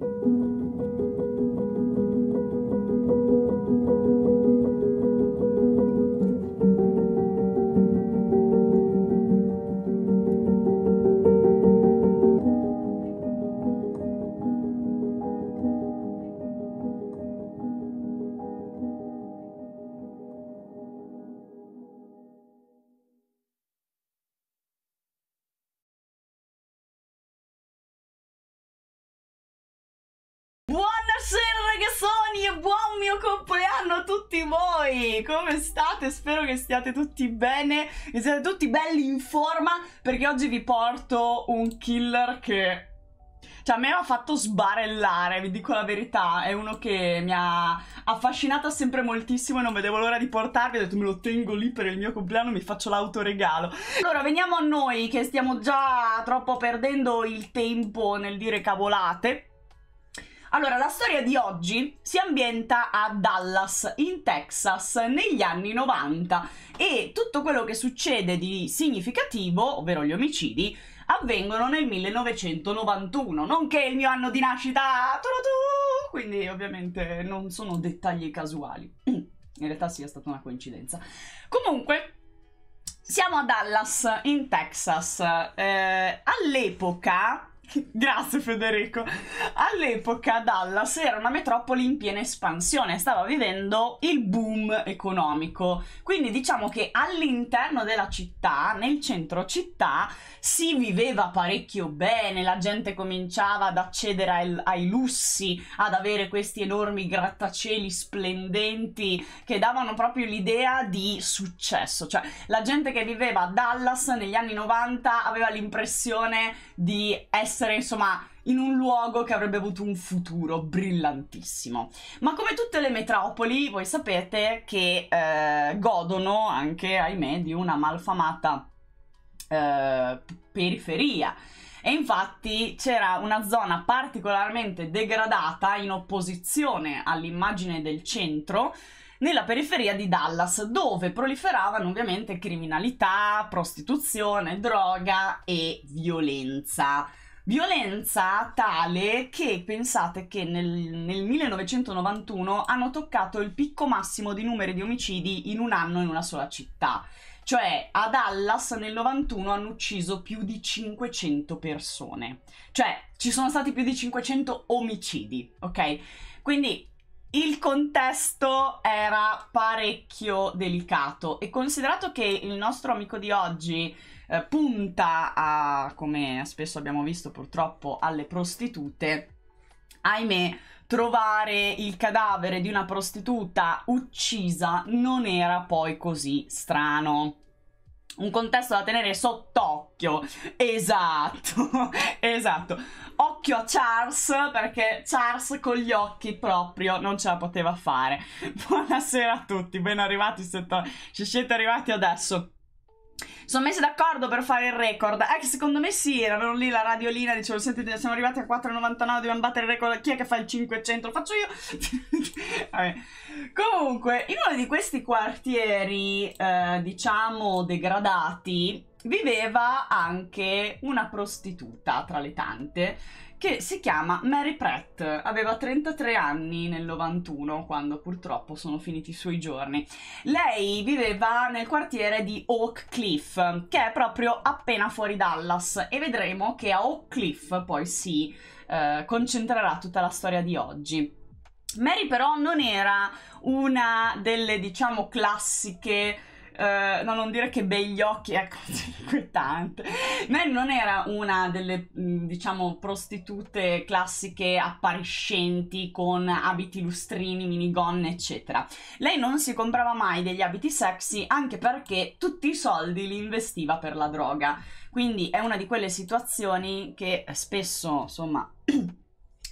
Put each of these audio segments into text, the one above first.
Thank you. che stiate tutti bene, che siate tutti belli in forma, perché oggi vi porto un killer che... Cioè, a me ha fatto sbarellare, vi dico la verità. È uno che mi ha affascinata sempre moltissimo e non vedevo l'ora di portarvi. Ho detto me lo tengo lì per il mio compleanno, mi faccio l'autoregalo. Allora, veniamo a noi che stiamo già troppo perdendo il tempo nel dire cavolate. Allora, la storia di oggi si ambienta a Dallas, in Texas, negli anni 90 e tutto quello che succede di significativo, ovvero gli omicidi, avvengono nel 1991, nonché il mio anno di nascita, turutu, quindi ovviamente non sono dettagli casuali. In realtà sia sì, stata una coincidenza. Comunque, siamo a Dallas, in Texas. Eh, all'epoca Grazie Federico. All'epoca Dallas era una metropoli in piena espansione, stava vivendo il boom economico. Quindi diciamo che all'interno della città, nel centro città, si viveva parecchio bene, la gente cominciava ad accedere ai, ai lussi, ad avere questi enormi grattacieli splendenti che davano proprio l'idea di successo. Cioè la gente che viveva a Dallas negli anni 90 aveva l'impressione di essere essere, insomma, in un luogo che avrebbe avuto un futuro brillantissimo. Ma come tutte le metropoli, voi sapete che eh, godono anche, ahimè, di una malfamata eh, periferia. E infatti c'era una zona particolarmente degradata in opposizione all'immagine del centro nella periferia di Dallas, dove proliferavano ovviamente criminalità, prostituzione, droga e violenza. Violenza tale che pensate che nel, nel, 1991 hanno toccato il picco massimo di numeri di omicidi in un anno in una sola città. Cioè a Dallas nel 91 hanno ucciso più di 500 persone. Cioè ci sono stati più di 500 omicidi, ok? Quindi il contesto era parecchio delicato e considerato che il nostro amico di oggi eh, punta a, come spesso abbiamo visto purtroppo, alle prostitute, ahimè, trovare il cadavere di una prostituta uccisa non era poi così strano un contesto da tenere sott'occhio. Esatto, esatto. Occhio a Charles perché Charles con gli occhi proprio non ce la poteva fare. Buonasera a tutti, ben arrivati. Se, to- se siete arrivati adesso sono messi d'accordo per fare il record. Eh, secondo me sì, erano lì la radiolina, dicevo, sentite, siamo arrivati a 4,99, dobbiamo battere il record. Chi è che fa il 500? Lo faccio io. Comunque, in uno di questi quartieri, eh, diciamo, degradati, viveva anche una prostituta tra le tante che si chiama Mary Pratt. Aveva 33 anni nel 91, quando purtroppo sono finiti i suoi giorni. Lei viveva nel quartiere di Oak Cliff, che è proprio appena fuori Dallas, e vedremo che a Oak Cliff poi si eh, concentrerà tutta la storia di oggi. Mary però non era una delle, diciamo, classiche Uh, no, non dire che begli occhi, ecco, inquietante. Mary non era una delle, diciamo, prostitute classiche appariscenti con abiti lustrini, minigonne, eccetera. Lei non si comprava mai degli abiti sexy anche perché tutti i soldi li investiva per la droga. Quindi è una di quelle situazioni che spesso, insomma...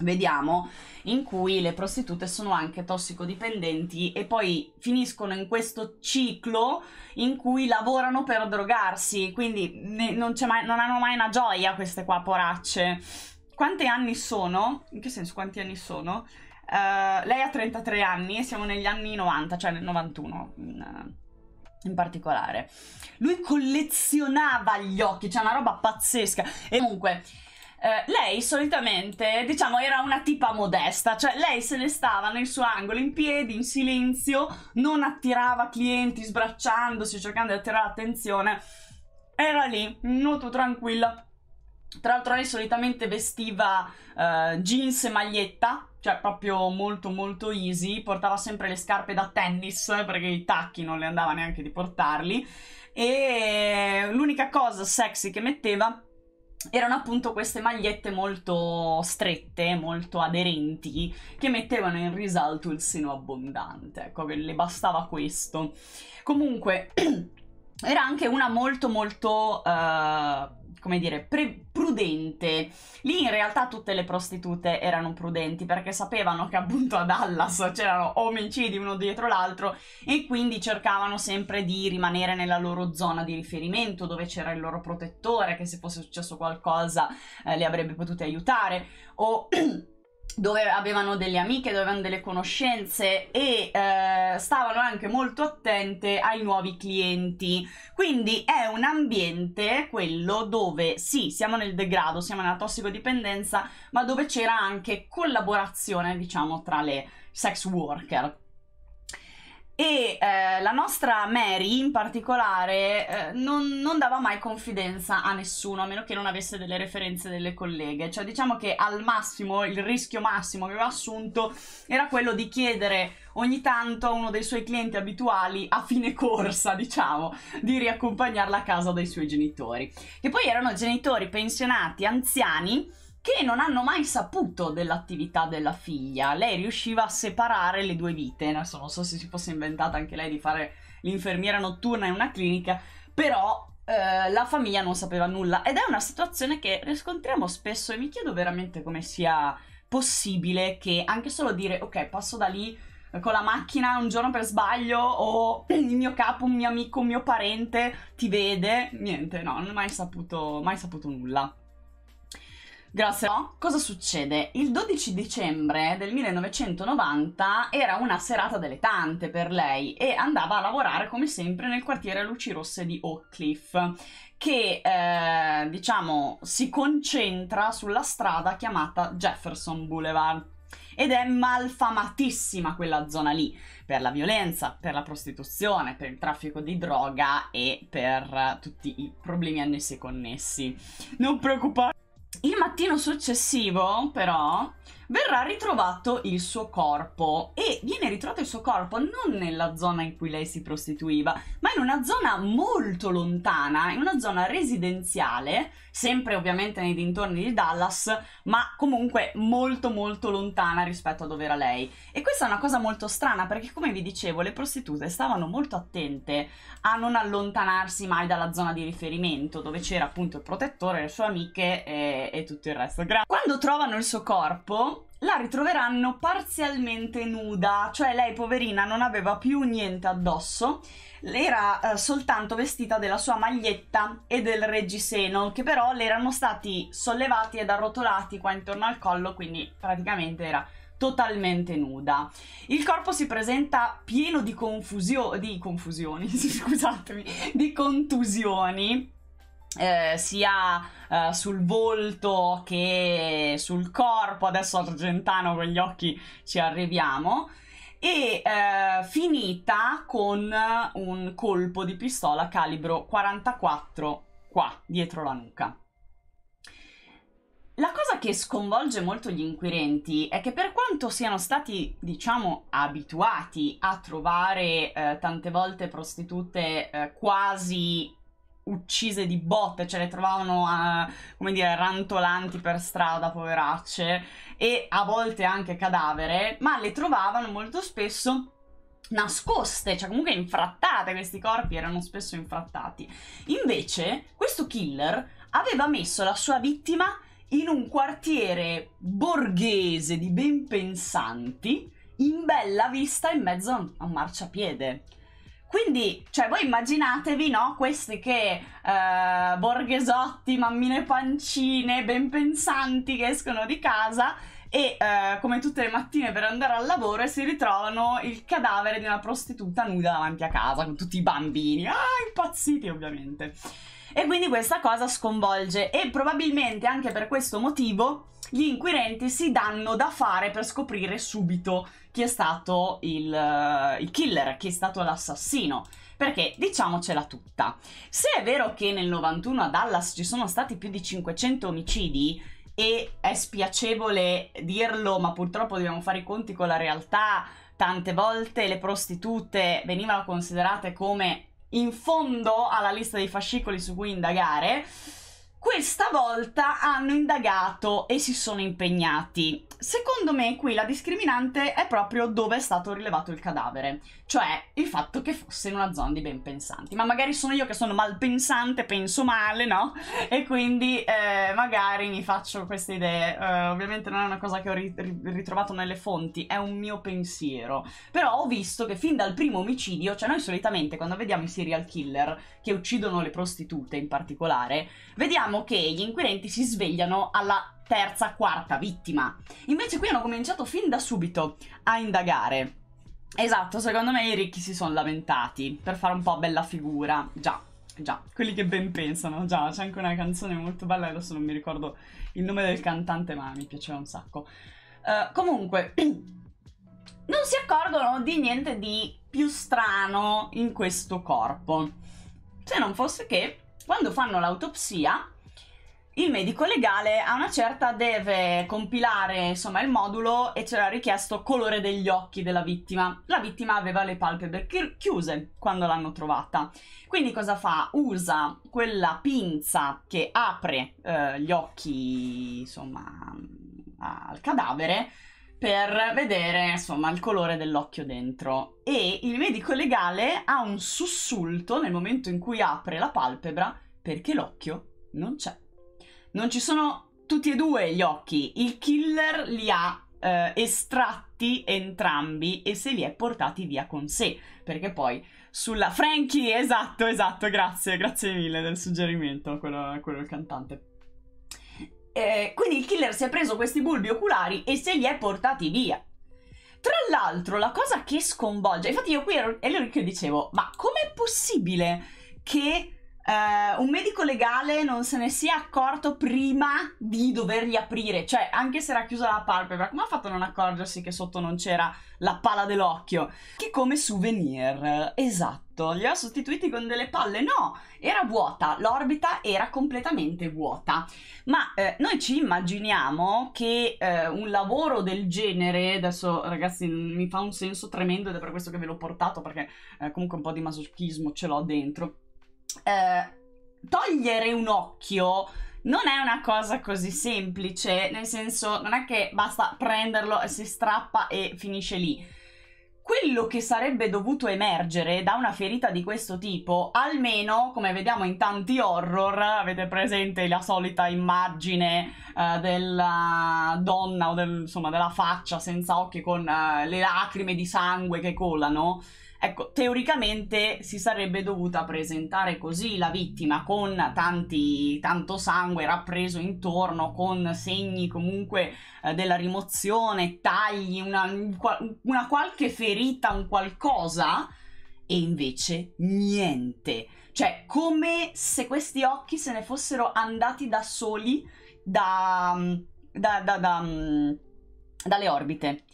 vediamo in cui le prostitute sono anche tossicodipendenti e poi finiscono in questo ciclo in cui lavorano per drogarsi, quindi ne, non, mai, non, hanno mai una gioia queste qua poracce. Quanti anni sono? In che senso quanti anni sono? Uh, lei ha 33 anni e siamo negli anni 90, cioè nel 91 in, eh, in particolare. Lui collezionava gli occhi, cioè una roba pazzesca. E comunque, eh, lei solitamente, diciamo, era una tipa modesta, cioè lei se ne stava nel suo angolo in piedi, in silenzio, non attirava clienti sbracciandosi, cercando di attirare l'attenzione. Era lì, molto tranquilla. Tra l'altro lei solitamente vestiva eh, jeans e maglietta, cioè proprio molto molto easy, portava sempre le scarpe da tennis eh, perché i tacchi non le andava neanche di portarli e l'unica cosa sexy che metteva erano appunto queste magliette molto strette, molto aderenti, che mettevano in risalto il seno abbondante, ecco, che le bastava questo. Comunque, era anche una molto molto... Uh, come dire, pre- prudente. Lì in realtà tutte le prostitute erano prudenti perché sapevano che appunto a Dallas c'erano omicidi uno dietro l'altro e quindi cercavano sempre di rimanere nella loro zona di riferimento dove c'era il loro protettore che se fosse successo qualcosa eh, le avrebbe potute aiutare o dove avevano delle amiche, dove avevano delle conoscenze e eh, stavano anche molto attente ai nuovi clienti. Quindi è un ambiente, quello dove sì, siamo nel degrado, siamo nella tossicodipendenza, ma dove c'era anche collaborazione, diciamo, tra le sex worker. E eh, la nostra Mary in particolare eh, non, non, dava mai confidenza a nessuno, a meno che non avesse delle referenze delle colleghe. Cioè diciamo che al massimo, il rischio massimo che aveva assunto era quello di chiedere ogni tanto a uno dei suoi clienti abituali a fine corsa, diciamo, di riaccompagnarla a casa dai suoi genitori. Che poi erano genitori pensionati, anziani, che non hanno mai saputo dell'attività della figlia. Lei riusciva a separare le due vite, adesso non so se si fosse inventata anche lei di fare l'infermiera notturna in una clinica, però eh, la famiglia non sapeva nulla ed è una situazione che riscontriamo spesso e mi chiedo veramente come sia possibile che anche solo dire ok passo da lì con la macchina un giorno per sbaglio o il mio capo, un mio amico, un mio parente ti vede, niente, no, non ho mai saputo, mai saputo nulla. Grazie. No? Cosa succede? Il 12 dicembre del 1990 era una serata delle tante per lei e andava a lavorare come sempre nel quartiere Luci Rosse di Oak Cliff che eh, diciamo si concentra sulla strada chiamata Jefferson Boulevard ed è malfamatissima quella zona lì per la violenza, per la prostituzione, per il traffico di droga e per tutti i problemi annessi e connessi. Non preoccuparti. Il mattino successivo, però, verrà ritrovato il suo corpo e viene ritrovato il suo corpo non nella zona in cui lei si prostituiva, ma in una zona molto lontana, in una zona residenziale sempre ovviamente nei dintorni di Dallas, ma comunque molto molto lontana rispetto a dove era lei. E questa è una cosa molto strana perché come vi dicevo le prostitute stavano molto attente a non allontanarsi mai dalla zona di riferimento dove c'era appunto il protettore, le sue amiche e, e tutto il resto. Gra- Quando trovano il suo corpo la ritroveranno parzialmente nuda, cioè lei poverina non aveva più niente addosso era eh, soltanto vestita della sua maglietta e del reggiseno, che però le erano stati sollevati ed arrotolati qua intorno al collo, quindi praticamente era totalmente nuda. Il corpo si presenta pieno di confusioni, di confusioni, scusatemi, di contusioni eh, sia eh, sul volto che sul corpo, adesso argentano con gli occhi ci arriviamo e eh, finita con un colpo di pistola calibro 44 qua dietro la nuca. La cosa che sconvolge molto gli inquirenti è che per quanto siano stati, diciamo, abituati a trovare eh, tante volte prostitute eh, quasi uccise di botte, cioè le trovavano, uh, come dire, rantolanti per strada, poveracce, e a volte anche cadavere, ma le trovavano molto spesso nascoste, cioè comunque infrattate, questi corpi erano spesso infrattati. Invece, questo killer aveva messo la sua vittima in un quartiere borghese di ben pensanti, in bella vista in mezzo a un marciapiede. Quindi, cioè, voi immaginatevi, no? Questi che eh, borghesotti, mammine pancine, ben pensanti che escono di casa e eh, come tutte le mattine per andare al lavoro si ritrovano il cadavere di una prostituta nuda davanti a casa con tutti i bambini, ah, impazziti ovviamente. E quindi questa cosa sconvolge e probabilmente anche per questo motivo gli inquirenti si danno da fare per scoprire subito chi è stato il, eh, il killer, chi è stato l'assassino perché diciamocela tutta, se è vero che nel 91 a Dallas ci sono stati più di 500 omicidi e è spiacevole dirlo, ma purtroppo dobbiamo fare i conti con la realtà, tante volte le prostitute venivano considerate come in fondo alla lista dei fascicoli su cui indagare, questa volta hanno indagato e si sono impegnati. Secondo me qui la discriminante è proprio dove è stato rilevato il cadavere, cioè il fatto che fosse in una zona di ben pensanti. Ma magari sono io che sono malpensante, penso male, no? E quindi eh, magari mi faccio queste idee. Uh, ovviamente non è una cosa che ho ri ritrovato nelle fonti, è un mio pensiero. Però ho visto che fin dal primo omicidio, cioè noi solitamente quando vediamo i serial killer che uccidono le prostitute in particolare, vediamo che gli inquirenti si svegliano alla terza, quarta vittima. Invece qui hanno cominciato fin da subito a indagare. Esatto, secondo me i ricchi si sono lamentati per fare un po' bella figura. Già, già, quelli che ben pensano, già, c'è anche una canzone molto bella, adesso non mi ricordo il nome del cantante, ma mi piaceva un sacco. Uh, comunque, non si accorgono di niente di più strano in questo corpo. Se non fosse che quando fanno l'autopsia, il medico legale a una certa deve compilare insomma, il modulo e c'era richiesto colore degli occhi della vittima. La vittima aveva le palpebre chiuse quando l'hanno trovata. Quindi cosa fa? Usa quella pinza che apre eh, gli occhi insomma, al cadavere per vedere insomma il colore dell'occhio dentro e il medico legale ha un sussulto nel momento in cui apre la palpebra perché l'occhio non c'è. Non ci sono tutti e due gli occhi, il killer li ha eh, estratti entrambi e se li è portati via con sé perché poi sulla Frankie, esatto, esatto, grazie, grazie mille del suggerimento, quello, quello il cantante. Eh, quindi il killer si è preso questi bulbi oculari e se li è portati via. Tra l'altro, la cosa che sconvolge, infatti, io qui ero, ero che dicevo: ma com'è possibile che Uh, un medico legale non se ne sia accorto prima di dover riaprire, cioè anche se era chiusa la palpebra, come ha fatto a non accorgersi che sotto non c'era la pala dell'occhio? Che come souvenir, esatto, li ha sostituiti con delle palle, no, era vuota, l'orbita era completamente vuota, ma eh, noi ci immaginiamo che eh, un lavoro del genere, adesso ragazzi mi fa un senso tremendo ed è per questo che ve l'ho portato perché eh, comunque un po' di masochismo ce l'ho dentro, eh, togliere un occhio non è una cosa così semplice, nel senso non è che basta prenderlo, si strappa e finisce lì. Quello che sarebbe dovuto emergere da una ferita di questo tipo, almeno come vediamo in tanti horror, avete presente la solita immagine uh, della donna o del, insomma della faccia senza occhi con uh, le lacrime di sangue che colano, Ecco, teoricamente si sarebbe dovuta presentare così la vittima, con tanti, tanto sangue rappreso intorno, con segni comunque eh, della rimozione, tagli, una, una qualche ferita, un qualcosa, e invece niente. Cioè, come se questi occhi se ne fossero andati da soli da, mm, da, da, mm, dalle orbite.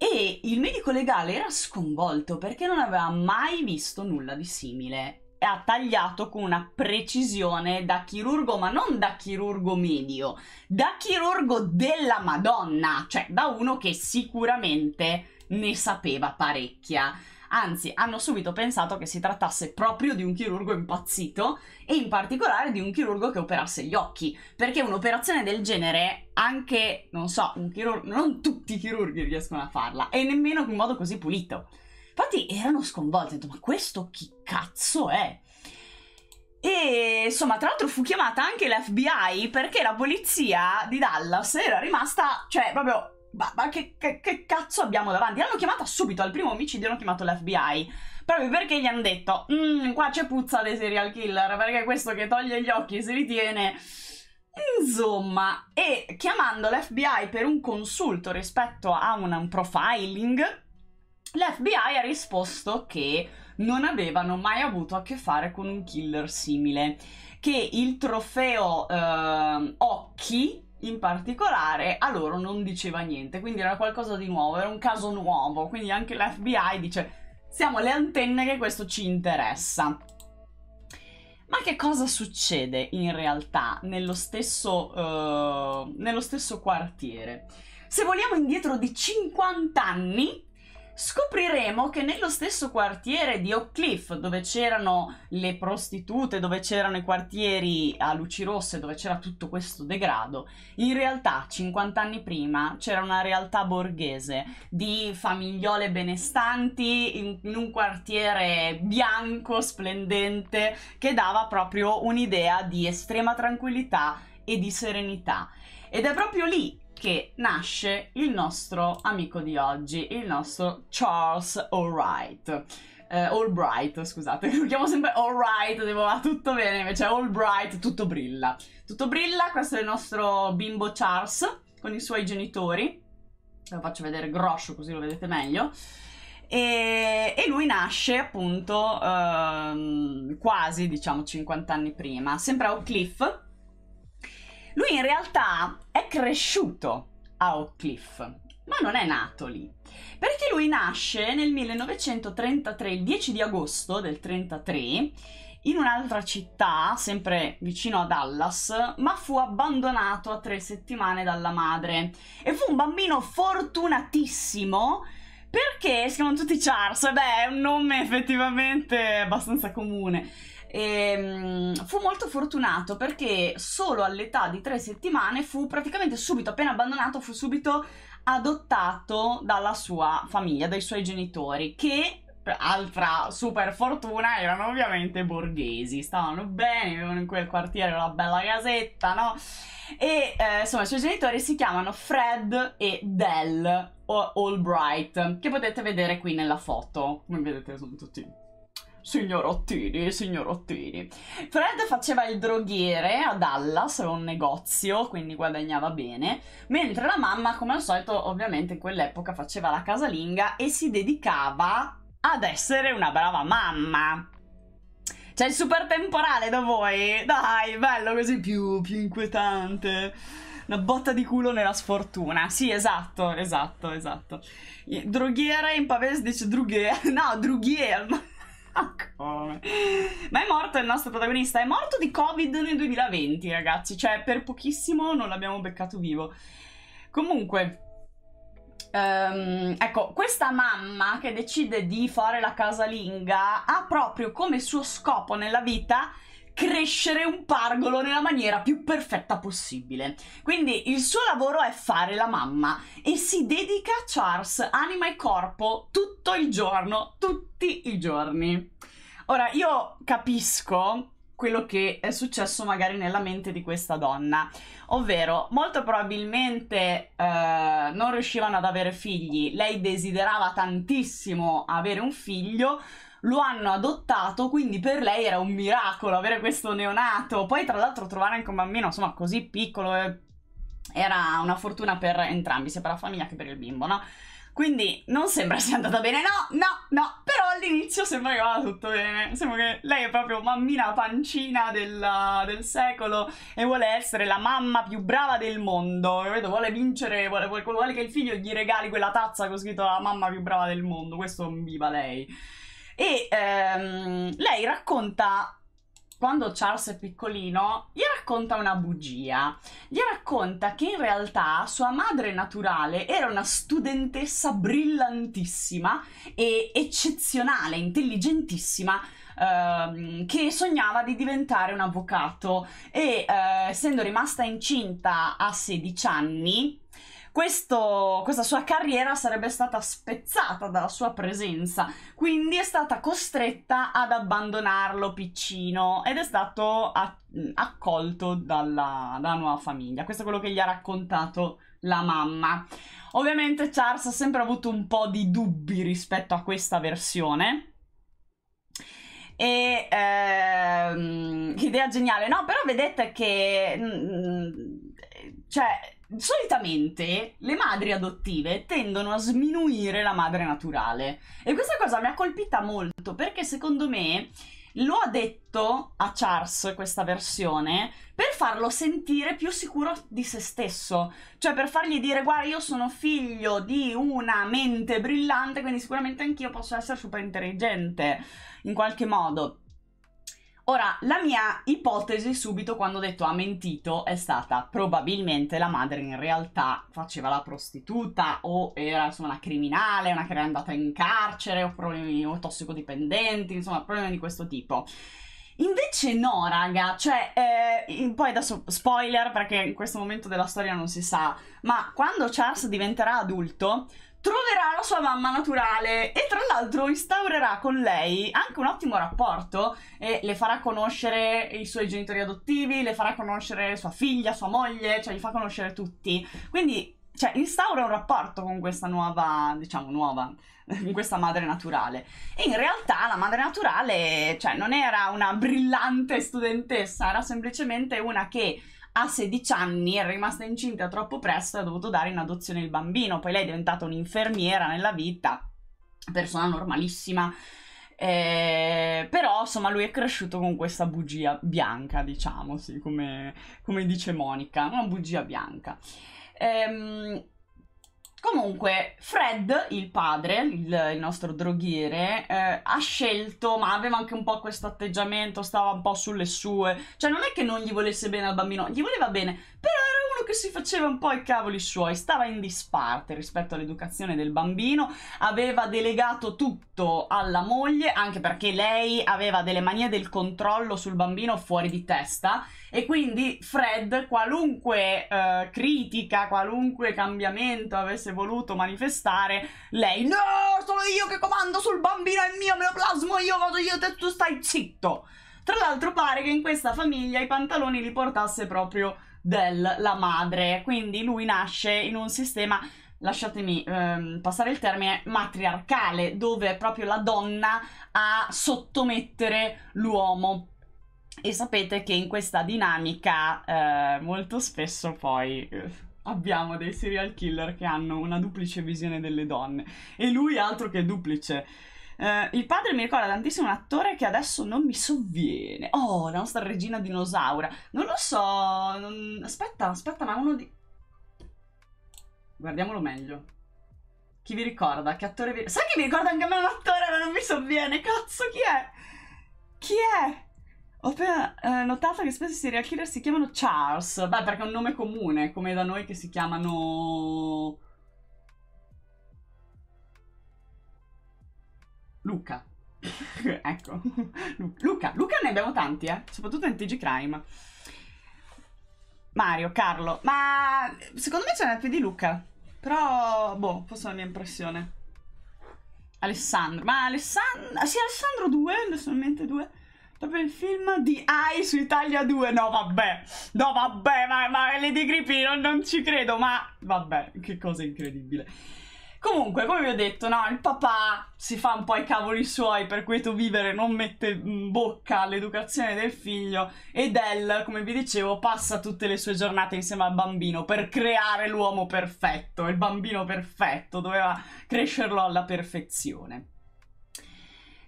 E il medico legale era sconvolto perché non aveva mai visto nulla di simile. E ha tagliato con una precisione da chirurgo, ma non da chirurgo medio, da chirurgo della Madonna, cioè da uno che sicuramente ne sapeva parecchia anzi hanno subito pensato che si trattasse proprio di un chirurgo impazzito e in particolare di un chirurgo che operasse gli occhi, perché un'operazione del genere anche, non so, un chirurgo, non tutti i chirurghi riescono a farla e nemmeno in modo così pulito. Infatti erano sconvolti, ma questo chi cazzo è? E insomma, tra l'altro fu chiamata anche l'FBI perché la polizia di Dallas era rimasta, cioè proprio ma, che, che, che, cazzo abbiamo davanti? L'hanno chiamata subito, al primo omicidio hanno chiamato l'FBI, proprio perché gli hanno detto, mm, qua c'è puzza dei serial killer, perché questo che toglie gli occhi e si ritiene... Insomma, e chiamando l'FBI per un consulto rispetto a un, un profiling, l'FBI ha risposto che non avevano mai avuto a che fare con un killer simile, che il trofeo eh, occhi in particolare a loro non diceva niente, quindi era qualcosa di nuovo, era un caso nuovo, quindi anche l'FBI dice siamo le antenne che questo ci interessa. Ma che cosa succede in realtà nello stesso, uh, nello stesso quartiere? Se vogliamo indietro di 50 anni, scopriremo che nello stesso quartiere di Oak Cliff, dove c'erano le prostitute, dove c'erano i quartieri a luci rosse, dove c'era tutto questo degrado, in realtà 50 anni prima c'era una realtà borghese di famigliole benestanti in, in un quartiere bianco, splendente, che dava proprio un'idea di estrema tranquillità e di serenità. Ed è proprio lì che nasce il nostro amico di oggi, il nostro Charles Albright. Eh, Albright, scusate, lo chiamo sempre Albright, devo va tutto bene, invece Albright tutto brilla. Tutto brilla, questo è il nostro bimbo Charles con i suoi genitori. Lo faccio vedere grosso così lo vedete meglio. E, e, lui nasce appunto ehm, quasi diciamo 50 anni prima, sempre a Oak Cliff lui in realtà è cresciuto a Oak Cliff, ma non è nato lì. Perché lui nasce nel 1933, il 10 di agosto del 1933, in un'altra città, sempre vicino a Dallas, ma fu abbandonato a tre settimane dalla madre. E fu un bambino fortunatissimo perché si chiamano tutti Charles, beh, è un nome effettivamente abbastanza comune. E, ehm, fu molto fortunato perché solo all'età di tre settimane fu praticamente subito, appena abbandonato, fu subito adottato dalla sua famiglia, dai suoi genitori, che altra super fortuna erano ovviamente borghesi, stavano bene, vivevano in quel quartiere una bella casetta, no? E eh, insomma i suoi genitori si chiamano Fred e Dell Albright, che potete vedere qui nella foto, come vedete sono tutti signorottini, signorottini. Fred faceva il droghiere a Dallas, era un negozio, quindi guadagnava bene, mentre la mamma, come al solito, ovviamente in quell'epoca faceva la casalinga e si dedicava ad essere una brava mamma. C'è cioè, il super temporale da voi? Dai, bello così più, più inquietante una botta di culo nella sfortuna. Sì, esatto, esatto, esatto. Drughiere in pavese dice drughiere. No, drughiere come? Ma è morto il nostro protagonista, è morto di Covid nel 2020, ragazzi, cioè per pochissimo non l'abbiamo beccato vivo. Comunque, Um, ecco, questa mamma che decide di fare la casalinga ha proprio come suo scopo nella vita crescere un pargolo nella maniera più perfetta possibile. Quindi il suo lavoro è fare la mamma e si dedica a Charles, anima e corpo, tutto il giorno, tutti i giorni. Ora, io capisco quello che è successo magari nella mente di questa donna, ovvero molto probabilmente eh, non riuscivano ad avere figli, lei desiderava tantissimo avere un figlio, lo hanno adottato, quindi per lei era un miracolo avere questo neonato. Poi tra l'altro trovare anche un bambino, insomma, così piccolo eh, era una fortuna per entrambi, sia per la famiglia che per il bimbo, no? Quindi non sembra sia andata bene, no, no, no, però all'inizio sembra che vada tutto bene, sembra che lei è proprio mammina pancina della, del secolo e vuole essere la mamma più brava del mondo, capito? Vuole vincere, vuole, vuole, vuole che il figlio gli regali quella tazza con scritto la mamma più brava del mondo, questo viva lei. E ehm, lei racconta quando Charles è piccolino, gli racconta una bugia. Gli racconta che in realtà sua madre naturale era una studentessa brillantissima e eccezionale, intelligentissima. Ehm, che sognava di diventare un avvocato e eh, essendo rimasta incinta a 16 anni questo, questa sua carriera sarebbe stata spezzata dalla sua presenza, quindi è stata costretta ad abbandonarlo piccino ed è stato accolto dalla, dalla nuova famiglia. Questo è quello che gli ha raccontato la mamma. Ovviamente Charles ha sempre avuto un po' di dubbi rispetto a questa versione e ehm, idea geniale no però vedete che mh, mm, mm, cioè solitamente le madri adottive tendono a sminuire la madre naturale. E questa cosa mi ha colpita molto perché secondo me lo ha detto a Charles questa versione per farlo sentire più sicuro di se stesso, cioè per fargli dire guarda io sono figlio di una mente brillante, quindi sicuramente anch'io posso essere super intelligente in qualche modo. Ora, la mia ipotesi subito quando ho detto ha mentito è stata probabilmente la madre in realtà faceva la prostituta o era insomma una criminale, una che era andata in carcere o problemi o tossicodipendenti, insomma problemi di questo tipo. Invece no, raga, cioè, eh, poi adesso spoiler perché in questo momento della storia non si sa, ma quando Charles diventerà adulto, troverà la sua mamma naturale e tra l'altro instaurerà con lei anche un ottimo rapporto e le farà conoscere i suoi genitori adottivi, le farà conoscere sua figlia, sua moglie, cioè li fa conoscere tutti. Quindi cioè, instaura un rapporto con questa nuova, diciamo nuova, con questa madre naturale. E in realtà la madre naturale, cioè, non era una brillante studentessa, era semplicemente una che a 16 anni è rimasta incinta troppo presto e ha dovuto dare in adozione il bambino. Poi lei è diventata un'infermiera nella vita, persona normalissima. Eh, però insomma lui è cresciuto con questa bugia bianca, diciamo, sì, come, come dice Monica, una bugia bianca. Ehm, Comunque, Fred, il padre, il, il nostro droghiere, eh, ha scelto, ma aveva anche un po' questo atteggiamento, stava un po' sulle sue. Cioè, non è che non gli volesse bene al bambino, gli voleva bene, però era che si faceva un po' i cavoli suoi, stava in disparte rispetto all'educazione del bambino, aveva delegato tutto alla moglie, anche perché lei aveva delle manie del controllo sul bambino fuori di testa e quindi Fred qualunque eh, critica, qualunque cambiamento avesse voluto manifestare, lei no, sono io che comando sul bambino, è mio, me lo plasmo io, vado io, te tu stai zitto. Tra l'altro pare che in questa famiglia i pantaloni li portasse proprio della madre. Quindi lui nasce in un sistema lasciatemi ehm, passare il termine, matriarcale, dove è proprio la donna a sottomettere l'uomo. E sapete che in questa dinamica eh, molto spesso poi eh, abbiamo dei serial killer che hanno una duplice visione delle donne e lui altro che duplice Uh, il padre mi ricorda tantissimo un attore che adesso non mi sovviene. Oh, la nostra regina dinosaura. Non lo so. Non... Aspetta, aspetta, ma uno di. Guardiamolo meglio. Chi vi ricorda? Che attore vi. Sai che mi ricorda anche a me un attore, ma non mi sovviene. Cazzo, chi è? Chi è? Ho appena eh, notato che spesso i serial killer si chiamano Charles. Beh, perché è un nome comune, come da noi che si chiamano. Luca. ecco. Luca. Luca ne abbiamo tanti, eh. Soprattutto in TG Crime. Mario, Carlo. Ma secondo me ce n'è più di Luca. Però, boh, questa è la mia impressione. Alessandro. Ma Alessandro... Sì, Alessandro 2, solamente 2. Proprio il film di AI su Italia 2. No, vabbè. No, vabbè, ma, ma Lady Creepy non, non ci credo, ma... Vabbè, che cosa incredibile. Comunque, come vi ho detto, no, il papà si fa un po' i cavoli suoi per cui tu vivere, non mette in bocca all'educazione del figlio ed El, come vi dicevo, passa tutte le sue giornate insieme al bambino per creare l'uomo perfetto, il bambino perfetto, doveva crescerlo alla perfezione.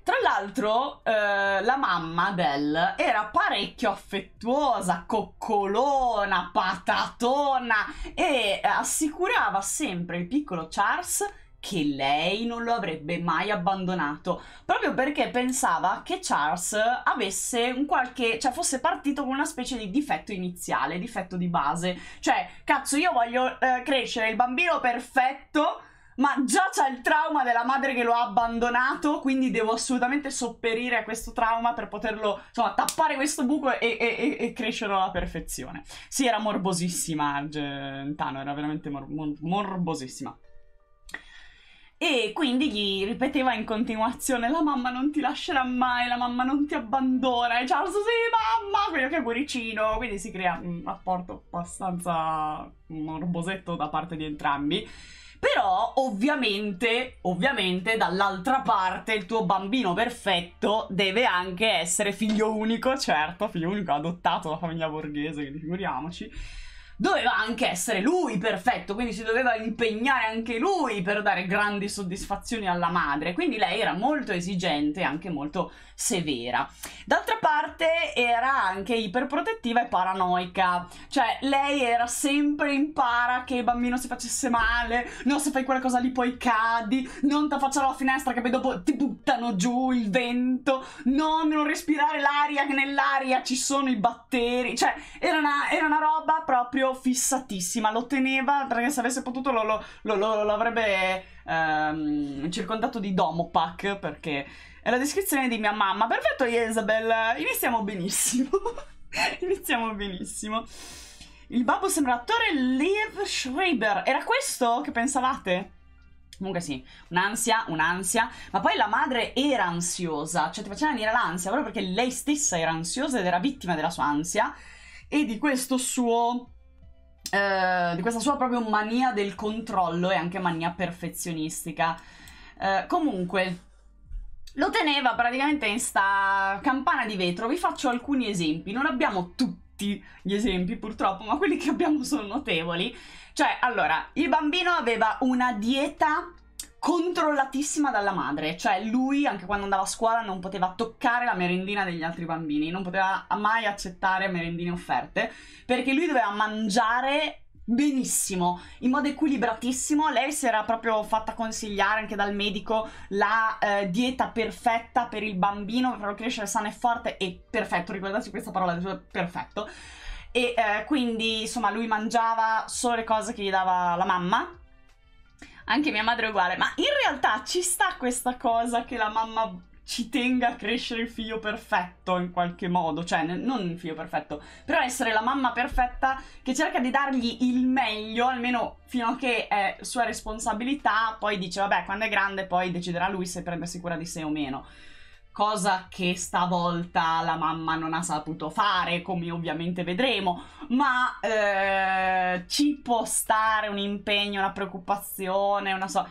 Tra l'altro, eh, la mamma Del era parecchio affettuosa, coccolona, patatona e assicurava sempre il piccolo Charles che lei non lo avrebbe mai abbandonato, proprio perché pensava che Charles avesse un qualche, cioè fosse partito con una specie di difetto iniziale, difetto di base, cioè cazzo io voglio eh, crescere il bambino perfetto ma già c'è il trauma della madre che lo ha abbandonato, quindi devo assolutamente sopperire a questo trauma per poterlo, insomma, tappare questo buco e, e, e crescerlo alla perfezione. Sì, era morbosissima Gentano, era veramente mor- mor- morbosissima. E quindi gli ripeteva in continuazione: La mamma non ti lascerà mai, la mamma non ti abbandona. E Charles, sì, mamma, quello che è cuoricino. Quindi si crea un rapporto abbastanza morbosetto da parte di entrambi. Però, ovviamente, ovviamente, dall'altra parte il tuo bambino perfetto deve anche essere figlio unico, certo, figlio unico adottato dalla famiglia borghese, figuriamoci doveva anche essere lui perfetto, quindi si doveva impegnare anche lui per dare grandi soddisfazioni alla madre, quindi lei era molto esigente e anche molto severa. D'altra parte era anche iperprotettiva e paranoica, cioè lei era sempre in para che il bambino si facesse male, no se fai qualcosa lì poi cadi, non ti affacciare alla finestra che poi dopo ti buttano giù il vento, no non respirare l'aria che nell'aria ci sono i batteri, cioè era una, era una roba proprio ero fissatissima, lo teneva perché se avesse potuto lo, lo, lo, lo avrebbe ehm, circondato di domopac perché è la descrizione di mia mamma. Perfetto Isabel, iniziamo benissimo. iniziamo benissimo. Il babbo sembra l'attore Liv Schreiber. Era questo che pensavate? Comunque sì, un'ansia, un'ansia, ma poi la madre era ansiosa, cioè ti faceva venire l'ansia proprio perché lei stessa era ansiosa ed era vittima della sua ansia e di questo suo eh, di questa sua proprio mania del controllo e anche mania perfezionistica. Eh, comunque, lo teneva praticamente in sta campana di vetro. Vi faccio alcuni esempi. Non abbiamo tutti gli esempi, purtroppo, ma quelli che abbiamo sono notevoli. Cioè, allora, il bambino aveva una dieta controllatissima dalla madre, cioè lui anche quando andava a scuola non poteva toccare la merendina degli altri bambini, non poteva mai accettare merendine offerte, perché lui doveva mangiare benissimo, in modo equilibratissimo. Lei si era proprio fatta consigliare anche dal medico la eh, dieta perfetta per il bambino, per farlo crescere sano e forte e perfetto, ricordarsi questa parola, perfetto. E eh, quindi, insomma, lui mangiava solo le cose che gli dava la mamma anche mia madre è uguale, ma in realtà ci sta questa cosa che la mamma ci tenga a crescere il figlio perfetto in qualche modo, cioè non il figlio perfetto, però essere la mamma perfetta che cerca di dargli il meglio, almeno fino a che è sua responsabilità, poi dice vabbè quando è grande poi deciderà lui se prendersi cura di sé o meno cosa che stavolta la mamma non ha saputo fare, come ovviamente vedremo, ma eh, ci può stare un impegno, una preoccupazione, una so...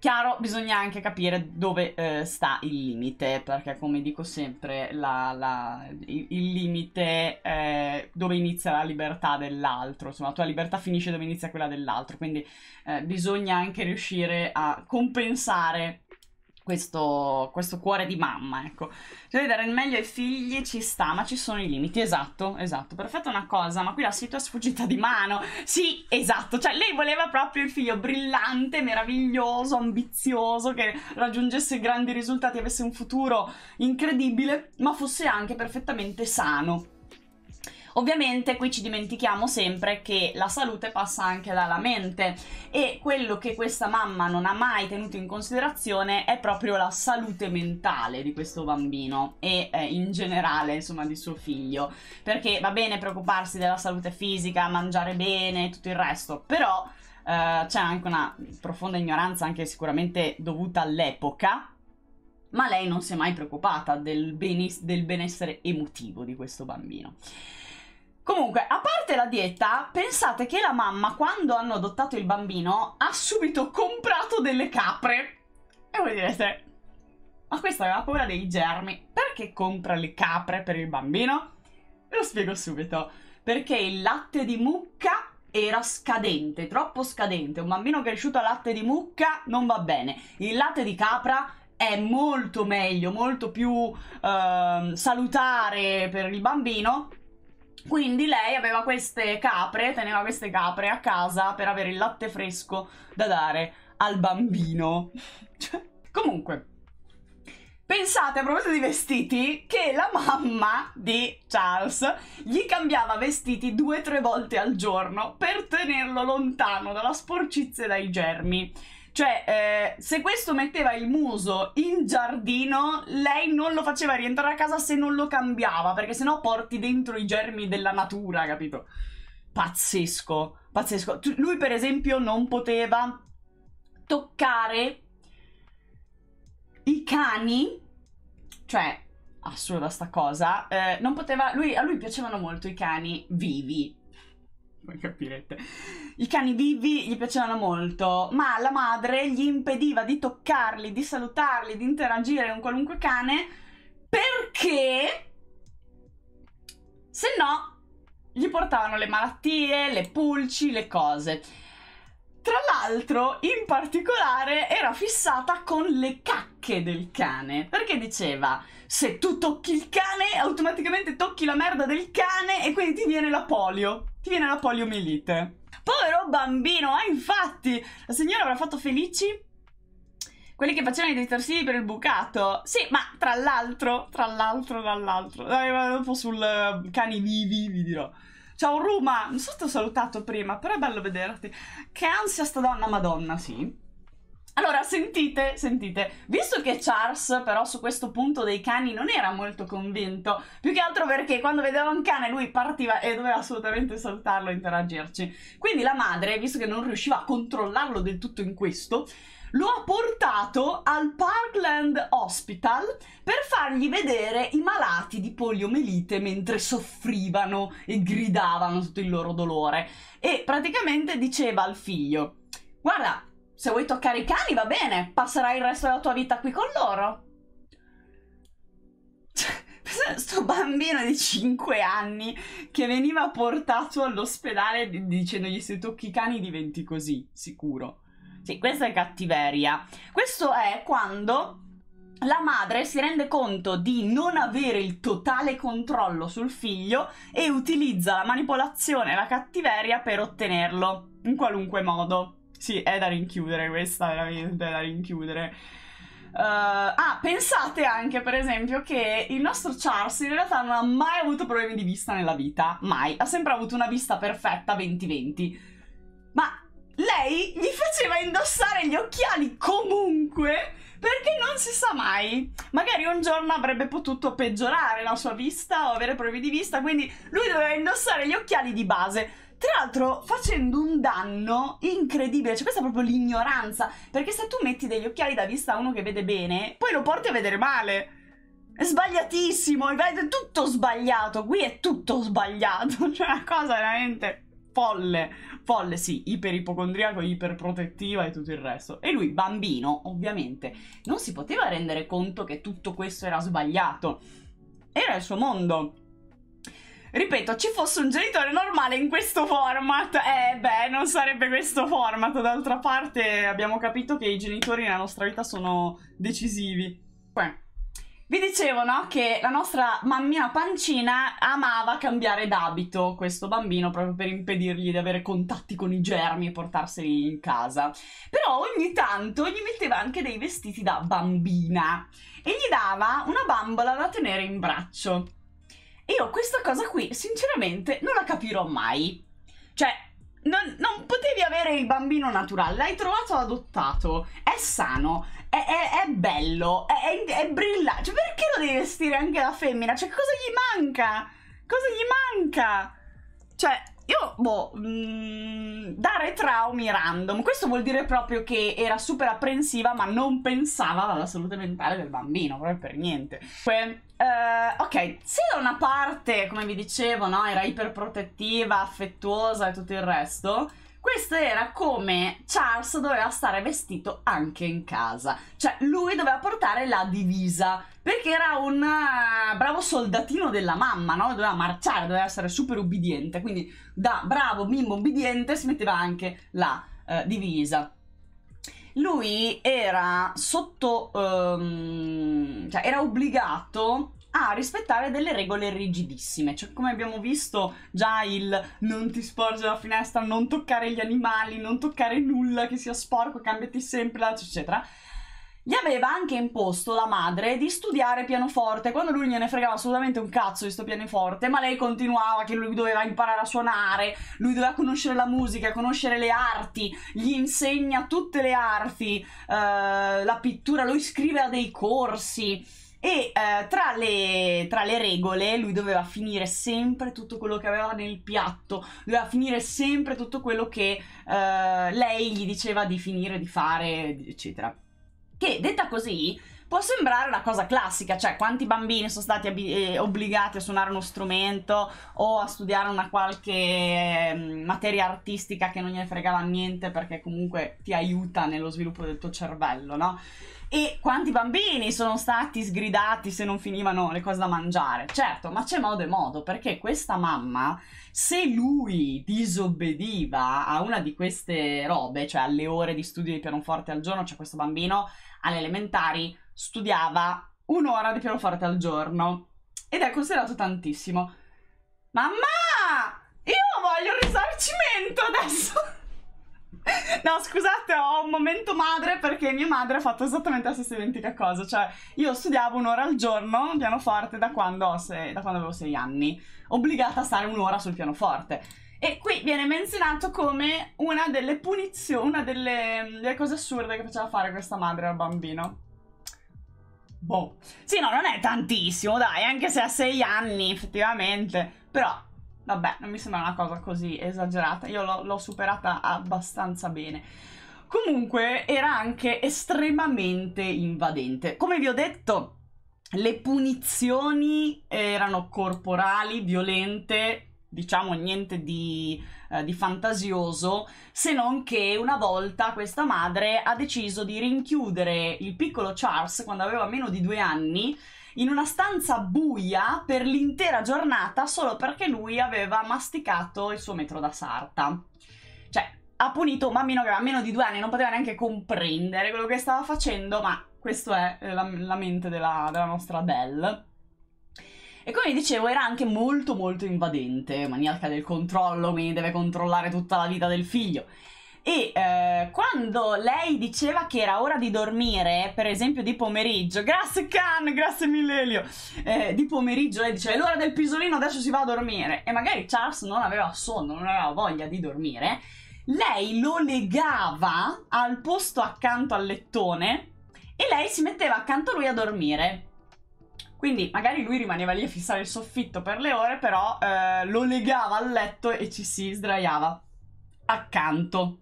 Chiaro, bisogna anche capire dove eh, sta il limite, perché come dico sempre, la, la, il, il, limite è eh, dove inizia la libertà dell'altro, insomma la tua libertà finisce dove inizia quella dell'altro, quindi eh, bisogna anche riuscire a compensare questo, questo, cuore di mamma, ecco. Cioè dare il meglio ai figli ci sta, ma ci sono i limiti, esatto, esatto. Perfetto una cosa, ma qui la situa è sfuggita di mano. Sì, esatto, cioè lei voleva proprio il figlio brillante, meraviglioso, ambizioso, che raggiungesse grandi risultati, avesse un futuro incredibile, ma fosse anche perfettamente sano Ovviamente qui ci dimentichiamo sempre che la salute passa anche dalla mente e quello che questa mamma non ha mai tenuto in considerazione è proprio la salute mentale di questo bambino e eh, in generale insomma di suo figlio, perché va bene preoccuparsi della salute fisica, mangiare bene, e tutto il resto, però eh, c'è anche una profonda ignoranza anche sicuramente dovuta all'epoca ma lei non si è mai preoccupata del, del benessere emotivo di questo bambino. Comunque, a parte la dieta, pensate che la mamma, quando hanno adottato il bambino, ha subito comprato delle capre. E voi direte, ma questa aveva paura dei germi. Perché compra le capre per il bambino? Ve lo spiego subito. Perché il latte di mucca era scadente, troppo scadente. Un bambino cresciuto a latte di mucca non va bene. Il latte di capra è molto meglio, molto più eh, salutare per il bambino quindi lei aveva queste capre, teneva queste capre a casa per avere il latte fresco da dare al bambino. Cioè, comunque, pensate a proposito di vestiti che la mamma di Charles gli cambiava vestiti due o tre volte al giorno per tenerlo lontano dalla sporcizia e dai germi. Cioè, eh, se questo metteva il muso in giardino, lei non lo faceva rientrare a casa se non lo cambiava, perché sennò porti dentro i germi della natura, capito? Pazzesco, pazzesco. Tu, lui, per esempio, non poteva toccare i cani, cioè assurda sta cosa, eh, non poteva, lui, a lui piacevano molto i cani vivi, voi capirete. I cani vivi gli piacevano molto, ma la madre gli impediva di toccarli, di salutarli, di interagire con qualunque cane perché se no gli portavano le malattie, le pulci, le cose. Tra l'altro, in particolare, era fissata con le cacche del cane, perché diceva se tu tocchi il cane, automaticamente tocchi la merda del cane e quindi ti viene la polio, ti viene la poliomielite. Povero bambino, ah infatti, la signora avrà fatto felici quelli che facevano i detersivi per il bucato. Sì, ma tra l'altro, tra l'altro, tra l'altro, dopo eh, sul eh, cani vivi, vi dirò. Ciao Ruma, non so se ti ho salutato prima, però è bello vederti. Che ansia sta donna, madonna, sì. Allora, sentite, sentite, visto che Charles però su questo punto dei cani non era molto convinto, più che altro perché quando vedeva un cane lui partiva e doveva assolutamente salutarlo e interagirci. Quindi la madre, visto che non riusciva a controllarlo del tutto in questo, lo ha portato al Parkland Hospital per fargli vedere i malati di poliomielite mentre soffrivano e gridavano tutto il loro dolore. E praticamente diceva al figlio: Guarda, se vuoi toccare i cani va bene, passerai il resto della tua vita qui con loro. Cioè, sto bambino di 5 anni che veniva portato all'ospedale dicendogli se tocchi i cani diventi così, sicuro. Sì, questa è cattiveria. Questo è quando la madre si rende conto di non avere il totale controllo sul figlio e utilizza la manipolazione e la cattiveria per ottenerlo, in qualunque modo. Sì, è da rinchiudere questa, veramente è da rinchiudere. Uh, ah, pensate anche, per esempio, che il nostro Charles in realtà non ha mai avuto problemi di vista nella vita, mai. Ha sempre avuto una vista perfetta 20-20 lei gli faceva indossare gli occhiali comunque perché non si sa mai. Magari un giorno avrebbe potuto peggiorare la sua vista o avere problemi di vista, quindi lui doveva indossare gli occhiali di base. Tra l'altro facendo un danno incredibile, cioè questa è proprio l'ignoranza, perché se tu metti degli occhiali da vista a uno che vede bene, poi lo porti a vedere male. È sbagliatissimo, è tutto sbagliato, qui è tutto sbagliato, cioè una cosa veramente folle folle, sì, iperipocondriaco, iperprotettiva e tutto il resto. E lui, bambino, ovviamente, non si poteva rendere conto che tutto questo era sbagliato. Era il suo mondo. Ripeto, ci fosse un genitore normale in questo format, eh beh, non sarebbe questo format. D'altra parte abbiamo capito che i genitori nella nostra vita sono decisivi. Beh. Cioè, vi dicevo, no, che la nostra mammina pancina amava cambiare d'abito questo bambino proprio per impedirgli di avere contatti con i germi e portarseli in casa. Però ogni tanto gli metteva anche dei vestiti da bambina e gli dava una bambola da tenere in braccio. Io questa cosa qui, sinceramente, non la capirò mai. Cioè, non, non, potevi avere il bambino naturale, l'hai trovato adottato, è sano, è, è, è bello, è, è brillante. Cioè, perché lo devi vestire anche la femmina? Cioè, cosa gli manca? Cosa gli manca? Cioè, io, boh, mh, mm, dare traumi random. Questo vuol dire proprio che era super apprensiva, ma non pensava alla salute mentale del bambino, proprio per niente. Que- uh, eh, ok, se da una parte, come vi dicevo, no, era iperprotettiva, affettuosa e tutto il resto, questo era come Charles doveva stare vestito anche in casa, cioè lui doveva portare la divisa perché era un eh, bravo soldatino della mamma, no? doveva marciare, doveva essere super ubbidiente, quindi da bravo bimbo ubbidiente si metteva anche la eh, divisa lui era sotto, um, cioè era obbligato a rispettare delle regole rigidissime, cioè come abbiamo visto già il non ti sporgere la finestra, non toccare gli animali, non toccare nulla che sia sporco, cambiati sempre, eccetera. Gli aveva anche imposto la madre di studiare pianoforte quando lui gliene fregava assolutamente un cazzo di sto pianoforte, ma lei continuava che lui doveva imparare a suonare, lui doveva conoscere la musica, conoscere le arti, gli insegna tutte le arti, eh, la pittura, lo iscrive a dei corsi e eh, tra, le, tra, le, regole lui doveva finire sempre tutto quello che aveva nel piatto, doveva finire sempre tutto quello che eh, lei gli diceva di finire, di fare, eccetera. Che detta così Può sembrare una cosa classica, cioè quanti bambini sono stati ab- eh, obbligati a suonare uno strumento o a studiare una qualche ehm, materia artistica che non gli fregava niente perché comunque ti aiuta nello sviluppo del tuo cervello, no? E quanti bambini sono stati sgridati se non finivano le cose da mangiare? Certo, ma c'è modo e modo, perché questa mamma, se lui disobbediva a una di queste robe, cioè alle ore di studio di pianoforte al giorno, cioè questo bambino alle elementari studiava un'ora di pianoforte al giorno ed è considerato tantissimo. Mamma! Io voglio un risarcimento adesso! no, scusate, ho un momento madre perché mia madre ha fatto esattamente la stessa identica cosa. Cioè, io studiavo un'ora al giorno pianoforte da quando, sei, da quando avevo sei anni, obbligata a stare un'ora sul pianoforte. E qui viene menzionato come una delle punizioni, una delle, delle cose assurde che faceva fare questa madre al bambino. Boh. Sì, no, non è tantissimo, dai, anche se a sei anni, effettivamente. Però, vabbè, non mi sembra una cosa così esagerata. Io l'ho superata abbastanza bene. Comunque, era anche estremamente invadente. Come vi ho detto, le punizioni erano corporali, violente, diciamo niente di eh, di fantasioso, se non che una volta questa madre ha deciso di rinchiudere il piccolo Charles quando aveva meno di due anni in una stanza buia per l'intera giornata solo perché lui aveva masticato il suo metro da sarta. Cioè, ha punito un bambino che aveva meno di due anni, non poteva neanche comprendere quello che stava facendo, ma questa è eh, la, la mente della, della nostra Belle. E come dicevo era anche molto molto invadente, maniaca del controllo, quindi deve controllare tutta la vita del figlio. E eh, quando lei diceva che era ora di dormire, per esempio di pomeriggio, grazie Can, grazie Millelio, eh, di pomeriggio lei diceva è l'ora del pisolino, adesso si va a dormire. E magari Charles non aveva sonno, non aveva voglia di dormire. Lei lo legava al posto accanto al lettone e lei si metteva accanto a lui a dormire. Quindi magari lui rimaneva lì a fissare il soffitto per le ore, però eh, lo legava al letto e ci si sdraiava accanto.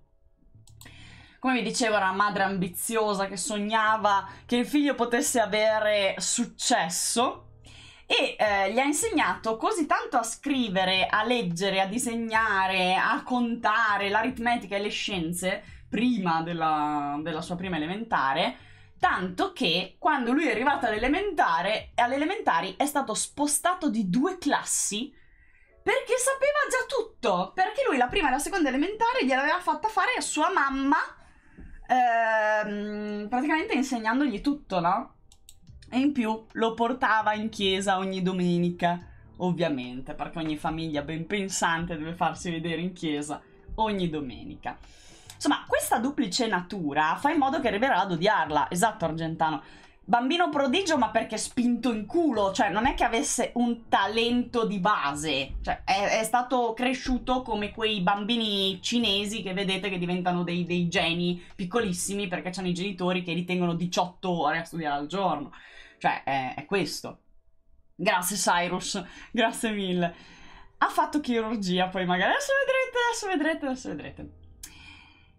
Come vi dicevo, era una madre ambiziosa che sognava che il figlio potesse avere successo e eh, gli ha insegnato così tanto a scrivere, a leggere, a disegnare, a contare l'aritmetica e le scienze prima della, della sua prima elementare tanto che quando lui è arrivato all'elementare, all'elementare è stato spostato di due classi perché sapeva già tutto, perché lui la prima e la seconda elementare gliel'aveva fatta fare a sua mamma, ehm, praticamente insegnandogli tutto, no? E in più lo portava in chiesa ogni domenica, ovviamente, perché ogni famiglia ben pensante deve farsi vedere in chiesa ogni domenica. Insomma, questa duplice natura fa in modo che arriverà ad odiarla. Esatto, Argentano. Bambino prodigio, ma perché spinto in culo, cioè non è che avesse un talento di base, cioè è, è stato cresciuto come quei bambini cinesi che vedete che diventano dei, dei geni piccolissimi perché hanno i genitori che li tengono 18 ore a studiare al giorno, cioè è, è questo. Grazie Cyrus, grazie mille. Ha fatto chirurgia, poi magari adesso vedrete, adesso vedrete, adesso vedrete.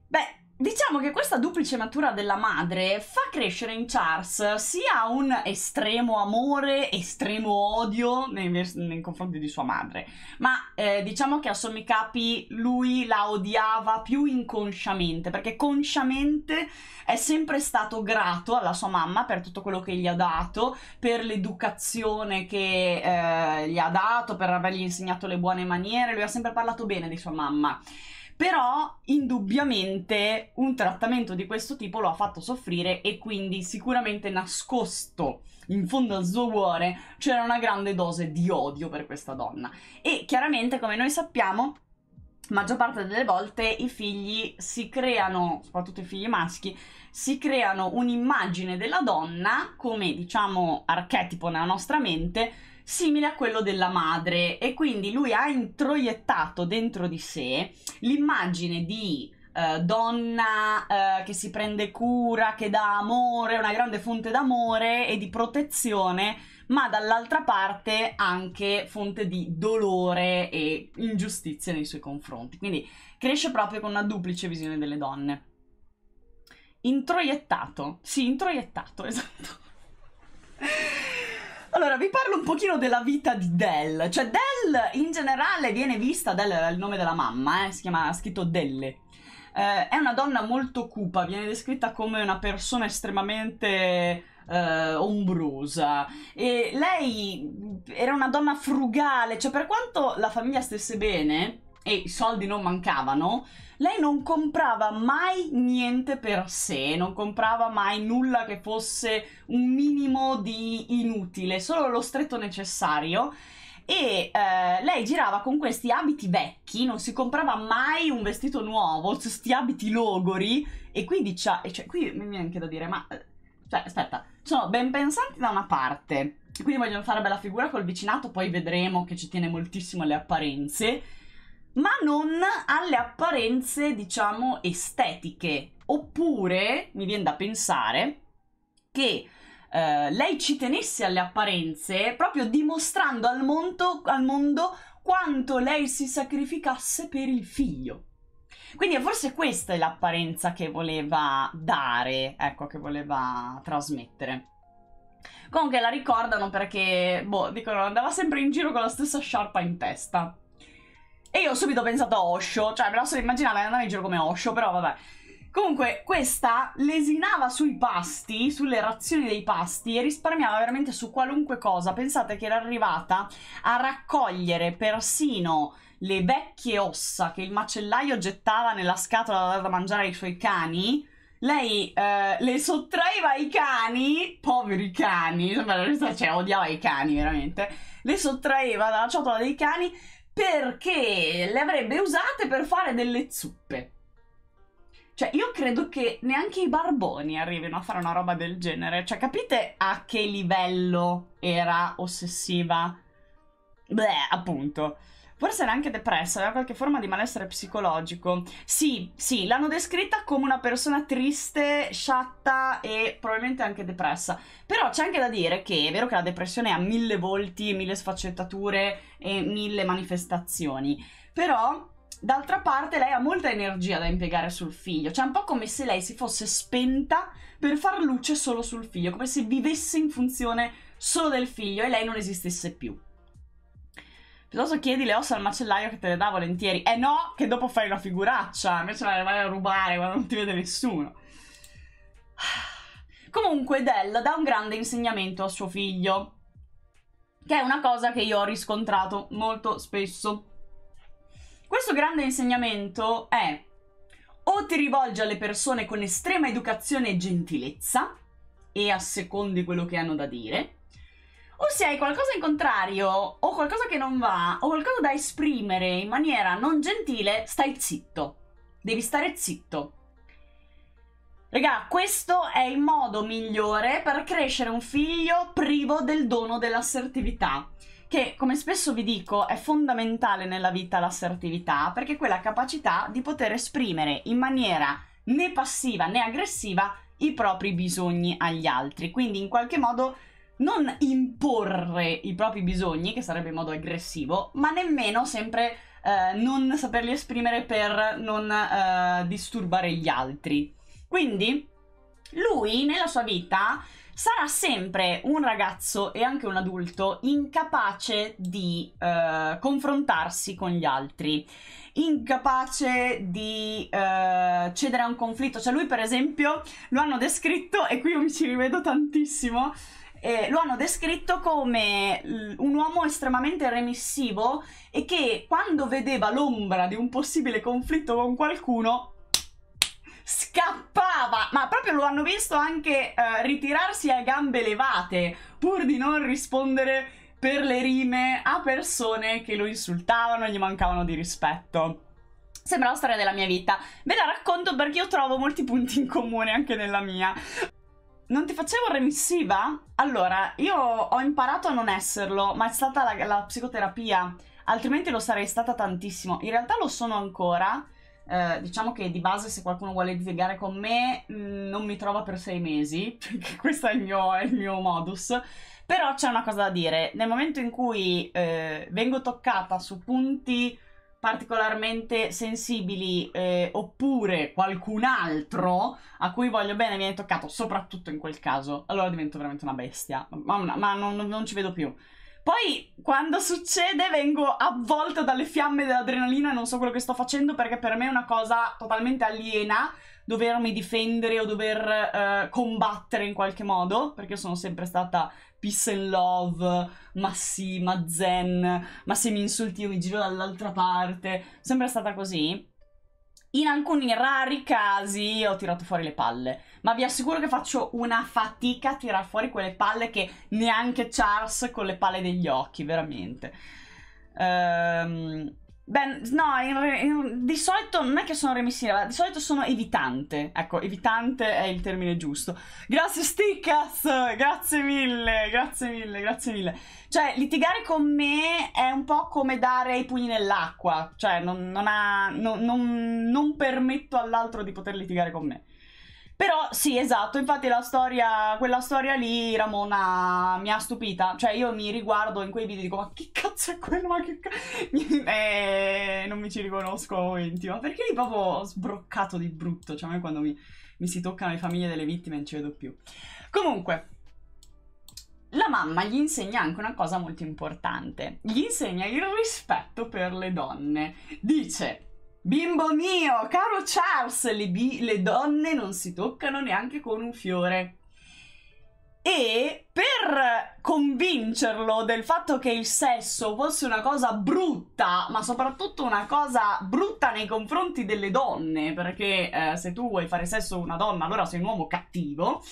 Beh, Diciamo che questa duplice natura della madre fa crescere in Charles sia un estremo amore, estremo odio nei, nei confronti di sua madre, ma eh, diciamo che a sommi capi lui la odiava più inconsciamente, perché consciamente è sempre stato grato alla sua mamma per tutto quello che gli ha dato, per l'educazione che eh, gli ha dato, per avergli insegnato le buone maniere, lui ha sempre parlato bene di sua mamma però indubbiamente un trattamento di questo tipo lo ha fatto soffrire e quindi sicuramente nascosto in fondo al suo cuore c'era una grande dose di odio per questa donna e chiaramente come noi sappiamo maggior parte delle volte i figli si creano, soprattutto i figli maschi, si creano un'immagine della donna come diciamo archetipo nella nostra mente simile a quello della madre e quindi lui ha introiettato dentro di sé l'immagine di eh, donna eh, che si prende cura, che dà amore, una grande fonte d'amore e di protezione, ma dall'altra parte anche fonte di dolore e ingiustizia nei suoi confronti. Quindi cresce proprio con una duplice visione delle donne. Introiettato, sì, introiettato, esatto. Allora, vi parlo un pochino della vita di Dell. Cioè, Dell in generale viene vista, Dell era il nome della mamma, eh, si chiama, ha scritto Delle. Eh, è una donna molto cupa, viene descritta come una persona estremamente eh, ombrosa. E lei era una donna frugale, cioè per quanto la famiglia stesse bene, e i soldi non mancavano, lei non comprava mai niente per sé, non comprava mai nulla che fosse un minimo di inutile, solo lo stretto necessario. E eh, lei girava con questi abiti vecchi, non si comprava mai un vestito nuovo, questi abiti logori. E qui dice, cioè, qui mi viene anche da dire, ma eh, cioè, aspetta, sono ben pensanti da una parte, quindi vogliono fare bella figura col vicinato, poi vedremo che ci tiene moltissimo alle apparenze ma non alle apparenze, diciamo, estetiche. Oppure mi viene da pensare che eh, lei ci tenesse alle apparenze proprio dimostrando al mondo, al mondo quanto lei si sacrificasse per il figlio. Quindi forse questa è l'apparenza che voleva dare, ecco, che voleva trasmettere. Comunque la ricordano perché, boh, dicono, andava sempre in giro con la stessa sciarpa in testa. E io ho subito pensato a Osho, cioè me la solo immaginava andava in giro come Osho, però vabbè. Comunque, questa lesinava sui pasti, sulle razioni dei pasti e risparmiava veramente su qualunque cosa. Pensate che era arrivata a raccogliere persino le vecchie ossa che il macellaio gettava nella scatola da dare da mangiare ai suoi cani. Lei eh, le sottraeva ai cani, poveri cani, cioè, cioè odiava i cani veramente, le sottraeva dalla ciotola dei cani perché le avrebbe usate per fare delle zuppe. Cioè, io credo che neanche i barboni arrivino a fare una roba del genere. Cioè, capite a che livello era ossessiva? Beh, appunto. Forse era anche depressa, aveva qualche forma di malessere psicologico. Sì, sì, l'hanno descritta come una persona triste, sciatta e probabilmente anche depressa. Però c'è anche da dire che è vero che la depressione ha mille volti, mille sfaccettature e mille manifestazioni. Però D'altra parte lei ha molta energia da impiegare sul figlio, cioè è un po' come se lei si fosse spenta per far luce solo sul figlio, come se vivesse in funzione solo del figlio e lei non esistesse più. Piuttosto chiedi le ossa al macellaio che te le dà volentieri. Eh no, che dopo fai una figuraccia. Invece la vai a rubare quando non ti vede nessuno. Comunque Dell dà un grande insegnamento a suo figlio. Che è una cosa che io ho riscontrato molto spesso. Questo grande insegnamento è o ti rivolgi alle persone con estrema educazione e gentilezza e assecondi quello che hanno da dire, o se hai qualcosa in contrario, o qualcosa che non va, o qualcosa da esprimere in maniera non gentile, stai zitto. Devi stare zitto. Regà, questo è il modo migliore per crescere un figlio privo del dono dell'assertività. Che, come spesso vi dico, è fondamentale nella vita l'assertività, perché è quella capacità di poter esprimere in maniera né passiva né aggressiva i propri bisogni agli altri. Quindi, in qualche modo, non imporre i propri bisogni, che sarebbe in modo aggressivo, ma nemmeno sempre eh, non saperli esprimere per non eh, disturbare gli altri. Quindi lui nella sua vita sarà sempre un ragazzo e anche un adulto incapace di eh, confrontarsi con gli altri, incapace di eh, cedere a un conflitto. Cioè lui per esempio lo hanno descritto e qui mi ci rivedo tantissimo eh, lo hanno descritto come un uomo estremamente remissivo e che quando vedeva l'ombra di un possibile conflitto con qualcuno scappava, ma proprio lo hanno visto anche eh, ritirarsi a gambe levate pur di non rispondere per le rime a persone che lo insultavano e gli mancavano di rispetto. Sembra la storia della mia vita. Ve la racconto perché io trovo molti punti in comune anche nella mia. Non ti facevo remissiva? Allora, io ho imparato a non esserlo, ma è stata la, la psicoterapia, altrimenti lo sarei stata tantissimo. In realtà lo sono ancora, eh, diciamo che di base se qualcuno vuole divagare con me mh, mm, non mi trova per sei mesi, perché questo è il mio, è il mio modus. Però c'è una cosa da dire, nel momento in cui eh, vengo toccata su punti particolarmente sensibili eh, oppure qualcun altro a cui voglio bene viene toccato, soprattutto in quel caso, allora divento veramente una bestia, ma, ma non, non ci vedo più. Poi quando succede vengo avvolta dalle fiamme dell'adrenalina e non so quello che sto facendo perché per me è una cosa totalmente aliena dovermi difendere o dover uh, combattere in qualche modo, perché sono sempre stata peace and love, ma sì, ma zen, ma se mi insulti io mi giro dall'altra parte, sempre stata così. In alcuni rari casi ho tirato fuori le palle ma vi assicuro che faccio una fatica a tirar fuori quelle palle che neanche Charles con le palle degli occhi, veramente. Ehm... Beh, no, in, in, di solito non è che sono remissiva, di solito sono evitante. Ecco, evitante è il termine giusto. Grazie Stickas, grazie mille, grazie mille, grazie mille. Cioè, litigare con me è un po' come dare i pugni nell'acqua, cioè non, non, ha, non, non permetto all'altro di poter litigare con me. Però sì, esatto, infatti la storia, quella storia lì, Ramona, mi ha stupita. Cioè io mi riguardo in quei video e dico, ma che cazzo è quello, ma che cazzo... e eh, non mi ci riconosco intima, perché lì proprio sbroccato di brutto. Cioè a me quando mi, mi si toccano le famiglie delle vittime non ci vedo più. Comunque, la mamma gli insegna anche una cosa molto importante, gli insegna il rispetto per le donne. Dice, Bimbo mio, caro Charles, le, le donne non si toccano neanche con un fiore. E per convincerlo del fatto che il sesso fosse una cosa brutta, ma soprattutto una cosa brutta nei confronti delle donne, perché eh, se tu vuoi fare sesso con una donna, allora sei un uomo cattivo,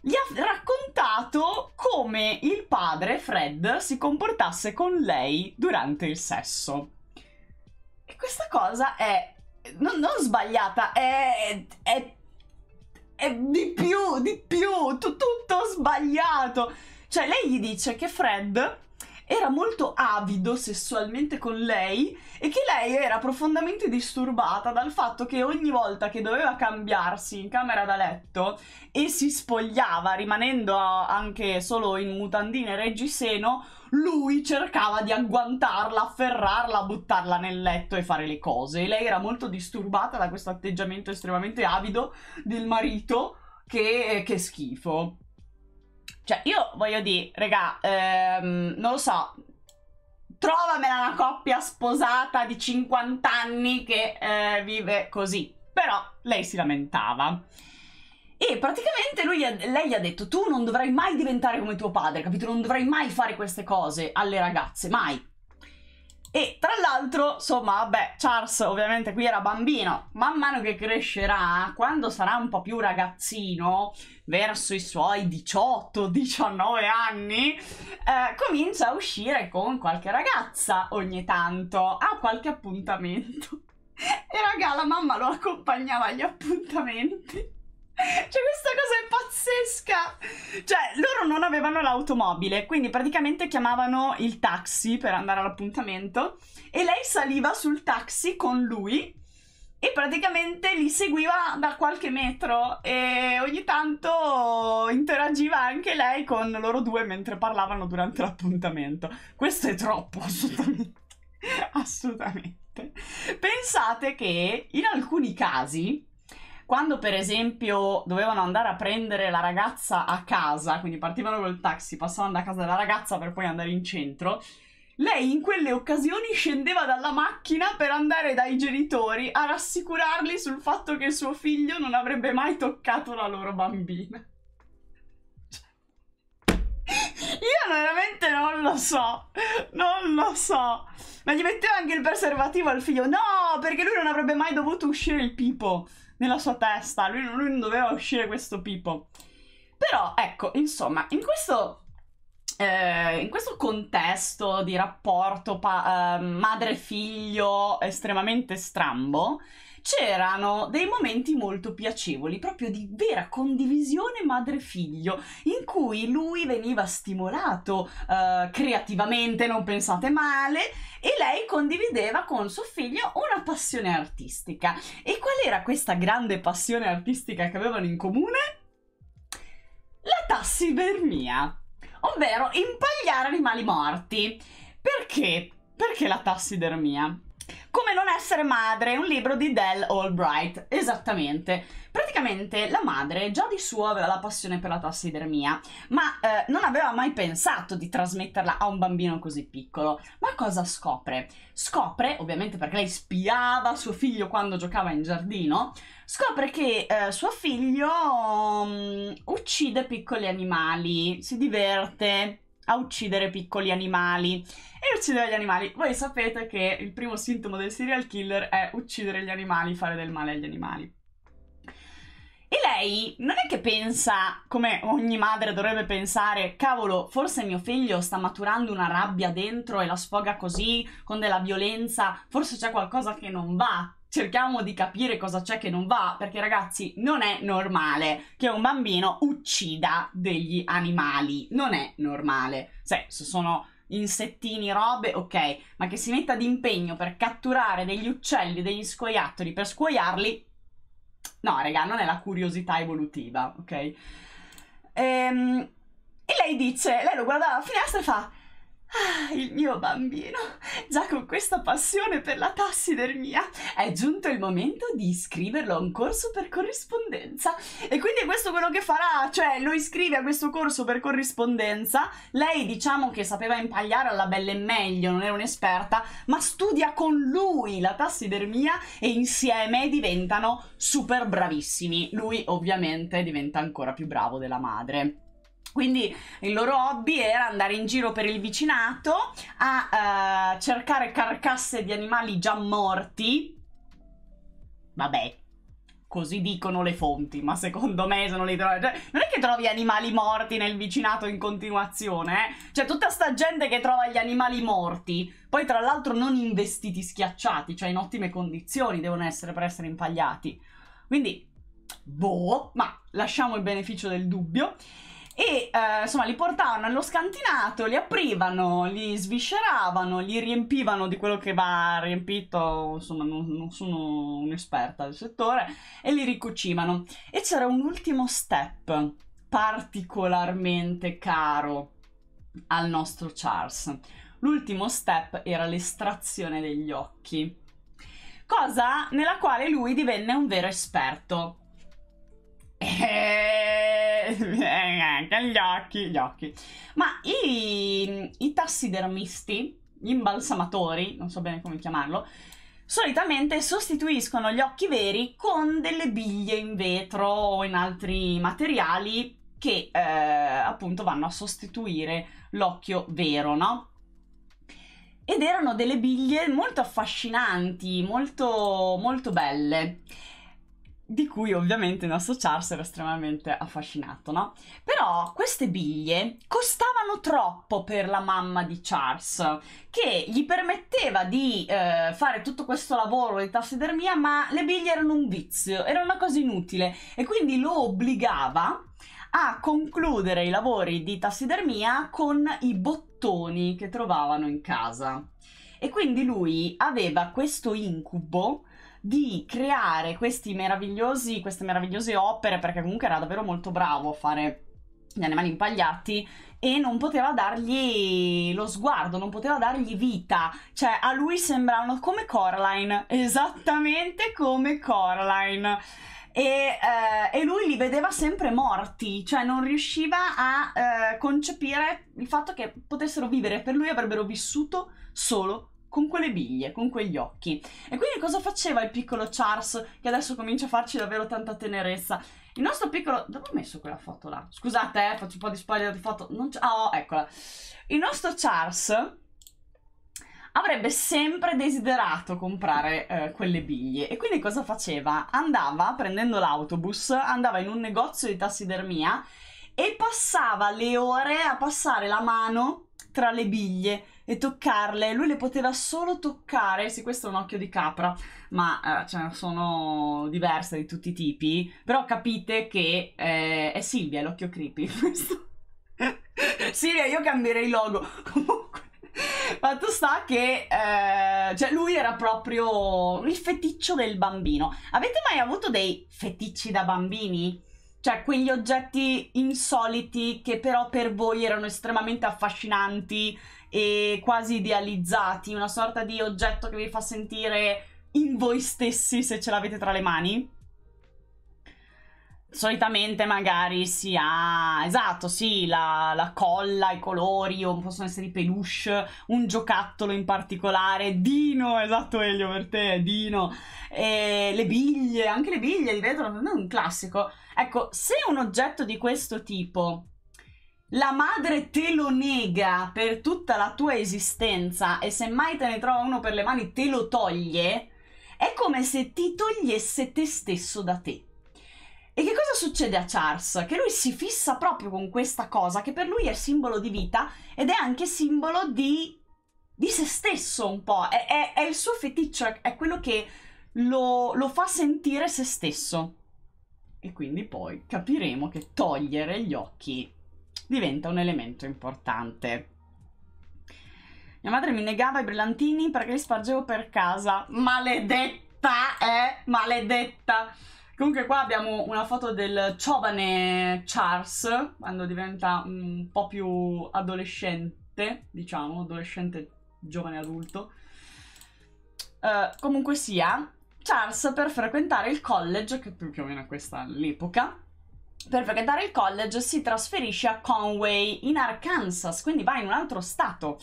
gli ha raccontato come il padre Fred si comportasse con lei durante il sesso. Questa cosa è non, non sbagliata, è, è, è, di più, di più, tu, tutto sbagliato. Cioè lei gli dice che Fred era molto avido sessualmente con lei e che lei era profondamente disturbata dal fatto che ogni volta che doveva cambiarsi in camera da letto e si spogliava rimanendo anche solo in mutandine reggiseno, lui cercava di agguantarla, afferrarla, buttarla nel letto e fare le cose. E lei era molto disturbata da questo atteggiamento estremamente avido del marito che, eh, che schifo. Cioè, io voglio dire, regà, ehm, non lo so, trovamela una coppia sposata di 50 anni che eh, vive così. Però lei si lamentava. E praticamente lui, lei ha detto: Tu non dovrai mai diventare come tuo padre, capito? Non dovrai mai fare queste cose alle ragazze, mai. E tra l'altro, insomma, vabbè, Charles ovviamente qui era bambino. Man mano che crescerà, quando sarà un po' più ragazzino, verso i suoi 18-19 anni, eh, comincia a uscire con qualche ragazza ogni tanto, a qualche appuntamento. E raga, la mamma lo accompagnava agli appuntamenti. Cioè, questa cosa è pazzesca! Cioè, loro non avevano l'automobile, quindi praticamente chiamavano il taxi per andare all'appuntamento e lei saliva sul taxi con lui e praticamente li seguiva da qualche metro e ogni tanto interagiva anche lei con loro due mentre parlavano durante l'appuntamento. Questo è troppo, assolutamente. assolutamente. Pensate che in alcuni casi quando per esempio dovevano andare a prendere la ragazza a casa, quindi partivano col taxi, passavano da casa della ragazza per poi andare in centro, lei in quelle occasioni scendeva dalla macchina per andare dai genitori a rassicurarli sul fatto che suo figlio non avrebbe mai toccato la loro bambina. Cioè, io veramente non lo so, non lo so. Ma gli metteva anche il preservativo al figlio. No, perché lui non avrebbe mai dovuto uscire il pipo nella sua testa, lui, lui non doveva uscire questo Pippo. Però, ecco, insomma, in questo, eh, in questo contesto di rapporto pa- eh, madre-figlio estremamente strambo, c'erano dei momenti molto piacevoli, proprio di vera condivisione madre-figlio, in cui lui veniva stimolato eh, creativamente, non pensate male, e lei condivideva con suo figlio una passione artistica. E qual era questa grande passione artistica che avevano in comune? La tassidermia, ovvero impagliare animali morti. Perché? Perché la tassidermia? Come non essere madre, un libro di Dell Albright, esattamente. Praticamente la madre già di suo aveva la passione per la tassidermia, ma eh, non aveva mai pensato di trasmetterla a un bambino così piccolo. Ma cosa scopre? Scopre, ovviamente perché lei spiava suo figlio quando giocava in giardino, scopre che eh, suo figlio um, uccide piccoli animali, si diverte a uccidere piccoli animali e uccideva gli animali. Voi sapete che il primo sintomo del serial killer è uccidere gli animali, fare del male agli animali. E lei non è che pensa, come ogni madre dovrebbe pensare, cavolo, forse mio figlio sta maturando una rabbia dentro e la sfoga così, con della violenza, forse c'è qualcosa che non va. Cerchiamo di capire cosa c'è che non va, perché ragazzi, non è normale che un bambino uccida degli animali. Non è normale. Cioè, sono insettini, robe, ok, ma che si metta d'impegno per catturare degli uccelli, degli scoiattoli, per scuoiarli, no, raga, non è la curiosità evolutiva, ok? Ehm, e lei dice, lei lo guarda dalla finestra e fa, Ah, il mio bambino! Già con questa passione per la tassidermia è giunto il momento di iscriverlo a un corso per corrispondenza. E quindi è questo quello che farà, cioè lo iscrive a questo corso per corrispondenza. Lei diciamo che sapeva impagliare alla bella e meglio, non era un'esperta, ma studia con lui la tassidermia e insieme diventano super bravissimi. Lui ovviamente diventa ancora più bravo della madre. Quindi il loro hobby era andare in giro per il vicinato a uh, cercare carcasse di animali già morti. Vabbè, così dicono le fonti, ma secondo me se non li trovi... Cioè, non è che trovi animali morti nel vicinato in continuazione, eh? Cioè, tutta sta gente che trova gli animali morti, poi tra l'altro non in vestiti schiacciati, cioè in ottime condizioni devono essere per essere impagliati. Quindi, boh, ma lasciamo il beneficio del dubbio e eh, insomma li portavano allo scantinato, li aprivano, li svisceravano, li riempivano di quello che va riempito, insomma non, non sono un'esperta del settore, e li ricucivano. E c'era un ultimo step particolarmente caro al nostro Charles. L'ultimo step era l'estrazione degli occhi, cosa nella quale lui divenne un vero esperto eh, anche gli occhi, gli occhi. Ma i, i tassidermisti, gli imbalsamatori, non so bene come chiamarlo, solitamente sostituiscono gli occhi veri con delle biglie in vetro o in altri materiali che eh, appunto vanno a sostituire l'occhio vero, no? Ed erano delle biglie molto affascinanti, molto, molto belle di cui ovviamente il nostro Charles era estremamente affascinato, no? Però queste biglie costavano troppo per la mamma di Charles, che gli permetteva di eh, fare tutto questo lavoro di tassidermia, ma le biglie erano un vizio, era una cosa inutile e quindi lo obbligava a concludere i lavori di tassidermia con i bottoni che trovavano in casa. E quindi lui aveva questo incubo di creare queste meravigliose opere, perché comunque era davvero molto bravo a fare gli animali impagliati e non poteva dargli lo sguardo, non poteva dargli vita. Cioè, a lui sembravano come Coraline, esattamente come Coraline. E, eh, e, lui li vedeva sempre morti, cioè non riusciva a eh, concepire il fatto che potessero vivere, per lui avrebbero vissuto solo con quelle biglie, con quegli occhi. E quindi cosa faceva il piccolo Charles, che adesso comincia a farci davvero tanta tenerezza? Il nostro piccolo... Dove ho messo quella foto là? Scusate, eh, faccio un po' di spoiler di foto. Ah, oh, eccola. Il nostro Charles avrebbe sempre desiderato comprare eh, quelle biglie e quindi cosa faceva? Andava prendendo l'autobus, andava in un negozio di tassidermia e passava le ore a passare la mano tra le biglie e toccarle, lui le poteva solo toccare, sì questo è un occhio di capra, ma eh, ce ne sono diverse di tutti i tipi, però capite che eh, è Silvia è l'occhio creepy Silvia io cambierei logo, comunque. Fatto sta che eh, cioè lui era proprio il feticcio del bambino. Avete mai avuto dei feticci da bambini? Cioè, quegli oggetti insoliti che però per voi erano estremamente affascinanti e quasi idealizzati, una sorta di oggetto che vi fa sentire in voi stessi se ce l'avete tra le mani. Solitamente magari si ha, esatto, sì, la, la colla, i colori, o possono essere i peluche, un giocattolo in particolare, Dino, esatto Elio per te, Dino, e le biglie, anche le biglie di vetro, non è un classico. Ecco, se un oggetto di questo tipo la madre te lo nega per tutta la tua esistenza e semmai te ne trova uno per le mani te lo toglie, è come se ti togliesse te stesso da te. E che cosa succede a Charles? Che lui si fissa proprio con questa cosa che per lui è simbolo di vita ed è anche simbolo di, di se stesso un po', è, è, è il suo feticcio, è quello che lo, lo fa sentire se stesso. E quindi poi capiremo che togliere gli occhi diventa un elemento importante. Mia madre mi negava i brillantini perché li spargevo per casa. Maledetta, eh? Maledetta! Comunque qua abbiamo una foto del giovane Charles, quando diventa un po' più adolescente, diciamo, adolescente giovane adulto. Uh, comunque sia, Charles per frequentare il college, che più o meno è questa l'epoca, per frequentare il college si trasferisce a Conway in Arkansas, quindi va in un altro stato.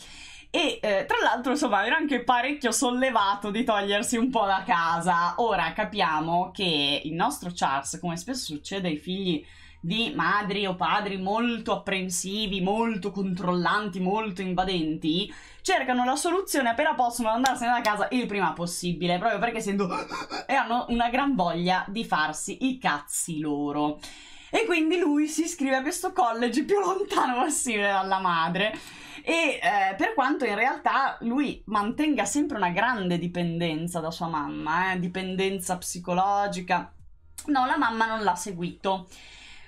E eh, tra l'altro, insomma, era anche parecchio sollevato di togliersi un po' da casa. Ora capiamo che il nostro Charles, come spesso succede ai figli di madri o padri molto apprensivi, molto controllanti, molto invadenti, cercano la soluzione appena possono andarsene da casa il prima possibile, proprio perché sento e hanno una gran voglia di farsi i cazzi loro. E quindi lui si iscrive a questo college più lontano possibile dalla madre. E eh, per quanto in realtà lui mantenga sempre una grande dipendenza da sua mamma, eh, dipendenza psicologica, no, la mamma non l'ha seguito.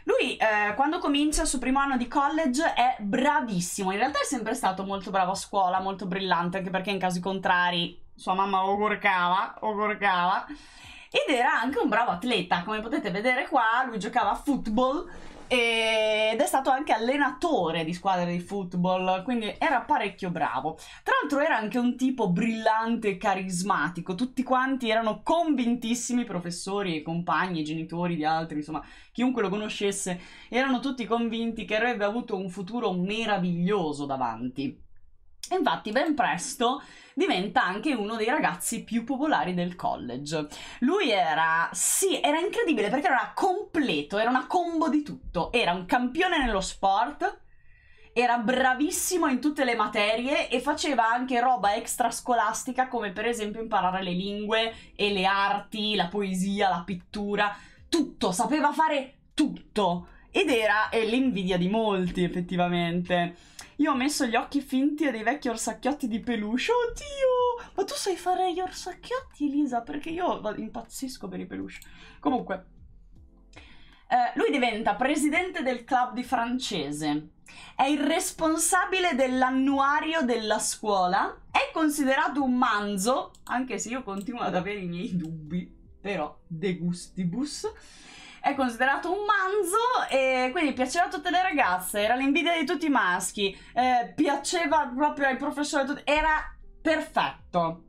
Lui eh, quando comincia il suo primo anno di college è bravissimo, in realtà è sempre stato molto bravo a scuola, molto brillante, anche perché in casi contrari sua mamma lo gorcava, ed era anche un bravo atleta, come potete vedere qua, lui giocava a football ed è stato anche allenatore di squadre di football, quindi era parecchio bravo. Tra l'altro era anche un tipo brillante e carismatico, tutti quanti erano convintissimi, professori, e compagni, genitori di altri, insomma, chiunque lo conoscesse, erano tutti convinti che avrebbe avuto un futuro meraviglioso davanti. Infatti ben presto diventa anche uno dei ragazzi più popolari del college. Lui era, sì, era incredibile perché era completo, era una combo di tutto. Era un campione nello sport, era bravissimo in tutte le materie e faceva anche roba extrascolastica come per esempio imparare le lingue e le arti, la poesia, la pittura, tutto, sapeva fare tutto ed era eh, l'invidia di molti effettivamente. Io ho messo gli occhi finti a dei vecchi orsacchiotti di peluche. Oddio! Ma tu sai fare gli orsacchiotti, Elisa? Perché io impazzisco per i peluche. Comunque, eh, lui diventa presidente del club di francese. È il responsabile dell'annuario della scuola. È considerato un manzo, anche se io continuo ad avere i miei dubbi, però de gustibus è considerato un manzo e quindi piaceva a tutte le ragazze, era l'invidia di tutti i maschi, eh, piaceva proprio ai professori, era perfetto.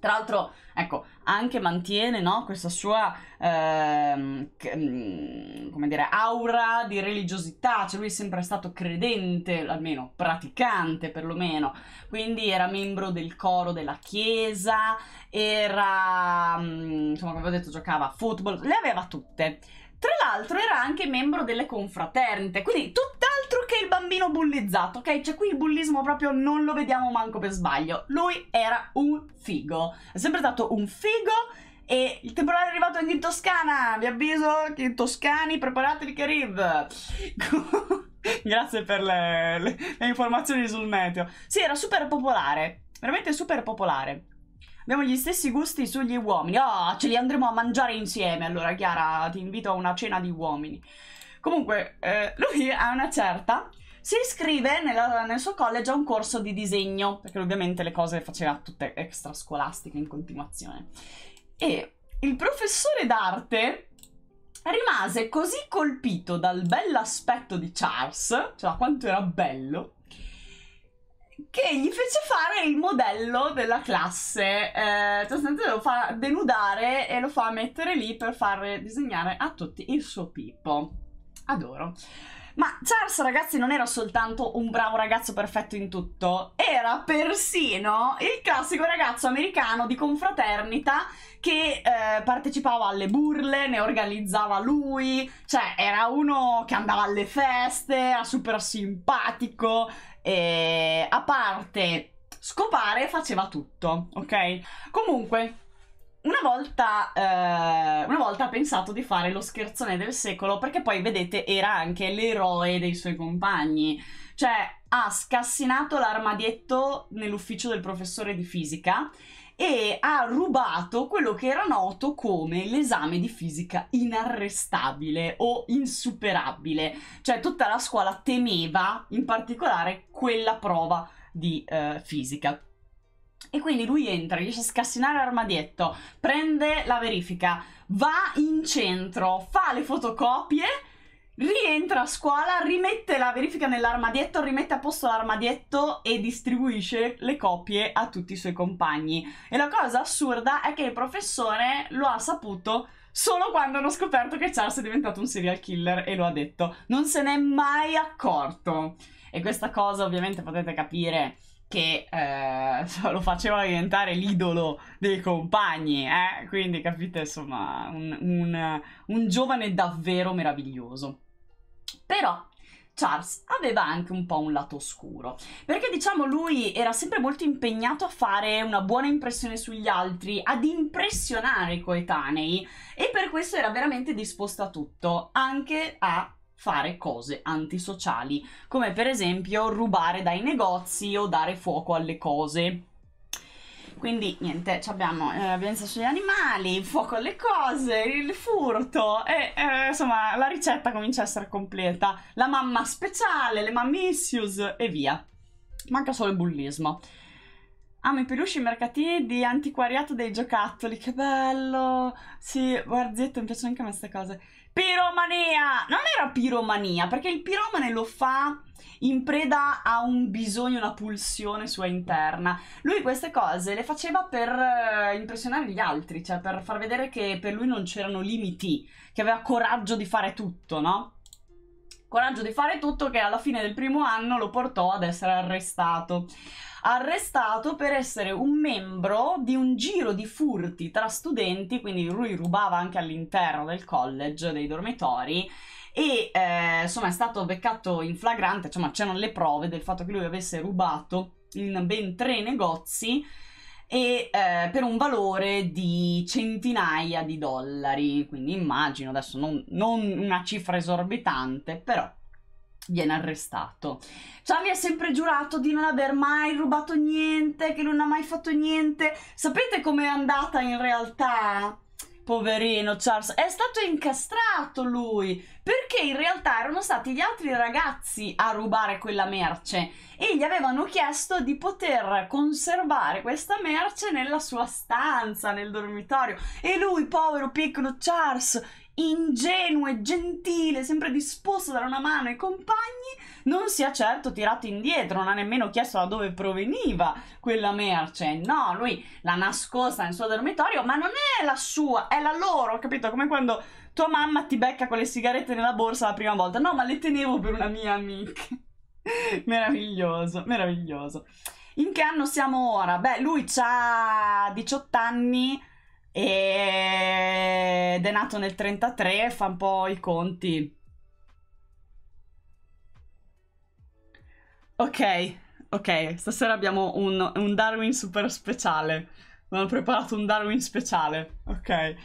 Tra l'altro, ecco, anche mantiene no, questa sua ehm, mm, come dire, aura di religiosità, cioè lui è sempre stato credente, almeno praticante perlomeno, quindi era membro del coro della chiesa, era, mm, insomma, come ho detto, giocava a football, le aveva tutte. Tra l'altro era anche membro delle confraternite, quindi tutt'altro che il bambino bullizzato, ok? Cioè qui il bullismo proprio non lo vediamo manco per sbaglio. Lui era un figo, è sempre stato un figo e il temporale è arrivato anche in Toscana, vi avviso che i toscani preparatevi che arriva. Grazie per le, le, le informazioni sul meteo. Sì, era super popolare, veramente super popolare. Abbiamo gli stessi gusti sugli uomini. Ah, oh, ce li andremo a mangiare insieme. Allora, Chiara, ti invito a una cena di uomini. Comunque, eh, lui ha una certa. Si iscrive nella, nel suo college a un corso di disegno, perché ovviamente le cose faceva tutte extrascolastiche in continuazione. E il professore d'arte rimase così colpito dal bell'aspetto di Charles, cioè da quanto era bello, che gli fece fare il modello della classe, eh, cioè lo fa denudare e lo fa mettere lì per far disegnare a tutti il suo Pippo. Adoro. Ma Charles, ragazzi, non era soltanto un bravo ragazzo perfetto in tutto, era persino il classico ragazzo americano di confraternita che eh, partecipava alle burle, ne organizzava lui, cioè era uno che andava alle feste, era super simpatico, eh, a parte scopare faceva tutto, ok? Comunque, una volta, eh, una volta, ha pensato di fare lo scherzone del secolo perché poi vedete era anche l'eroe dei suoi compagni, cioè ha scassinato l'armadietto nell'ufficio del professore di fisica e ha rubato quello che era noto come l'esame di fisica inarrestabile o insuperabile, cioè tutta la scuola temeva in particolare quella prova di eh, fisica. E quindi lui entra, riesce a scassinare l'armadietto, prende la verifica, va in centro, fa le fotocopie rientra a scuola, rimette la verifica nell'armadietto, rimette a posto l'armadietto e distribuisce le copie a tutti i suoi compagni. E la cosa assurda è che il professore lo ha saputo solo quando hanno scoperto che Charles è diventato un serial killer e lo ha detto. Non se n'è mai accorto. E questa cosa ovviamente potete capire che eh, lo faceva diventare l'idolo dei compagni, eh? quindi capite insomma un, un, un giovane davvero meraviglioso. Però Charles aveva anche un po' un lato oscuro, perché diciamo lui era sempre molto impegnato a fare una buona impressione sugli altri, ad impressionare i coetanei e per questo era veramente disposto a tutto, anche a fare cose antisociali, come per esempio rubare dai negozi o dare fuoco alle cose. Quindi niente, eh, abbiamo eh, violenza sugli animali, il fuoco alle cose, il furto e eh, insomma la ricetta comincia a essere completa. La mamma speciale, le mamme issues e via. Manca solo il bullismo. Amo i peluche, mercatini di antiquariato dei giocattoli, che bello! Sì, guarda zitto, mi piacciono anche a me queste cose. Piromania! Non era piromania, perché il piromane lo fa in preda a un bisogno, una pulsione sua interna. Lui queste cose le faceva per eh, impressionare gli altri, cioè per far vedere che per lui non c'erano limiti, che aveva coraggio di fare tutto, no? Coraggio di fare tutto che alla fine del primo anno lo portò ad essere arrestato arrestato per essere un membro di un giro di furti tra studenti, quindi lui rubava anche all'interno del college, dei dormitori e eh, insomma è stato beccato in flagrante, insomma cioè, c'erano le prove del fatto che lui avesse rubato in ben tre negozi e eh, per un valore di centinaia di dollari, quindi immagino adesso non, non una cifra esorbitante, però viene arrestato. Charlie ha sempre giurato di non aver mai rubato niente, che non ha mai fatto niente. Sapete com'è andata in realtà? Poverino Charles, è stato incastrato lui perché in realtà erano stati gli altri ragazzi a rubare quella merce e gli avevano chiesto di poter conservare questa merce nella sua stanza, nel dormitorio. E lui, povero piccolo Charles, ingenuo e gentile, sempre disposto a dare una mano ai compagni, non si è certo tirato indietro, non ha nemmeno chiesto da dove proveniva quella merce. No, lui l'ha nascosta nel suo dormitorio, ma non è la sua, è la loro, capito? Come quando tua mamma ti becca con le sigarette nella borsa la prima volta. No, ma le tenevo per una mia amica. meraviglioso, meraviglioso. In che anno siamo ora? Beh, lui ha 18 anni ed è nato nel 33 fa un po' i conti. Ok, ok, stasera abbiamo un, un Darwin super speciale. mi hanno preparato un Darwin speciale, ok.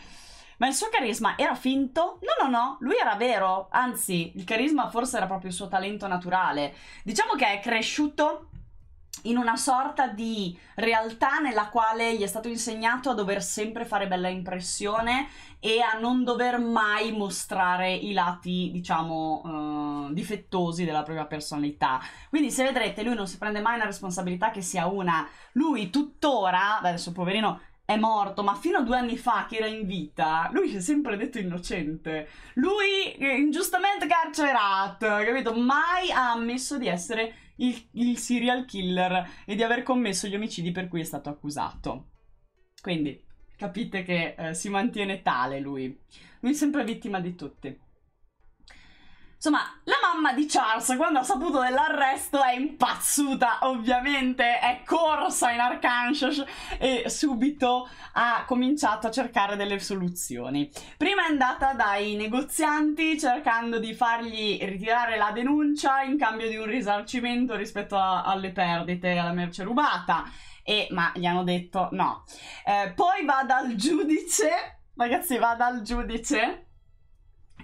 Ma il suo carisma era finto? No, no, no, lui era vero. Anzi, il carisma forse era proprio il suo talento naturale. Diciamo che è cresciuto in una sorta di realtà nella quale gli è stato insegnato a dover sempre fare bella impressione e a non dover mai mostrare i lati, diciamo, eh, difettosi della propria personalità. Quindi se vedrete, lui non si prende mai una responsabilità che sia una. Lui tuttora, adesso poverino, è morto, ma fino a due anni fa che era in vita, lui si è sempre detto innocente. Lui eh, ingiustamente carcerato, capito? Mai ha ammesso di essere il, il serial killer e di aver commesso gli omicidi per cui è stato accusato. Quindi capite che eh, si mantiene tale lui. Lui è sempre vittima di tutti. Insomma, la mamma di Charles, quando ha saputo dell'arresto, è impazzuta, ovviamente, è corsa in Arkansas e subito ha cominciato a cercare delle soluzioni. Prima è andata dai negozianti cercando di fargli ritirare la denuncia in cambio di un risarcimento rispetto a, alle perdite e alla merce rubata, e, ma gli hanno detto no. Eh, poi va dal giudice, ragazzi, va dal giudice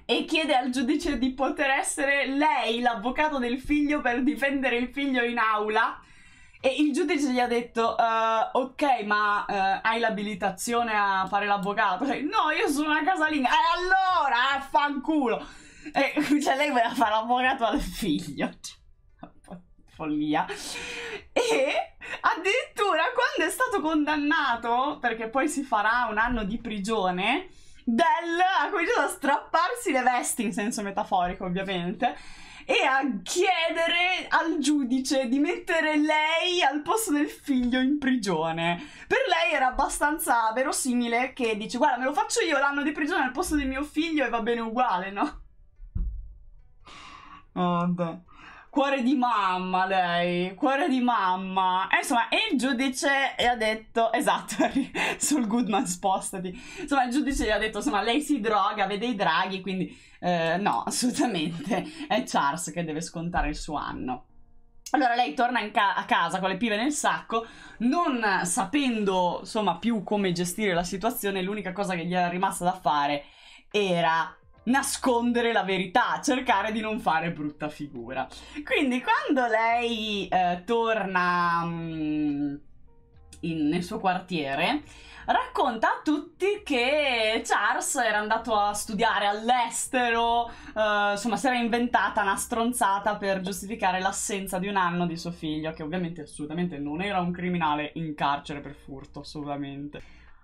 e chiede al giudice di poter essere lei l'avvocato del figlio per difendere il figlio in aula. E il giudice gli ha detto: uh, Ok, ma uh, hai l'abilitazione a fare l'avvocato? E, no, io sono una casalinga. E allora, eh, affanculo. E, cioè, lei voleva fare l'avvocato al figlio. Cioè, follia. E addirittura quando è stato condannato, perché poi si farà un anno di prigione Belle ha cominciato a strapparsi le vesti, in senso metaforico ovviamente, e a chiedere al giudice di mettere lei al posto del figlio in prigione. Per lei era abbastanza verosimile che dice guarda me lo faccio io l'anno di prigione al posto del mio figlio e va bene uguale, no? Vabbè. Oh, Cuore di mamma, lei. Cuore di mamma. E eh, insomma, e il giudice gli ha detto, esatto, sul Goodman spostati. Insomma, il giudice gli ha detto, insomma, lei si droga, vede i draghi, quindi eh, no, assolutamente. È Charles che deve scontare il suo anno. Allora lei torna ca a casa con le pive nel sacco, non sapendo insomma più come gestire la situazione, l'unica cosa che gli era rimasta da fare era nascondere la verità, cercare di non fare brutta figura. Quindi quando lei eh, torna mh, mm, in, nel suo quartiere, racconta a tutti che Charles era andato a studiare all'estero, eh, insomma si era inventata una stronzata per giustificare l'assenza di un anno di suo figlio, che ovviamente assolutamente non era un criminale in carcere per furto, assolutamente.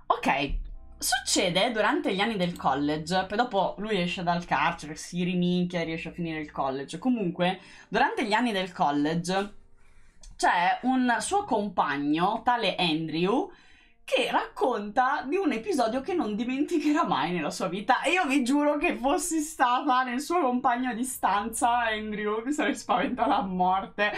Ok, Succede durante gli anni del college, poi dopo lui esce dal carcere, si riminchia e riesce a finire il college. Comunque, durante gli anni del college c'è un suo compagno, tale Andrew, che racconta di un episodio che non dimenticherà mai nella sua vita. E io vi giuro che fossi stata nel suo compagno di stanza, Andrew, mi sarei spaventata a morte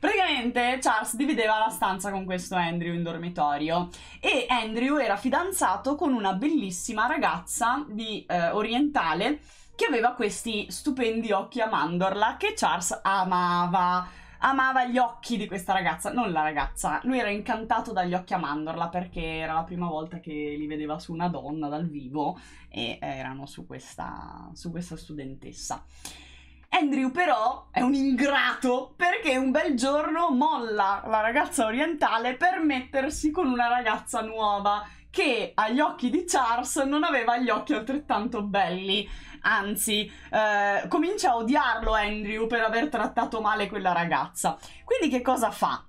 Praticamente Charles divideva la stanza con questo Andrew in dormitorio e Andrew era fidanzato con una bellissima ragazza di, eh, orientale che aveva questi stupendi occhi a mandorla che Charles amava amava gli occhi di questa ragazza, non la ragazza, lui era incantato dagli occhi a mandorla perché era la prima volta che li vedeva su una donna dal vivo e erano su questa, su questa studentessa. Andrew però è un ingrato perché un bel giorno molla la ragazza orientale per mettersi con una ragazza nuova che agli occhi di Charles non aveva gli occhi altrettanto belli. Anzi, eh, comincia a odiarlo Andrew per aver trattato male quella ragazza. Quindi che cosa fa?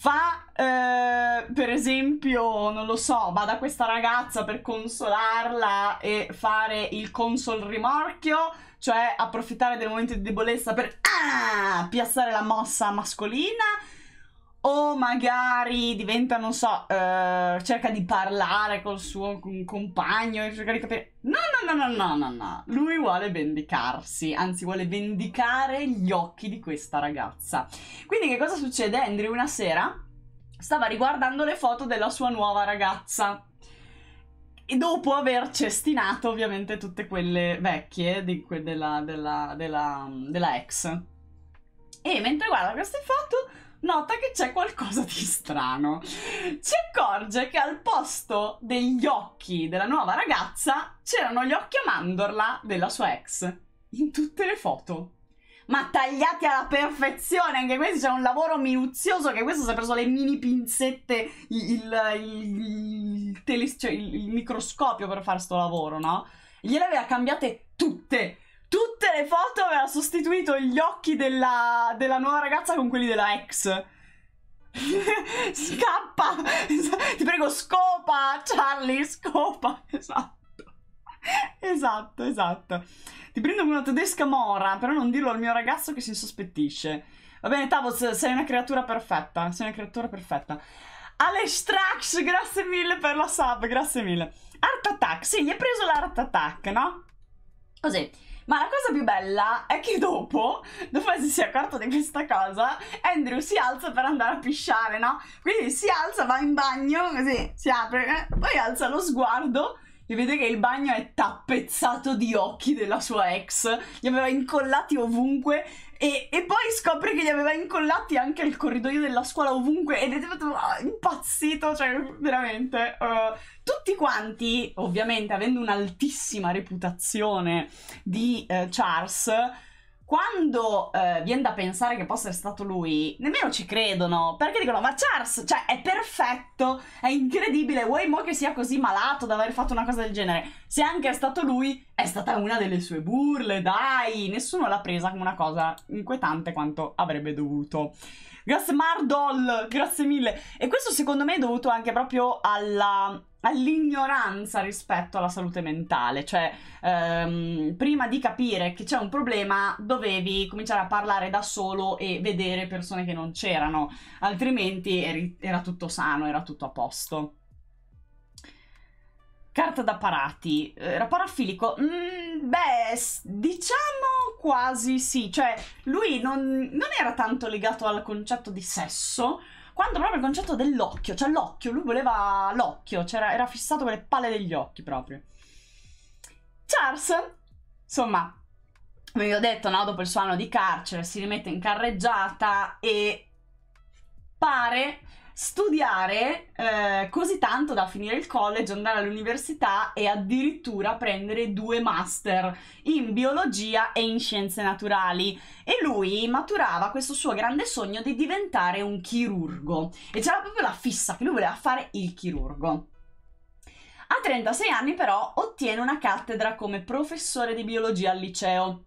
fa eh, per esempio non lo so va da questa ragazza per consolarla e fare il consol rimorchio cioè approfittare del momento di debolezza per ah, piazzare la mossa mascolina o magari diventa, non so, eh, cerca di parlare col suo compagno e cerca di capire. No, no, no, no, no, no, no. Lui vuole vendicarsi, anzi vuole vendicare gli occhi di questa ragazza. Quindi che cosa succede? Andrew una sera stava riguardando le foto della sua nuova ragazza e dopo aver cestinato ovviamente tutte quelle vecchie di, que, della, della, della, della ex. E mentre guarda queste foto nota che c'è qualcosa di strano. Si accorge che al posto degli occhi della nuova ragazza c'erano gli occhi a mandorla della sua ex. In tutte le foto ma tagliati alla perfezione. Anche questo c'è un lavoro minuzioso che questo si è preso le mini pinzette, il, il, il, tele, cioè il microscopio per fare sto lavoro, no? Gliele aveva cambiate tutte. Tutte le foto aveva sostituito gli occhi della, della nuova ragazza con quelli della ex. Scappa! Ti prego, scopa! Charlie, scopa! Esatto esatto, esatto. Ti prendo con una tedesca mora, però non dirlo al mio ragazzo che si insospettisce. Va bene, Tavos, sei una creatura perfetta. Sei una creatura perfetta. Alestrax, grazie mille per la sub, grazie mille. Art Attack, sì, gli hai preso l'Art Attack, no? Così. Oh, Ma la cosa più bella è che dopo, dopo che si sia accorto di questa cosa, Andrew si alza per andare a pisciare, no? Quindi si alza, va in bagno, così si apre, eh, poi alza lo sguardo e vede che il bagno è tappezzato di occhi della sua ex, li aveva incollati ovunque e, e poi scopre che li aveva incollati anche al corridoio della scuola ovunque ed è diventato ah, impazzito, cioè veramente. Uh, tutti quanti, ovviamente avendo un'altissima reputazione di uh, Charles, quando eh, viene da pensare che possa essere stato lui, nemmeno ci credono. Perché dicono: Ma Charles, cioè, è perfetto, è incredibile. Vuoi mo che sia così malato da aver fatto una cosa del genere? Se anche è stato lui, è stata una delle sue burle, dai. Nessuno l'ha presa come una cosa inquietante quanto avrebbe dovuto. Grazie Mardol, grazie mille. E questo secondo me è dovuto anche proprio alla all'ignoranza rispetto alla salute mentale, cioè ehm, prima di capire che c'è un problema dovevi cominciare a parlare da solo e vedere persone che non c'erano, altrimenti eri, era tutto sano, era tutto a posto. Carta da parati, eh, era parafilico? Mm, beh, diciamo quasi sì, cioè lui non, non era tanto legato al concetto di sesso, quando proprio il concetto dell'occhio, cioè l'occhio, lui voleva l'occhio, cioè era, era fissato con le palle degli occhi proprio. Charles, insomma, come vi ho detto, no, dopo il suo anno di carcere si rimette in carreggiata e pare studiare eh, così tanto da finire il college, andare all'università e addirittura prendere due master in biologia e in scienze naturali. E lui maturava questo suo grande sogno di diventare un chirurgo. E c'era proprio la fissa che lui voleva fare il chirurgo. A 36 anni però ottiene una cattedra come professore di biologia al liceo.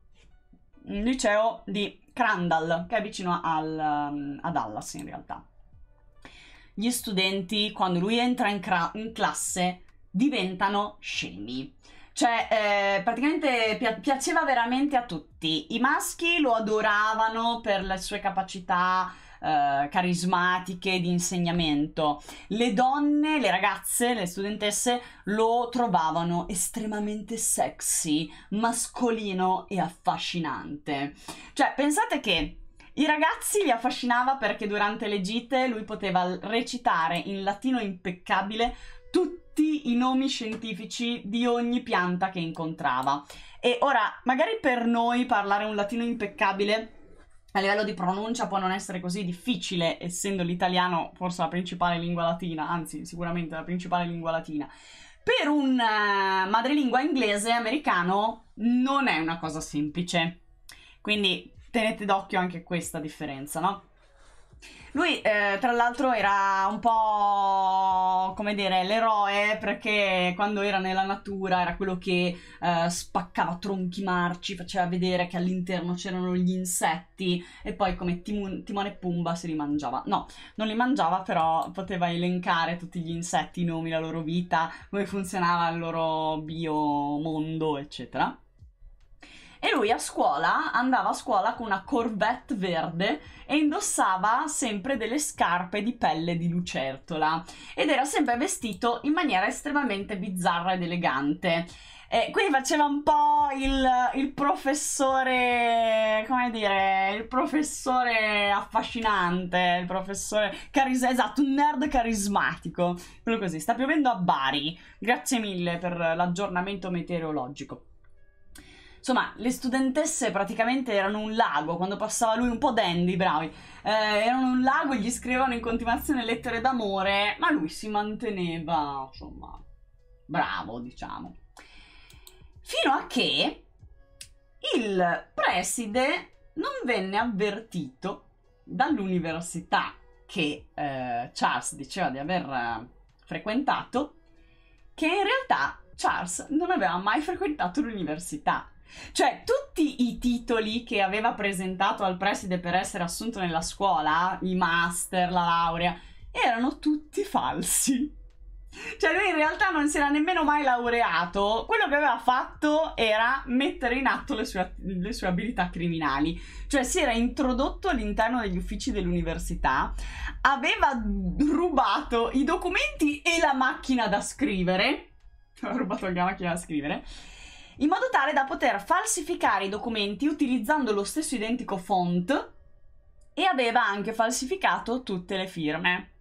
Un liceo di Crandall, che è vicino al, mm, a Dallas in realtà gli studenti, quando lui entra in, cra- in classe, diventano scemi. Cioè, eh, praticamente pi- piaceva veramente a tutti. I maschi lo adoravano per le sue capacità eh, carismatiche di insegnamento. Le donne, le ragazze, le studentesse lo trovavano estremamente sexy, mascolino e affascinante. Cioè, pensate che i ragazzi li affascinava perché durante le gite lui poteva recitare in latino impeccabile tutti i nomi scientifici di ogni pianta che incontrava. E ora, magari per noi parlare un latino impeccabile a livello di pronuncia può non essere così difficile, essendo l'italiano forse la principale lingua latina, anzi sicuramente la principale lingua latina. Per un uh, madrelingua inglese americano non è una cosa semplice. Quindi tenete d'occhio anche questa differenza, no? Lui, eh, tra l'altro, era un po' come dire l'eroe perché quando era nella natura era quello che eh, spaccava tronchi marci, faceva vedere che all'interno c'erano gli insetti e poi come Timon, Timone Pumba se li mangiava. No, non li mangiava, però poteva elencare tutti gli insetti, i nomi, la loro vita, come funzionava il loro biomondo, eccetera. E lui a scuola andava a scuola con una Corvette verde e indossava sempre delle scarpe di pelle di lucertola ed era sempre vestito in maniera estremamente bizzarra ed elegante. Eh, quindi faceva un po' il, il, professore, come dire, il professore affascinante, il professore caris- esatto, un nerd carismatico, quello così. Sta piovendo a Bari, grazie mille per l'aggiornamento meteorologico. Insomma, le studentesse praticamente erano un lago, quando passava lui un po' dandy, bravi. Eh, erano un lago, e gli scrivevano in continuazione lettere d'amore, ma lui si manteneva, insomma, bravo, diciamo. Fino a che il preside non venne avvertito dall'università che eh, Charles diceva di aver eh, frequentato che in realtà Charles non aveva mai frequentato l'università. Cioè, tutti i titoli che aveva presentato al preside per essere assunto nella scuola, i master, la laurea, erano tutti falsi. Cioè, lui in realtà non si era nemmeno mai laureato. Quello che aveva fatto era mettere in atto le sue, le sue abilità criminali. Cioè, si era introdotto all'interno degli uffici dell'università, aveva rubato i documenti e la macchina da scrivere. Aveva rubato anche la macchina da scrivere in modo tale da poter falsificare i documenti utilizzando lo stesso identico font e aveva anche falsificato tutte le firme.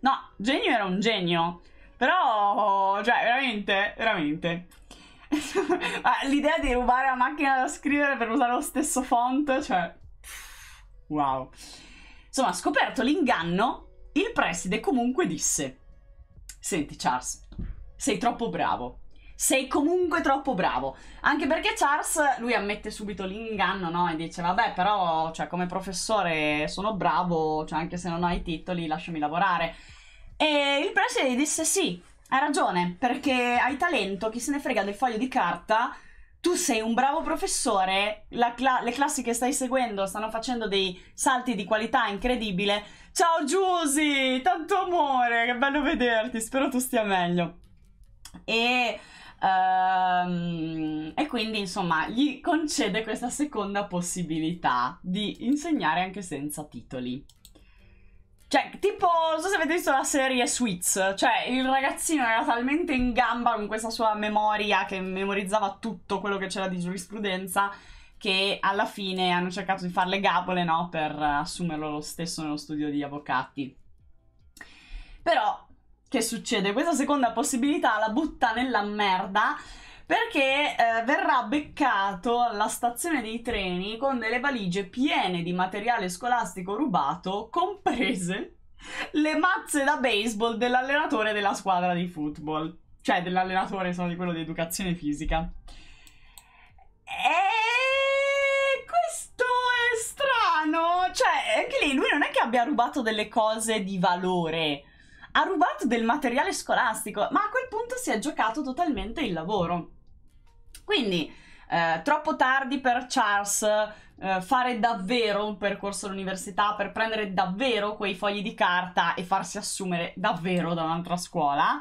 No, genio era un genio, però, cioè, veramente, veramente. Ah, l'idea di rubare la macchina da scrivere per usare lo stesso font, cioè, wow. Insomma, scoperto l'inganno, il preside comunque disse: Senti, Charles, sei troppo bravo sei comunque troppo bravo. Anche perché Charles, lui ammette subito l'inganno, no? E dice, vabbè, però, cioè, come professore sono bravo, cioè, anche se non ho i titoli, lasciami lavorare. E il preside disse, sì, hai ragione, perché hai talento, chi se ne frega del foglio di carta... Tu sei un bravo professore, cla- le classi che stai seguendo stanno facendo dei salti di qualità incredibile. Ciao Giusy, tanto amore, che bello vederti, spero tu stia meglio. E Ehm, e quindi insomma gli concede questa seconda possibilità di insegnare anche senza titoli. Cioè, tipo, non so se avete visto la serie Sweets, cioè il ragazzino era talmente in gamba con questa sua memoria che memorizzava tutto quello che c'era di giurisprudenza che alla fine hanno cercato di farle gabole, no, per assumerlo lo stesso nello studio di avvocati. Però che succede? Questa seconda possibilità la butta nella merda perché eh, verrà beccato alla stazione dei treni con delle valigie piene di materiale scolastico rubato, comprese le mazze da baseball dell'allenatore della squadra di football, cioè dell'allenatore, sono di quello di educazione fisica. E questo è strano, cioè anche lì lui non è che abbia rubato delle cose di valore ha rubato del materiale scolastico, ma a quel punto si è giocato totalmente il lavoro. Quindi, eh, troppo tardi per Charles eh, fare davvero un percorso all'università, per prendere davvero quei fogli di carta e farsi assumere davvero da un'altra scuola.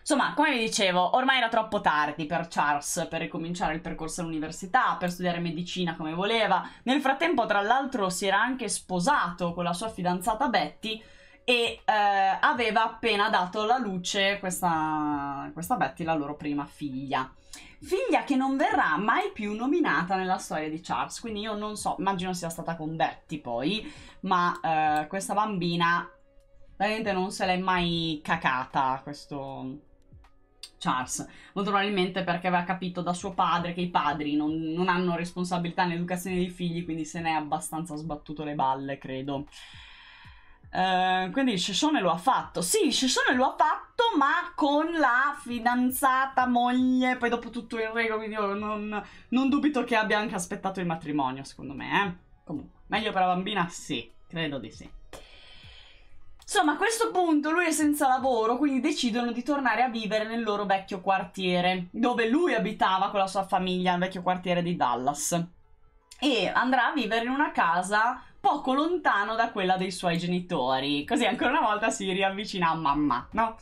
Insomma, come vi dicevo, ormai era troppo tardi per Charles per ricominciare il percorso all'università, per studiare medicina come voleva. Nel frattempo, tra l'altro, si era anche sposato con la sua fidanzata Betty, e eh, aveva appena dato alla luce questa, questa Betty, la loro prima figlia. Figlia che non verrà mai più nominata nella storia di Charles, quindi io non so, immagino sia stata con Betty poi, ma eh, questa bambina veramente non se l'è mai cacata questo Charles, molto probabilmente perché aveva capito da suo padre che i padri non, non hanno responsabilità nell'educazione dei figli, quindi se ne è abbastanza sbattuto le balle, credo. Uh, quindi Scione lo ha fatto. Sì, Scione lo ha fatto, ma con la fidanzata, moglie, poi dopo tutto il rego, quindi io non, non dubito che abbia anche aspettato il matrimonio, secondo me. Eh? Comunque, meglio per la bambina? Sì, credo di sì. Insomma, a questo punto lui è senza lavoro, quindi decidono di tornare a vivere nel loro vecchio quartiere, dove lui abitava con la sua famiglia, nel vecchio quartiere di Dallas. E andrà a vivere in una casa poco lontano da quella dei suoi genitori, così ancora una volta si riavvicina a mamma, no?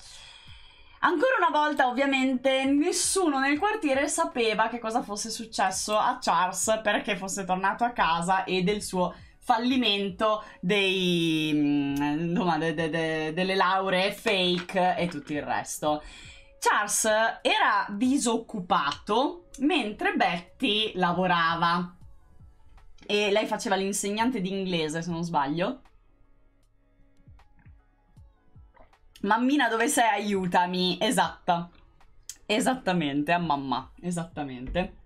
Ancora una volta, ovviamente, nessuno nel quartiere sapeva che cosa fosse successo a Charles perché fosse tornato a casa e del suo fallimento dei, mm, insomma, de, de, de, delle lauree fake e tutto il resto. Charles era disoccupato mentre Betty lavorava. E lei faceva l'insegnante di inglese, se non sbaglio. Mammina, dove sei? Aiutami. Esatta. Esattamente, a mamma. Esattamente.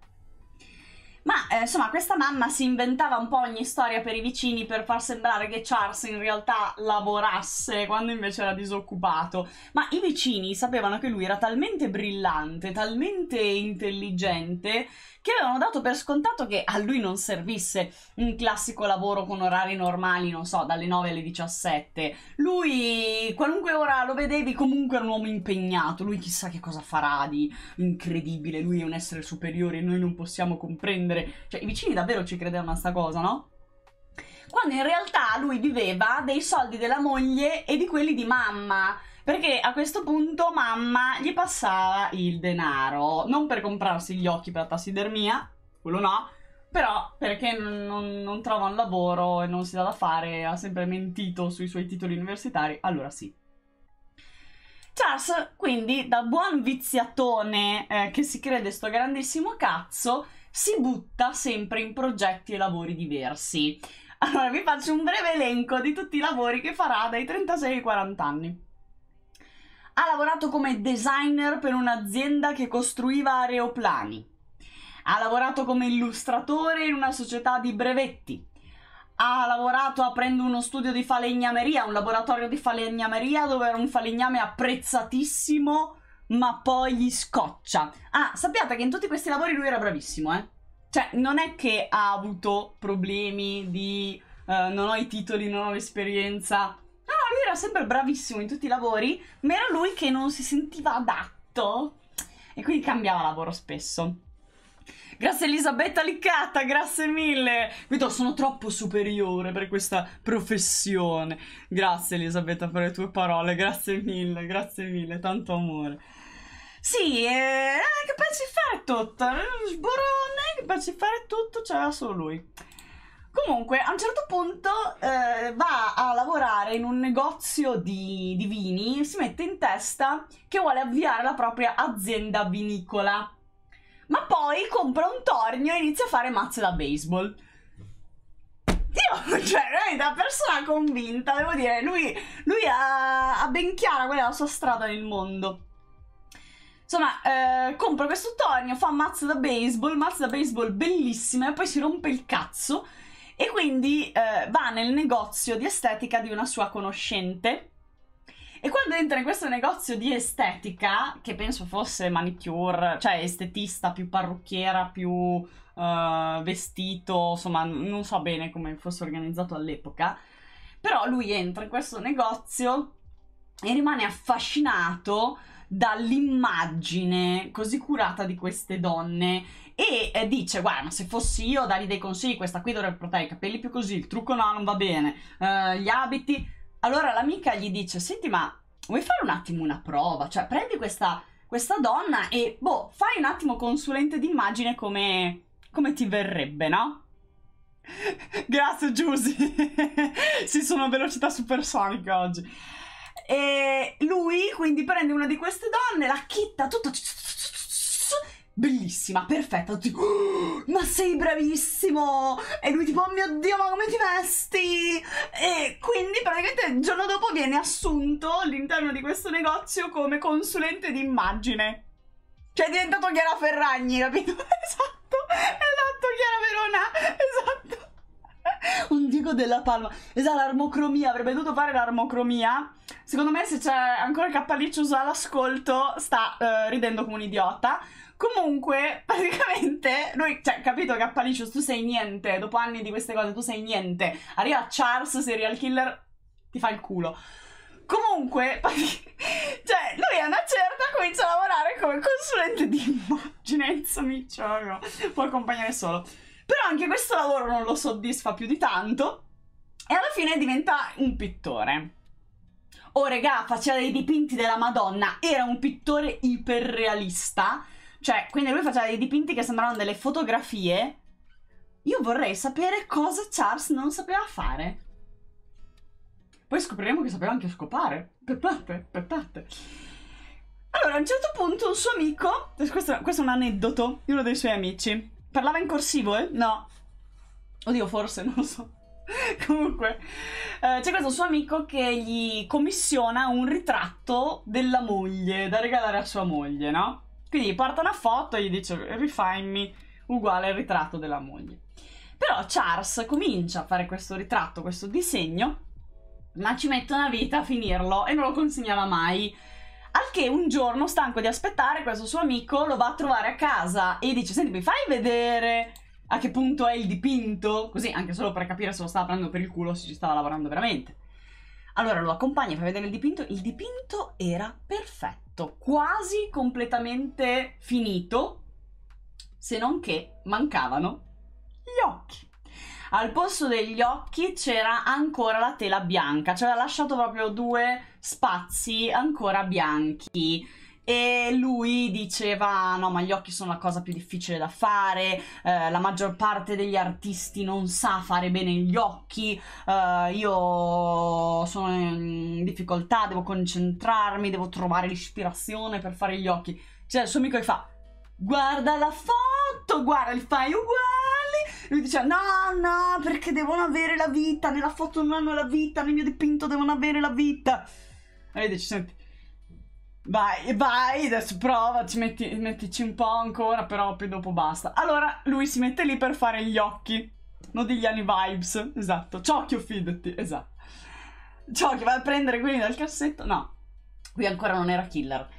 Ma eh, insomma, questa mamma si inventava un po' ogni storia per i vicini per far sembrare che Charles in realtà lavorasse quando invece era disoccupato. Ma i vicini sapevano che lui era talmente brillante, talmente intelligente che avevano dato per scontato che a lui non servisse un classico lavoro con orari normali, non so, dalle 9 alle 17. Lui, qualunque ora lo vedevi, comunque era un uomo impegnato. Lui chissà che cosa farà di incredibile. Lui è un essere superiore, e noi non possiamo comprendere. Cioè, i vicini davvero ci credevano a sta cosa, no? quando in realtà lui viveva dei soldi della moglie e di quelli di mamma perché a questo punto mamma gli passava il denaro, non per comprarsi gli occhi per la tassidermia, quello no, però perché non, non, trova un lavoro e non si dà da fare, ha sempre mentito sui suoi titoli universitari, allora sì. Charles, quindi, da buon viziatone eh, che si crede sto grandissimo cazzo, si butta sempre in progetti e lavori diversi. Allora, vi faccio un breve elenco di tutti i lavori che farà dai 36 ai 40 anni. Ha lavorato come designer per un'azienda che costruiva aeroplani. Ha lavorato come illustratore in una società di brevetti. Ha lavorato aprendo uno studio di falegnameria, un laboratorio di falegnameria dove era un falegname apprezzatissimo, ma poi gli scoccia. Ah, sappiate che in tutti questi lavori lui era bravissimo, eh? Cioè, non è che ha avuto problemi di uh, non ho i titoli, non ho l'esperienza. No, no, lui era sempre bravissimo in tutti i lavori, ma era lui che non si sentiva adatto e quindi cambiava lavoro spesso. Grazie Elisabetta Liccata, grazie mille. Guido, sono troppo superiore per questa professione. Grazie Elisabetta per le tue parole, grazie mille, grazie mille, tanto amore. Sì, è eh, eh, capace di fare tutto. Eh, sborone, capace di fare tutto, c'era solo lui. Comunque, a un certo punto eh, va a lavorare in un negozio di, di vini, si mette in testa che vuole avviare la propria azienda vinicola. Ma poi compra un tornio e inizia a fare mazze da baseball. Io, cioè, veramente da persona convinta, devo dire, lui, lui ha, ha ben chiara qual è la sua strada nel mondo. Insomma, eh, compra questo tornio, fa mazza da baseball, mazza da baseball bellissima e poi si rompe il cazzo e quindi eh, va nel negozio di estetica di una sua conoscente. E quando entra in questo negozio di estetica, che penso fosse manicure, cioè estetista, più parrucchiera, più uh, vestito, insomma, non so bene come fosse organizzato all'epoca, però lui entra in questo negozio e rimane affascinato dall'immagine così curata di queste donne e eh, dice guarda ma se fossi io a dargli dei consigli questa qui dovrebbe portare i capelli più così il trucco no non va bene eh, gli abiti allora l'amica gli dice senti ma vuoi fare un attimo una prova cioè prendi questa, questa donna e boh fai un attimo consulente d'immagine come, come ti verrebbe no? Grazie Giusy, si sono velocità supersonica oggi. E lui quindi prende una di queste donne, la chitta tutta bellissima, perfetta. Tutti, oh, ma sei bravissimo! E lui, tipo, oh mio dio, ma come ti vesti? E quindi, praticamente, il giorno dopo viene assunto all'interno di questo negozio come consulente di immagine. Cioè, è diventato Chiara Ferragni, capito? Esatto, esatto, Chiara Verona, esatto. un dico della palma. Esatto, l'armocromia, avrebbe dovuto fare l'armocromia. Secondo me se c'è ancora Cappaliccius all'ascolto sta uh, ridendo come un idiota. Comunque, praticamente, noi, cioè, capito Cappaliccius, tu sei niente, dopo anni di queste cose tu sei niente. Arriva Charles, serial killer, ti fa il culo. Comunque, cioè, lui a una certa comincia a lavorare come consulente di immagine, insomma, cioè, può accompagnare solo. Però anche questo lavoro non lo soddisfa più di tanto e alla fine diventa un pittore. Oh regà, faceva dei dipinti della Madonna, era un pittore iperrealista, cioè quindi lui faceva dei dipinti che sembravano delle fotografie. Io vorrei sapere cosa Charles non sapeva fare. Poi scopriremo che sapeva anche scopare. Aspettate, aspettate. Allora, a un certo punto un suo amico, questo, questo è un aneddoto di uno dei suoi amici, Parlava in corsivo, eh? No. Oddio, forse, non lo so. Comunque, eh, c'è questo suo amico che gli commissiona un ritratto della moglie da regalare a sua moglie, no? Quindi gli porta una foto e gli dice rifammi uguale al ritratto della moglie. Però Charles comincia a fare questo ritratto, questo disegno, ma ci mette una vita a finirlo e non lo consegnava mai al che un giorno, stanco di aspettare, questo suo amico lo va a trovare a casa e dice: Senti, mi fai vedere a che punto è il dipinto? Così, anche solo per capire se lo stava prendendo per il culo o se ci stava lavorando veramente. Allora lo accompagna e fa vedere il dipinto. Il dipinto era perfetto, quasi completamente finito, se non che mancavano gli occhi al posto degli occhi c'era ancora la tela bianca, cioè ha lasciato proprio due spazi ancora bianchi. E lui diceva: No, ma gli occhi sono la cosa più difficile da fare. Eh, la maggior parte degli artisti non sa fare bene gli occhi. Eh, io sono in difficoltà, devo concentrarmi, devo trovare l'ispirazione per fare gli occhi. Cioè, il suo amico gli fa: Guarda la foto, guarda, li fai uguale lui diceva: No, no, perché devono avere la vita. Nella foto non hanno la vita. Nel mio dipinto devono avere la vita. Allora dice: Senti, vai, vai, adesso prova. Ci metti, mettici un po' ancora, però poi dopo basta. Allora lui si mette lì per fare gli occhi. Non digli anni vibes. Esatto. Ciocchio, fidati. Esatto. Ciocchio, vai a prendere quelli dal cassetto. No, qui ancora non era killer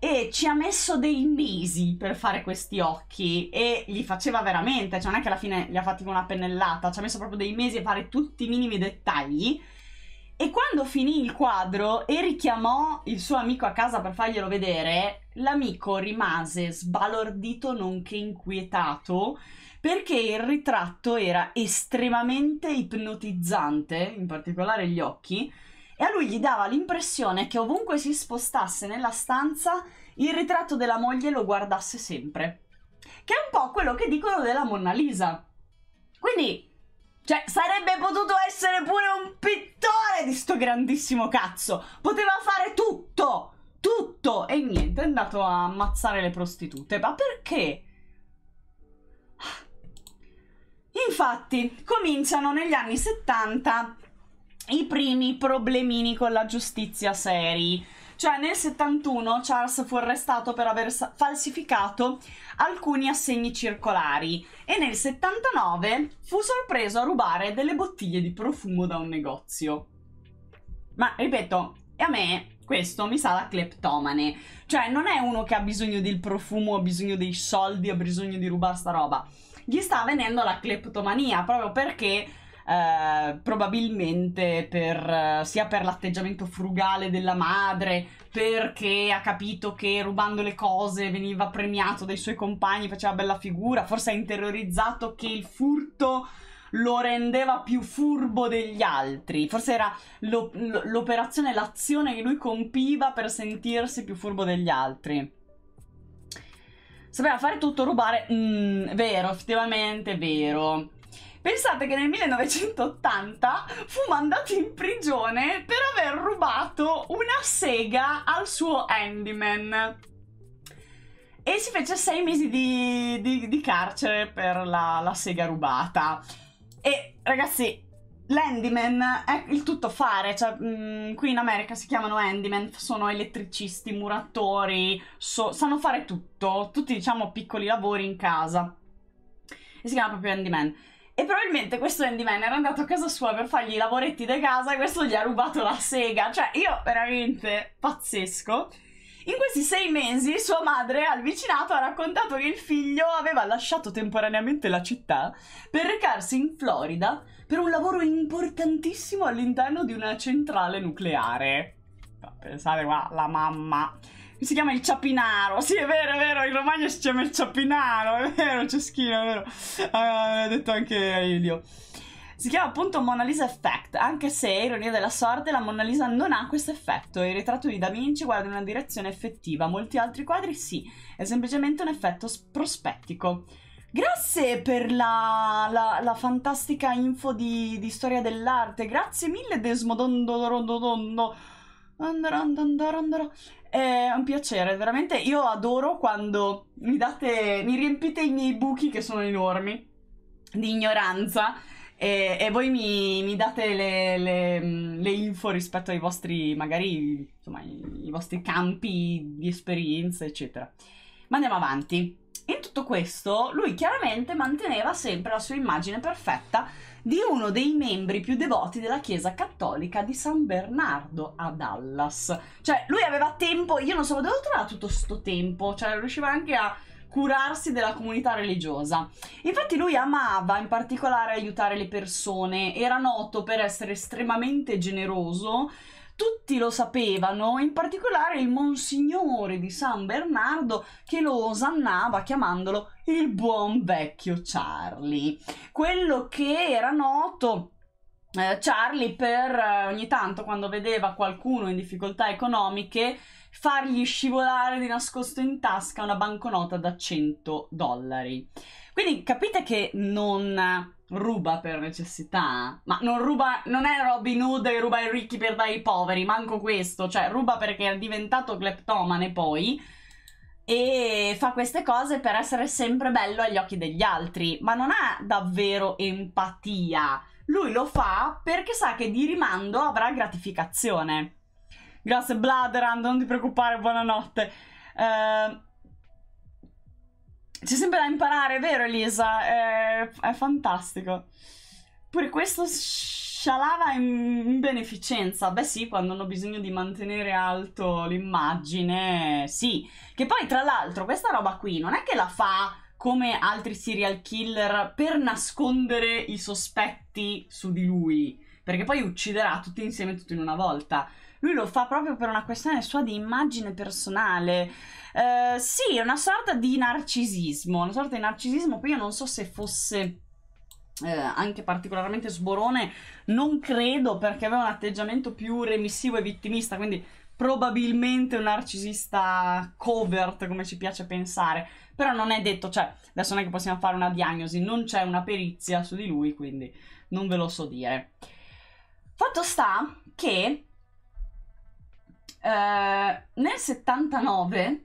e ci ha messo dei mesi per fare questi occhi e li faceva veramente, cioè non è che alla fine li ha fatti con una pennellata, ci ha messo proprio dei mesi a fare tutti i minimi dettagli. E quando finì il quadro e richiamò il suo amico a casa per farglielo vedere, l'amico rimase sbalordito nonché inquietato perché il ritratto era estremamente ipnotizzante, in particolare gli occhi, e a lui gli dava l'impressione che ovunque si spostasse nella stanza il ritratto della moglie lo guardasse sempre. Che è un po' quello che dicono della Mona Lisa. Quindi cioè, sarebbe potuto essere pure un pittore di sto grandissimo cazzo. Poteva fare tutto, tutto. E niente, è andato a ammazzare le prostitute. Ma perché? Infatti, cominciano negli anni 70 i primi problemini con la giustizia seri. Cioè nel 71 Charles fu arrestato per aver falsificato alcuni assegni circolari e nel 79 fu sorpreso a rubare delle bottiglie di profumo da un negozio. Ma ripeto, e a me questo mi sa la cleptomane. Cioè non è uno che ha bisogno del profumo, ha bisogno dei soldi, ha bisogno di rubare sta roba. Gli sta venendo la cleptomania proprio perché eh, probabilmente per, eh, sia per l'atteggiamento frugale della madre, perché ha capito che rubando le cose veniva premiato dai suoi compagni, faceva bella figura, forse ha interiorizzato che il furto lo rendeva più furbo degli altri. Forse era l'op- l'operazione, l'azione che lui compiva per sentirsi più furbo degli altri. Sapeva fare tutto, rubare, mm, vero, effettivamente vero. Pensate che nel 1980 fu mandato in prigione per aver rubato una sega al suo handyman. E si fece sei mesi di, di, di carcere per la, la sega rubata. E ragazzi, L'handyman è il tuttofare, cioè mh, mm, qui in America si chiamano handyman, sono elettricisti, muratori, so, sanno fare tutto, tutti diciamo piccoli lavori in casa. E si chiama proprio handyman. E probabilmente questo Andy Man era andato a casa sua per fargli i lavoretti da casa e questo gli ha rubato la sega. Cioè, io veramente pazzesco. In questi sei mesi sua madre al vicinato ha raccontato che il figlio aveva lasciato temporaneamente la città per recarsi in Florida per un lavoro importantissimo all'interno di una centrale nucleare. Pensate qua, la mamma si chiama il Ciapinaro. Sì, è vero, è vero, in Romagna si chiama il Ciapinaro, è vero, Ceschino, è vero. Aveva ah, detto anche Elio. Si chiama appunto Mona Lisa Effect, anche se, ironia della sorte, la Mona Lisa non ha questo effetto. Il ritratto di Da Vinci guarda in una direzione effettiva, molti altri quadri sì, è semplicemente un effetto prospettico. Grazie per la, la, la fantastica info di, di storia dell'arte, grazie mille Desmodondo. Andrà, andrà, andrà. È un piacere, veramente. Io adoro quando mi date, mi riempite i miei buchi che sono enormi di ignoranza. E, e, voi mi, mi date le, le, mm, le, info rispetto ai vostri, magari, insomma, i, i, vostri campi di esperienza, eccetera. Ma andiamo avanti. In tutto questo, lui chiaramente manteneva sempre la sua immagine perfetta di uno dei membri più devoti della Chiesa Cattolica di San Bernardo a Dallas. Cioè, lui aveva tempo, io non so dove trovava tutto questo tempo, cioè riusciva anche a curarsi della comunità religiosa. Infatti lui amava in particolare aiutare le persone, era noto per essere estremamente generoso tutti lo sapevano, in particolare il monsignore di San Bernardo che lo osannava chiamandolo il buon vecchio Charlie. Quello che era noto eh, Charlie per eh, ogni tanto quando vedeva qualcuno in difficoltà economiche fargli scivolare di nascosto in tasca una banconota da 100 dollari. Quindi capite che non ruba per necessità. Ma non ruba, non è Robin Hood che ruba ai ricchi per dare ai poveri, manco questo. Cioè, ruba perché è diventato cleptomane poi. E fa queste cose per essere sempre bello agli occhi degli altri. Ma non ha davvero empatia. Lui lo fa perché sa che di rimando avrà gratificazione. Grazie, Bladeran, non ti preoccupare, buonanotte. Ehm. Uh, c'è sempre da imparare, vero Elisa? È, è fantastico. Pure questo scialava in beneficenza. Beh sì, quando hanno bisogno di mantenere alto l'immagine, sì. Che poi, tra l'altro, questa roba qui non è che la fa come altri serial killer per nascondere i sospetti su di lui. Perché poi ucciderà tutti insieme, tutto in una volta lui lo fa proprio per una questione sua di immagine personale. Uh, sì, è una sorta di narcisismo, una sorta di narcisismo, poi io non so se fosse... Eh, anche particolarmente sborone, non credo perché aveva un atteggiamento più remissivo e vittimista, quindi probabilmente un narcisista covert come ci piace pensare, però non è detto, cioè adesso non è che possiamo fare una diagnosi, non c'è una perizia su di lui, quindi non ve lo so dire. Fatto sta che eh, nel 79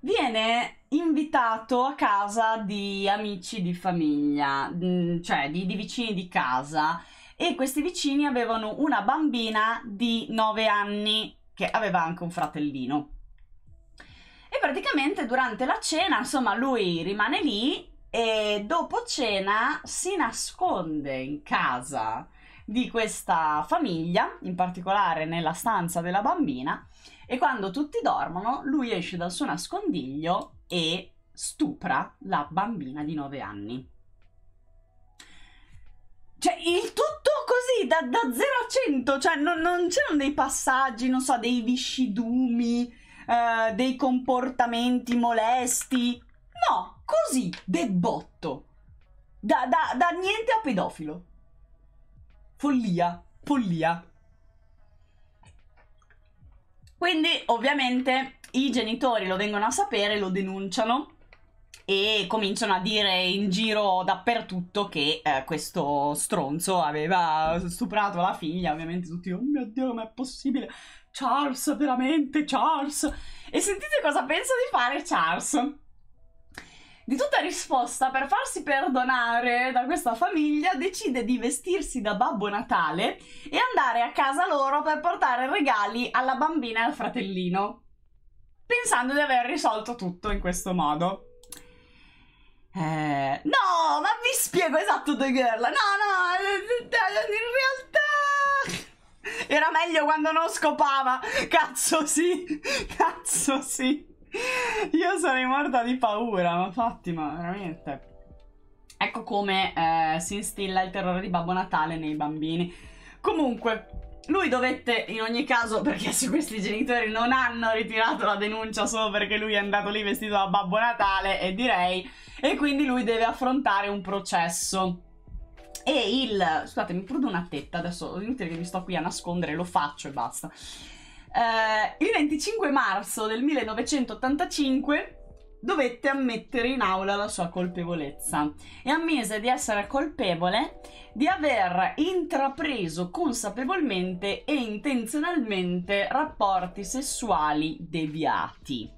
viene invitato a casa di amici di famiglia, mm, cioè di, di vicini di casa e questi vicini avevano una bambina di 9 anni che aveva anche un fratellino. E praticamente durante la cena, insomma, lui rimane lì e dopo cena si nasconde in casa di questa famiglia, in particolare nella stanza della bambina, e quando tutti dormono lui esce dal suo nascondiglio e stupra la bambina di 9 anni. Cioè, il tutto così, da, da 0 a 100, cioè non, non c'erano dei passaggi, non so, dei viscidumi, eh, dei comportamenti molesti. No, così, debotto. Da, da, da niente a pedofilo follia, follia. Quindi ovviamente i genitori lo vengono a sapere, lo denunciano e cominciano a dire in giro dappertutto che eh, questo stronzo aveva stuprato la figlia, ovviamente tutti, oh mio Dio, ma è possibile? Charles, veramente, Charles? E sentite cosa pensa di fare Charles. Di tutta risposta, per farsi perdonare da questa famiglia, decide di vestirsi da Babbo Natale e andare a casa loro per portare regali alla bambina e al fratellino, pensando di aver risolto tutto in questo modo. Eh, no, ma vi spiego esatto The Girl. No, no, in realtà era meglio quando non scopava. Cazzo sì, cazzo sì. Io sarei morta di paura, ma Fatima, veramente. Ecco come eh, si instilla il terrore di Babbo Natale nei bambini. Comunque, lui dovette in ogni caso, perché se questi genitori non hanno ritirato la denuncia solo perché lui è andato lì vestito da Babbo Natale, e direi, e quindi lui deve affrontare un processo. E il... scusate, mi prudo una tetta adesso, inutile che mi sto qui a nascondere, lo faccio e basta. Eh, il 25 marzo del 1985 dovette ammettere in aula la sua colpevolezza e ammise di essere colpevole di aver intrapreso consapevolmente e intenzionalmente rapporti sessuali deviati.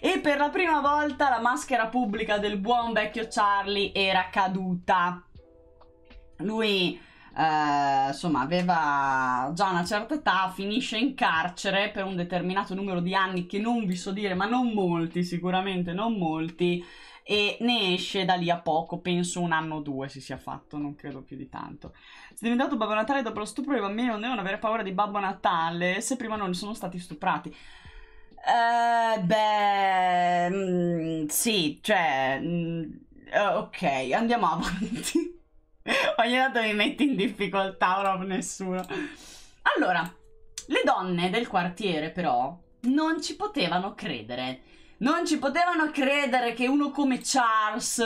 E per la prima volta la maschera pubblica del buon vecchio Charlie era caduta. Lui eh, insomma aveva già una certa età, finisce in carcere per un determinato numero di anni che non vi so dire, ma non molti, sicuramente non molti, e ne esce da lì a poco, penso un anno o due si sia fatto, non credo più di tanto. Se è diventato Babbo Natale dopo lo stupro, i bambini non devono avere paura di Babbo Natale se prima non sono stati stuprati. Eh, beh, mm, sì, cioè... Mm, eh, ok, andiamo avanti. Ogni tanto mi metti in difficoltà, proprio nessuno. Allora, le donne del quartiere però non ci potevano credere. Non ci potevano credere che uno come Charles,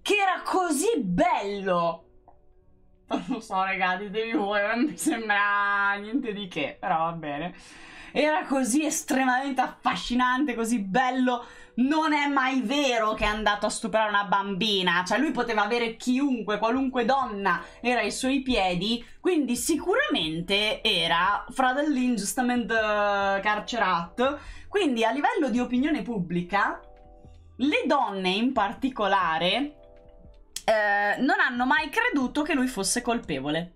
che era così bello... Non lo so, ragazzi, ditemi voi, non mi sembra niente di che, però va bene. Era così estremamente affascinante, così bello, non è mai vero che è andato a stuprare una bambina, cioè lui poteva avere chiunque, qualunque donna era ai suoi piedi, quindi sicuramente era fratellin giustamente eh, carcerato, quindi a livello di opinione pubblica le donne in particolare eh, non hanno mai creduto che lui fosse colpevole,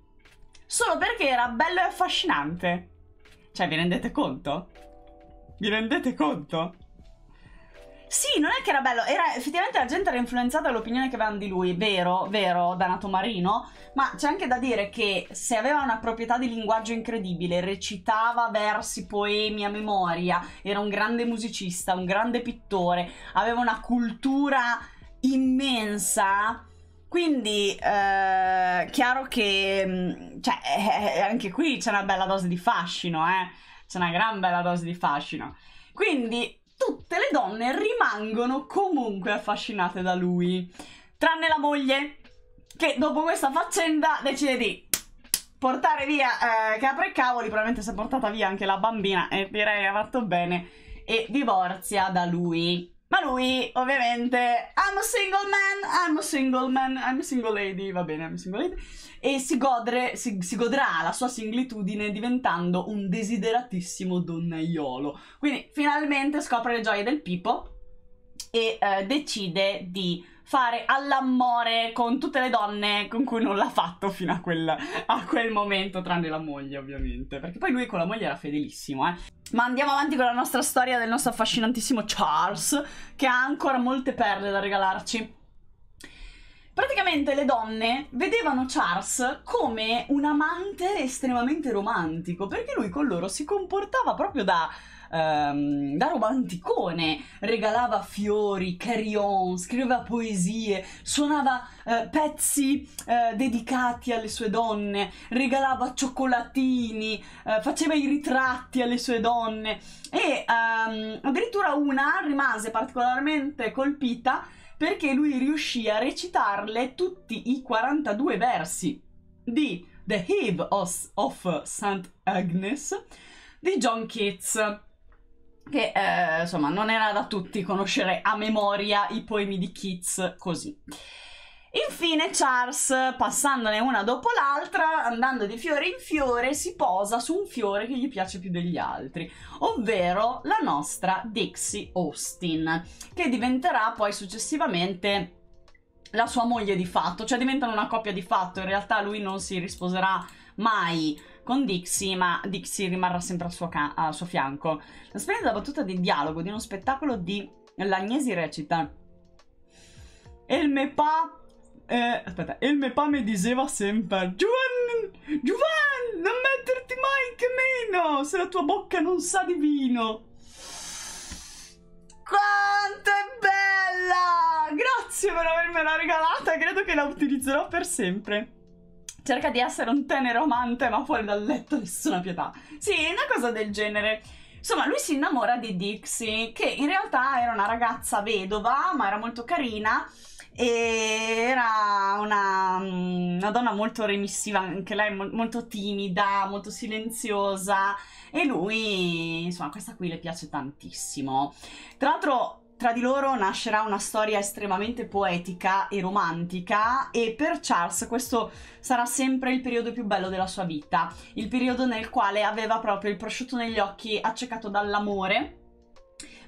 solo perché era bello e affascinante. Cioè, vi rendete conto? Vi rendete conto? Sì, non è che era bello, era, effettivamente la gente era influenzata dall'opinione che avevano di lui, vero, vero, da Nato Marino, ma c'è anche da dire che se aveva una proprietà di linguaggio incredibile, recitava versi, poemi a memoria, era un grande musicista, un grande pittore, aveva una cultura immensa, quindi eh, chiaro che mm, cioè, eh, eh, eh, anche qui c'è una bella dose di fascino, eh? c'è una gran bella dose di fascino. Quindi tutte le donne rimangono comunque affascinate da lui, tranne la moglie, che dopo questa faccenda decide di portare via eh, capre e cavoli, probabilmente si è portata via anche la bambina e direi ha fatto bene, e divorzia da lui. Ma lui, ovviamente, I'm a single man, I'm a single man, I'm a single lady, va bene, I'm a single lady. E si, godre, si, si godrà la sua singlitudine diventando un desideratissimo donnaiolo. Quindi finalmente scopre le gioie del Pipo e eh, decide di fare all'amore con tutte le donne con cui non l'ha fatto fino a quel, a quel momento, tranne la moglie ovviamente, perché poi lui con la moglie era fedelissimo, eh. Ma andiamo avanti con la nostra storia del nostro affascinantissimo Charles, che ha ancora molte perle da regalarci. Praticamente le donne vedevano Charles come un amante estremamente romantico, perché lui con loro si comportava proprio da ehm, da romanticone, regalava fiori, carillon, scriveva poesie, suonava eh, pezzi eh, dedicati alle sue donne, regalava cioccolatini, eh, faceva i ritratti alle sue donne e ehm, addirittura una rimase particolarmente colpita perché lui riuscì a recitarle tutti i 42 versi di The Hive of, of St. Agnes di John Keats che eh, insomma non era da tutti conoscere a memoria i poemi di Keats così. Infine Charles, passandone una dopo l'altra, andando di fiore in fiore, si posa su un fiore che gli piace più degli altri, ovvero la nostra Dixie Austin, che diventerà poi successivamente la sua moglie di fatto, cioè diventano una coppia di fatto, in realtà lui non si risposerà mai con Dixie, ma Dixie rimarrà sempre al suo, al suo fianco. La splendida battuta di dialogo di uno spettacolo di Lagnesi recita. El me pa... Eh, aspetta, il mio papà mi diceva sempre Giovanni, Giovanni, non metterti mai che meno se la tua bocca non sa di vino. Quanto è bella! Grazie per avermela regalata, credo che la utilizzerò per sempre. Cerca di essere un tenero amante, ma fuori dal letto nessuna pietà. Sì, una cosa del genere. Insomma, lui si innamora di Dixie, che in realtà era una ragazza vedova, ma era molto carina. E era una, mm, una donna molto remissiva, anche lei molto timida, molto silenziosa. E lui, insomma, questa qui le piace tantissimo. Tra l'altro, tra di loro nascerà una storia estremamente poetica e romantica e per Charles questo sarà sempre il periodo più bello della sua vita, il periodo nel quale aveva proprio il prosciutto negli occhi accecato dall'amore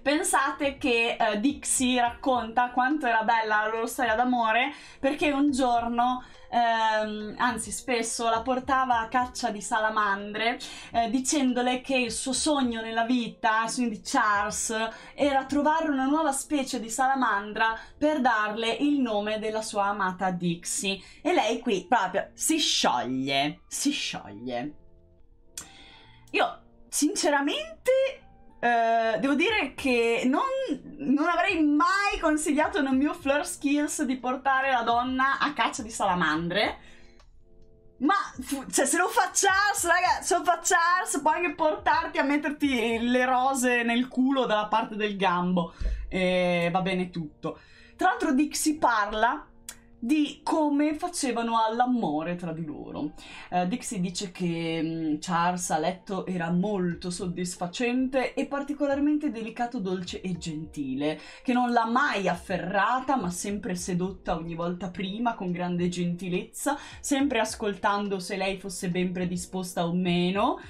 Pensate che eh, Dixie racconta quanto era bella la loro storia d'amore perché un giorno Um, anzi spesso la portava a caccia di salamandre eh, dicendole che il suo sogno nella vita, sogno di Charles, era trovare una nuova specie di salamandra per darle il nome della sua amata Dixie e lei qui proprio si scioglie, si scioglie. Io sinceramente eh, devo dire che non, non, avrei mai consigliato nel mio Fleur Skills di portare la donna a caccia di salamandre. Ma cioè, se lo facciasse, raga, se lo facciasse, può anche portarti a metterti le rose nel culo dalla parte del gambo. E eh, va bene tutto. Tra l'altro, di Dixie parla di come facevano all'amore tra di loro. Eh, Dixie dice che mh, mm, Charles a letto era molto soddisfacente e particolarmente delicato, dolce e gentile, che non l'ha mai afferrata ma sempre sedotta ogni volta prima con grande gentilezza, sempre ascoltando se lei fosse ben predisposta o meno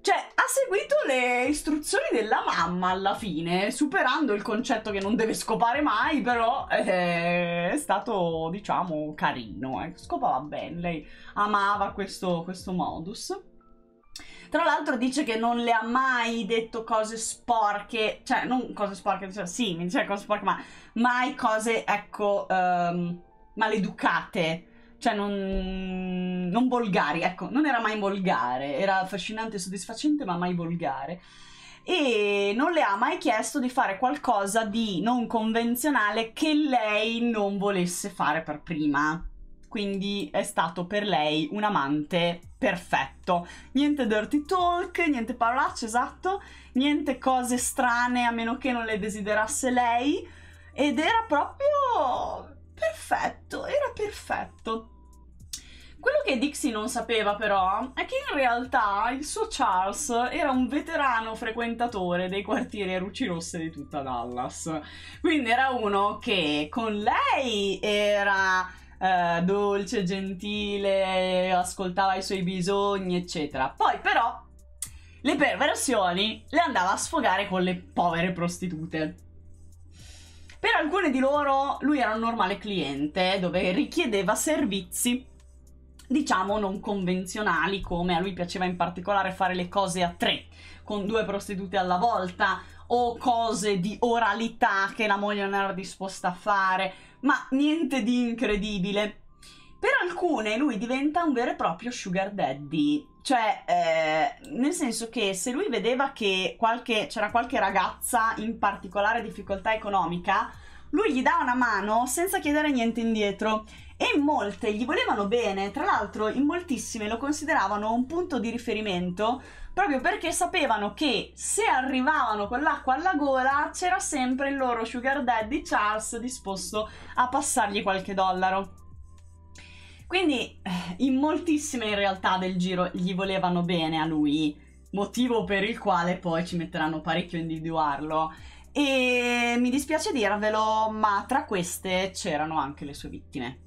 cioè, ha seguito le istruzioni della mamma alla fine, superando il concetto che non deve scopare mai, però eh, è stato, diciamo, carino. Eh. Scopava bene, lei amava questo, questo modus. Tra l'altro dice che non le ha mai detto cose sporche, cioè non cose sporche, cioè, sì, mi dice cose sporche, ma mai cose, ecco, um, maleducate cioè non, non volgari, ecco, non era mai volgare, era affascinante e soddisfacente ma mai volgare. E non le ha mai chiesto di fare qualcosa di non convenzionale che lei non volesse fare per prima. Quindi è stato per lei un amante perfetto. Niente dirty talk, niente parolacce, esatto, niente cose strane a meno che non le desiderasse lei. Ed era proprio perfetto, era perfetto. Quello che Dixie non sapeva però è che in realtà il suo Charles era un veterano frequentatore dei quartieri a luci rosse di tutta Dallas. Quindi era uno che con lei era eh, dolce, gentile, ascoltava i suoi bisogni, eccetera. Poi però le perversioni le andava a sfogare con le povere prostitute. Per alcune di loro lui era un normale cliente dove richiedeva servizi diciamo non convenzionali come a lui piaceva in particolare fare le cose a tre con due prostitute alla volta o cose di oralità che la moglie non era disposta a fare ma niente di incredibile per alcune lui diventa un vero e proprio sugar daddy. Cioè, eh, nel senso che se lui vedeva che qualche, c'era qualche ragazza in particolare difficoltà economica, lui gli dà una mano senza chiedere niente indietro e in molte gli volevano bene, tra l'altro in moltissime lo consideravano un punto di riferimento proprio perché sapevano che se arrivavano con l'acqua alla gola c'era sempre il loro sugar daddy Charles disposto a passargli qualche dollaro. Quindi eh, in moltissime in realtà del giro gli volevano bene a lui, motivo per il quale poi ci metteranno parecchio a individuarlo. E mi dispiace dirvelo, ma tra queste c'erano anche le sue vittime.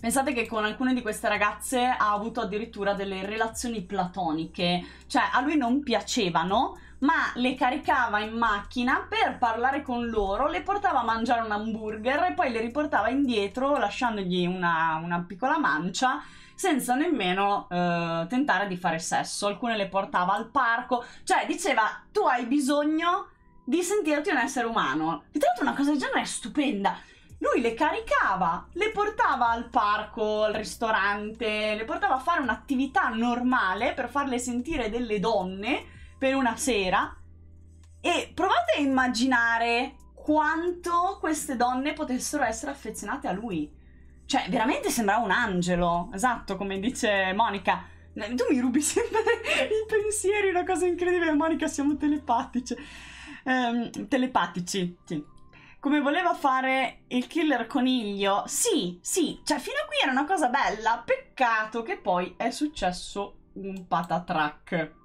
Pensate che con alcune di queste ragazze ha avuto addirittura delle relazioni platoniche, cioè a lui non piacevano, ma le caricava in macchina per parlare con loro, le portava a mangiare un hamburger e poi le riportava indietro lasciandogli una, una piccola mancia senza nemmeno eh, tentare di fare sesso. Alcune le portava al parco, cioè diceva tu hai bisogno di sentirti un essere umano. E tra l'altro una cosa del genere è stupenda. Lui le caricava, le portava al parco, al ristorante, le portava a fare un'attività normale per farle sentire delle donne per una sera e provate a immaginare quanto queste donne potessero essere affezionate a lui. Cioè, veramente sembrava un angelo, esatto, come dice Monica. Eh, tu mi rubi sempre i pensieri, una cosa incredibile, Monica, siamo telepatici. Um, telepatici, sì. Come voleva fare il killer coniglio? Sì, sì, cioè fino a qui era una cosa bella, peccato che poi è successo un patatrack.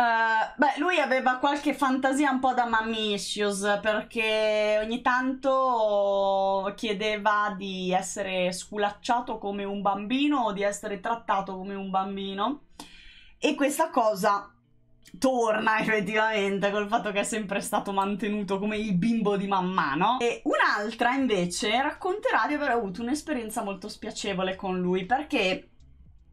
Uh, beh, lui aveva qualche fantasia un po' da mommy issues perché ogni tanto chiedeva di essere sculacciato come un bambino o di essere trattato come un bambino. E questa cosa torna effettivamente col fatto che è sempre stato mantenuto come il bimbo di mamma, no? E un'altra invece racconterà di aver avuto un'esperienza molto spiacevole con lui perché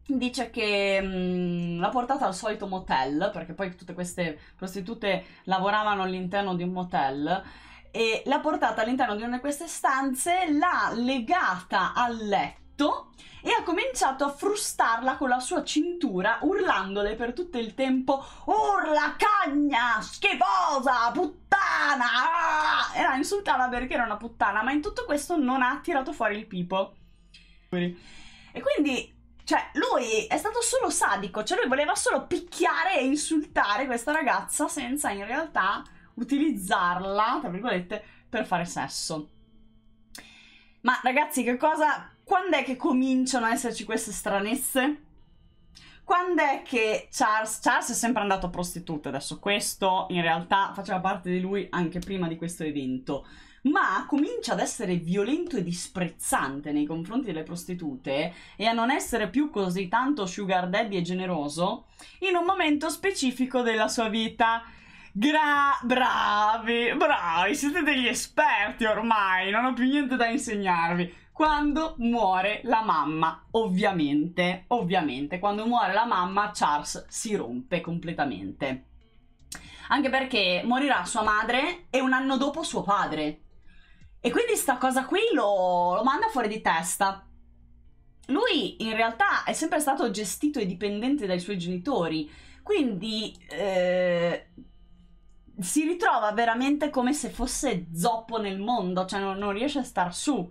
dice che mm, l'ha portata al solito motel, perché poi tutte queste prostitute lavoravano all'interno di un motel, e l'ha portata all'interno di una di queste stanze, l'ha legata al letto e ha cominciato a frustarla con la sua cintura, urlandole per tutto il tempo: Urla, cagna, schifosa, puttana! Ah! E la insultava perché era una puttana, ma in tutto questo non ha tirato fuori il pipo. E quindi cioè, lui è stato solo sadico, cioè lui voleva solo picchiare e insultare questa ragazza senza in realtà utilizzarla, tra virgolette, per fare sesso. Ma ragazzi, che cosa... Quando è che cominciano ad esserci queste stranezze? Quando è che Charles... Charles è sempre andato a prostitute, adesso questo in realtà faceva parte di lui anche prima di questo evento ma comincia ad essere violento e disprezzante nei confronti delle prostitute e a non essere più così tanto sugar daddy e generoso in un momento specifico della sua vita. Gra- bravi, bravi, siete degli esperti ormai, non ho più niente da insegnarvi quando muore la mamma, ovviamente, ovviamente, quando muore la mamma Charles si rompe completamente. Anche perché morirà sua madre e un anno dopo suo padre. E quindi sta cosa qui lo, lo manda fuori di testa. Lui in realtà è sempre stato gestito e dipendente dai suoi genitori, quindi eh, si ritrova veramente come se fosse zoppo nel mondo, cioè non, non riesce a star su.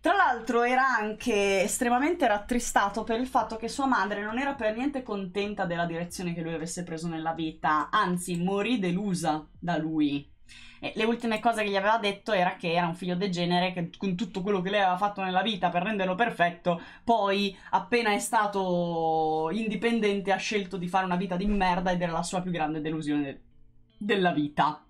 Tra l'altro era anche estremamente rattristato per il fatto che sua madre non era per niente contenta della direzione che lui avesse preso nella vita, anzi morì delusa da lui. E le ultime cose che gli aveva detto era che era un figlio degenere, che con tutto quello che lei aveva fatto nella vita per renderlo perfetto, poi appena è stato indipendente ha scelto di fare una vita di merda ed era la sua più grande delusione della vita.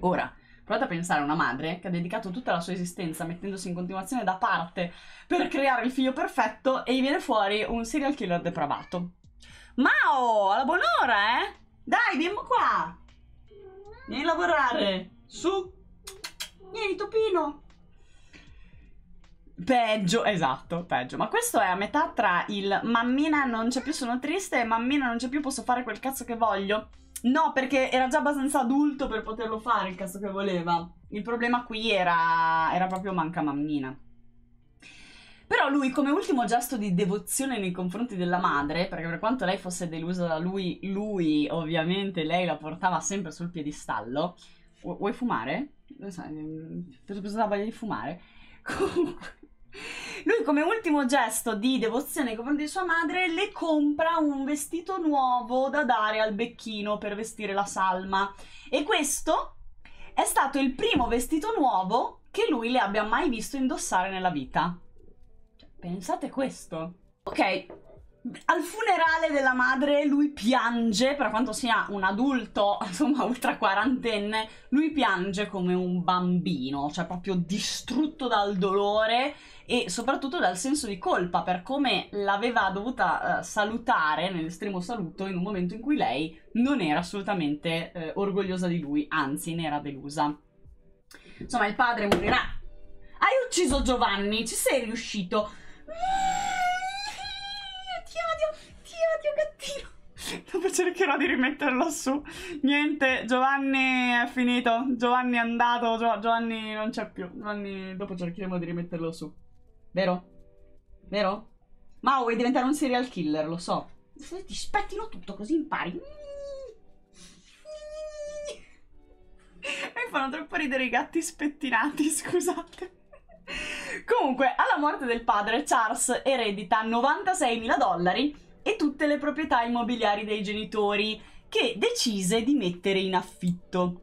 Ora, Provate a pensare a una madre che ha dedicato tutta la sua esistenza mettendosi in continuazione da parte per creare il figlio perfetto e gli viene fuori un serial killer depravato. Mao, alla buon'ora, eh? Dai, vieni qua! Vieni a lavorare. Su. Vieni, topino. Peggio, esatto, peggio. Ma questo è a metà tra il mammina non c'è più, sono triste e mammina non c'è più, posso fare quel cazzo che voglio. No, perché era già abbastanza adulto per poterlo fare il cazzo che voleva. Il problema qui era, era proprio manca mammina. Però lui, come ultimo gesto di devozione nei confronti della madre, perché per quanto lei fosse delusa da lui, lui ovviamente lei la portava sempre sul piedistallo. Vu- vuoi fumare? Non so, ti ho mm, preso la voglia di fumare. Comunque. Lui come ultimo gesto di devozione nei confronti di sua madre le compra un vestito nuovo da dare al becchino per vestire la salma e questo è stato il primo vestito nuovo che lui le abbia mai visto indossare nella vita. Pensate questo. Ok, al funerale della madre lui piange, per quanto sia un adulto, insomma ultra quarantenne, lui piange come un bambino, cioè proprio distrutto dal dolore e soprattutto dal senso di colpa per come l'aveva dovuta uh, salutare nell'estremo saluto in un momento in cui lei non era assolutamente uh, orgogliosa di lui, anzi ne era delusa. Insomma il padre morirà. Hai ucciso Giovanni, ci sei riuscito. Ti odio, ti odio gattino. Dopo cercherò di rimetterlo su. Niente, Giovanni è finito. Giovanni è andato. Gio Giovanni non c'è più. Giovanni, dopo cercheremo di rimetterlo su. Vero? Vero? Ma vuoi diventare un serial killer, lo so. Ti spettino tutto così impari. Mi fanno troppo ridere i gatti spettinati, scusate. Comunque, alla morte del padre, Charles eredita 96.000 dollari e tutte le proprietà immobiliari dei genitori, che decise di mettere in affitto.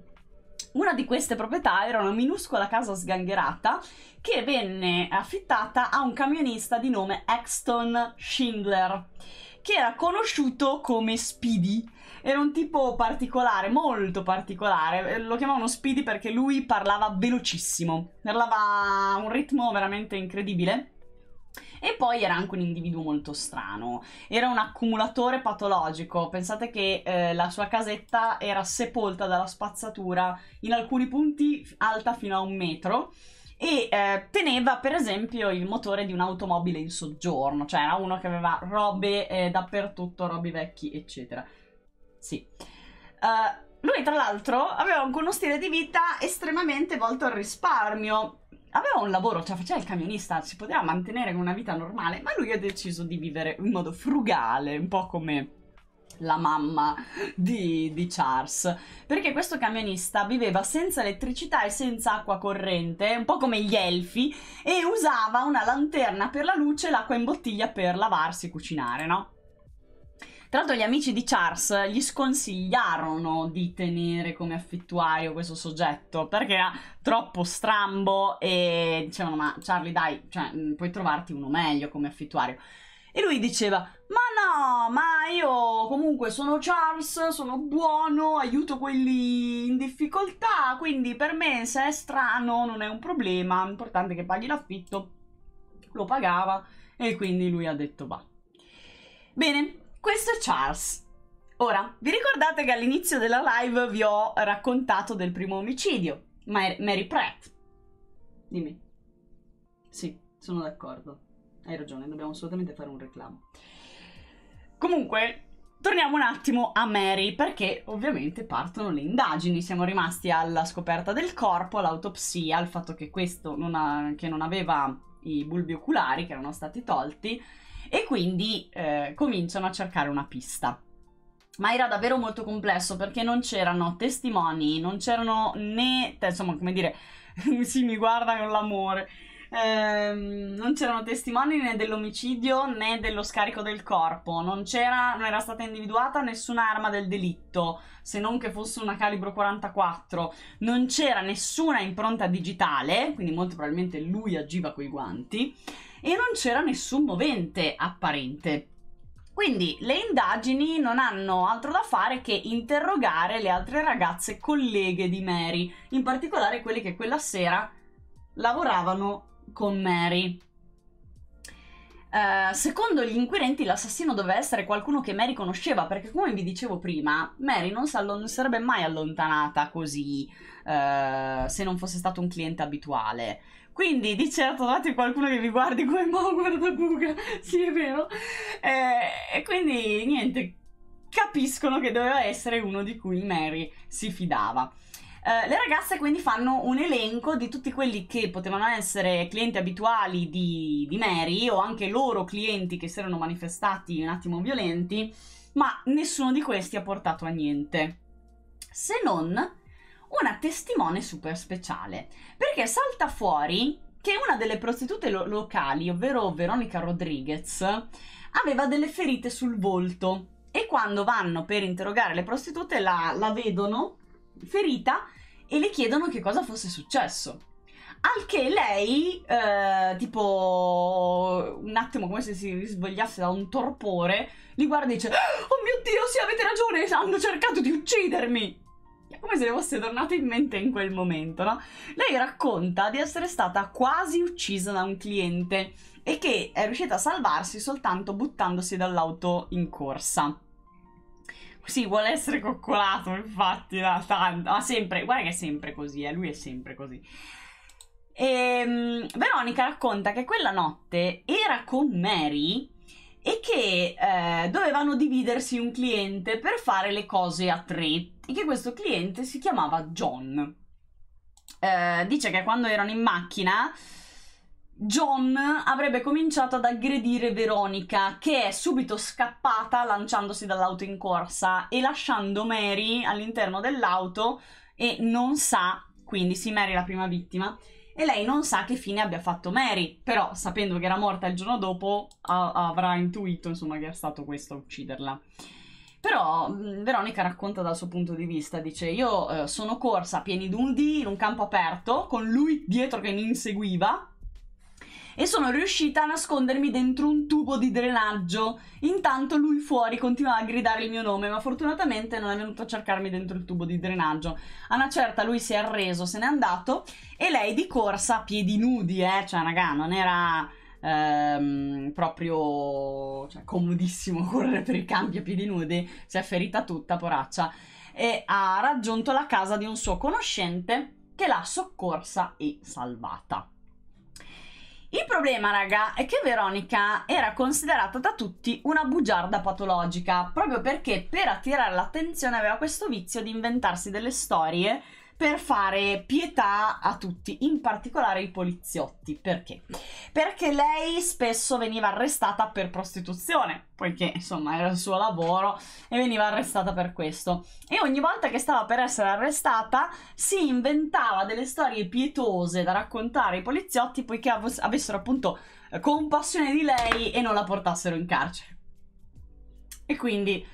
Una di queste proprietà era una minuscola casa sgangherata che venne affittata a un camionista di nome Axton Schindler, che era conosciuto come Speedy era un tipo particolare, molto particolare. Eh, lo chiamavano Speedy perché lui parlava velocissimo. Parlava a un ritmo veramente incredibile. E poi era anche un individuo molto strano, era un accumulatore patologico, pensate che eh, la sua casetta era sepolta dalla spazzatura, in alcuni punti alta fino a un metro, e eh, teneva per esempio il motore di un'automobile in soggiorno, cioè era uno che aveva robe eh, dappertutto, robe vecchie eccetera. Sì. Uh, eh, lui, tra l'altro, aveva anche uno stile di vita estremamente volto al risparmio. Aveva un lavoro, cioè faceva il camionista, si poteva mantenere una vita normale, ma lui ha deciso di vivere in modo frugale, un po' come la mamma di, di, Charles, perché questo camionista viveva senza elettricità e senza acqua corrente, un po' come gli elfi, e usava una lanterna per la luce e l'acqua in bottiglia per lavarsi e cucinare, no? Tra l'altro gli amici di Charles gli sconsigliarono di tenere come affittuario questo soggetto perché era troppo strambo e dicevano ma Charlie dai, cioè, mm, puoi trovarti uno meglio come affittuario. E lui diceva: Ma no, ma io comunque sono Charles, sono buono, aiuto quelli in difficoltà. Quindi per me se è strano non è un problema. L'importante è che paghi l'affitto. Lo pagava e quindi lui ha detto: Va. Bene, questo è Charles. Ora, vi ricordate che all'inizio della live vi ho raccontato del primo omicidio, Mary Pratt? Dimmi. Sì, sono d'accordo. Hai ragione, dobbiamo assolutamente fare un reclamo. Comunque, torniamo un attimo a Mary, perché ovviamente partono le indagini. Siamo rimasti alla scoperta del corpo, all'autopsia, al fatto che questo non, ha, che non aveva i bulbi oculari che erano stati tolti e quindi eh, cominciano a cercare una pista. Ma era davvero molto complesso perché non c'erano testimoni, non c'erano né, insomma, come dire, si mi guarda con l'amore. Eh, non c'erano testimoni né dell'omicidio né dello scarico del corpo, non, c'era, non era stata individuata nessuna arma del delitto, se non che fosse una calibro 44, non c'era nessuna impronta digitale, quindi molto probabilmente lui agiva coi guanti e non c'era nessun movente apparente. Quindi le indagini non hanno altro da fare che interrogare le altre ragazze colleghe di Mary, in particolare quelle che quella sera lavoravano con Mary. Uh, secondo gli inquirenti l'assassino doveva essere qualcuno che Mary conosceva perché come vi dicevo prima Mary non, non sarebbe mai allontanata così uh, se non fosse stato un cliente abituale quindi di certo trovate qualcuno che vi guardi come mo guarda Buga, sì è vero. Eh, e quindi niente, capiscono che doveva essere uno di cui Mary si fidava. Eh, le ragazze quindi fanno un elenco di tutti quelli che potevano essere clienti abituali di, di Mary o anche loro clienti che si erano manifestati un attimo violenti, ma nessuno di questi ha portato a niente. Se non una testimone super speciale, perché salta fuori che una delle prostitute lo- locali, ovvero Veronica Rodriguez, aveva delle ferite sul volto e quando vanno per interrogare le prostitute la, la vedono ferita e le chiedono che cosa fosse successo. Al che lei, eh, tipo un attimo come se si risvegliasse da un torpore, li guarda e dice: ah, Oh mio dio, sì, avete ragione, hanno cercato di uccidermi! come se le fosse tornato in mente in quel momento, no? Lei racconta di essere stata quasi uccisa da un cliente e che è riuscita a salvarsi soltanto buttandosi dall'auto in corsa. Sì, vuole essere coccolato, infatti, da tanto. Ma sempre, guarda che è sempre così, eh, lui è sempre così. E, um, Veronica racconta che quella notte era con Mary e che eh, dovevano dividersi un cliente per fare le cose a tre e che questo cliente si chiamava John. Eh, dice che quando erano in macchina John avrebbe cominciato ad aggredire Veronica, che è subito scappata lanciandosi dall'auto in corsa e lasciando Mary all'interno dell'auto e non sa, quindi sì, Mary è la prima vittima, e lei non sa che fine abbia fatto Mary, però sapendo che era morta il giorno dopo avrà intuito insomma che è stato questo a ucciderla. Però mm, Veronica racconta dal suo punto di vista, dice io eh, sono corsa pieni dundi in un campo aperto con lui dietro che mi inseguiva e sono riuscita a nascondermi dentro un tubo di drenaggio. Intanto lui fuori continuava a gridare il mio nome, ma fortunatamente non è venuto a cercarmi dentro il tubo di drenaggio. A una certa lui si è arreso, se n'è andato e lei di corsa a piedi nudi, eh, cioè raga, non era ehm, proprio cioè, comodissimo correre per i campi a piedi nudi, si è ferita tutta, poraccia, e ha raggiunto la casa di un suo conoscente che l'ha soccorsa e salvata. Il problema, raga, è che Veronica era considerata da tutti una bugiarda patologica, proprio perché per attirare l'attenzione aveva questo vizio di inventarsi delle storie per fare pietà a tutti, in particolare ai poliziotti. Perché? Perché lei spesso veniva arrestata per prostituzione, poiché insomma era il suo lavoro e veniva arrestata per questo. E ogni volta che stava per essere arrestata si inventava delle storie pietose da raccontare ai poliziotti poiché av- avessero appunto compassione di lei e non la portassero in carcere. E quindi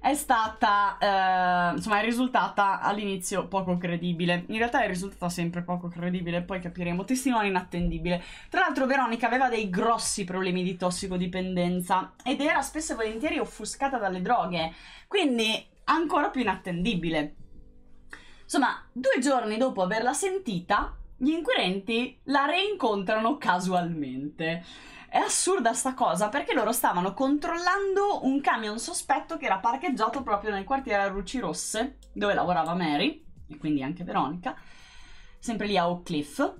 è stata, eh, insomma, è risultata all'inizio poco credibile. In realtà è risultata sempre poco credibile, poi capiremo. Testimone inattendibile. Tra l'altro, Veronica aveva dei grossi problemi di tossicodipendenza ed era spesso e volentieri offuscata dalle droghe, quindi ancora più inattendibile. Insomma, due giorni dopo averla sentita, gli inquirenti la reincontrano casualmente. È assurda sta cosa perché loro stavano controllando un camion sospetto che era parcheggiato proprio nel quartiere a Ruci Rosse, dove lavorava Mary, e quindi anche Veronica, sempre lì a Oak Cliff.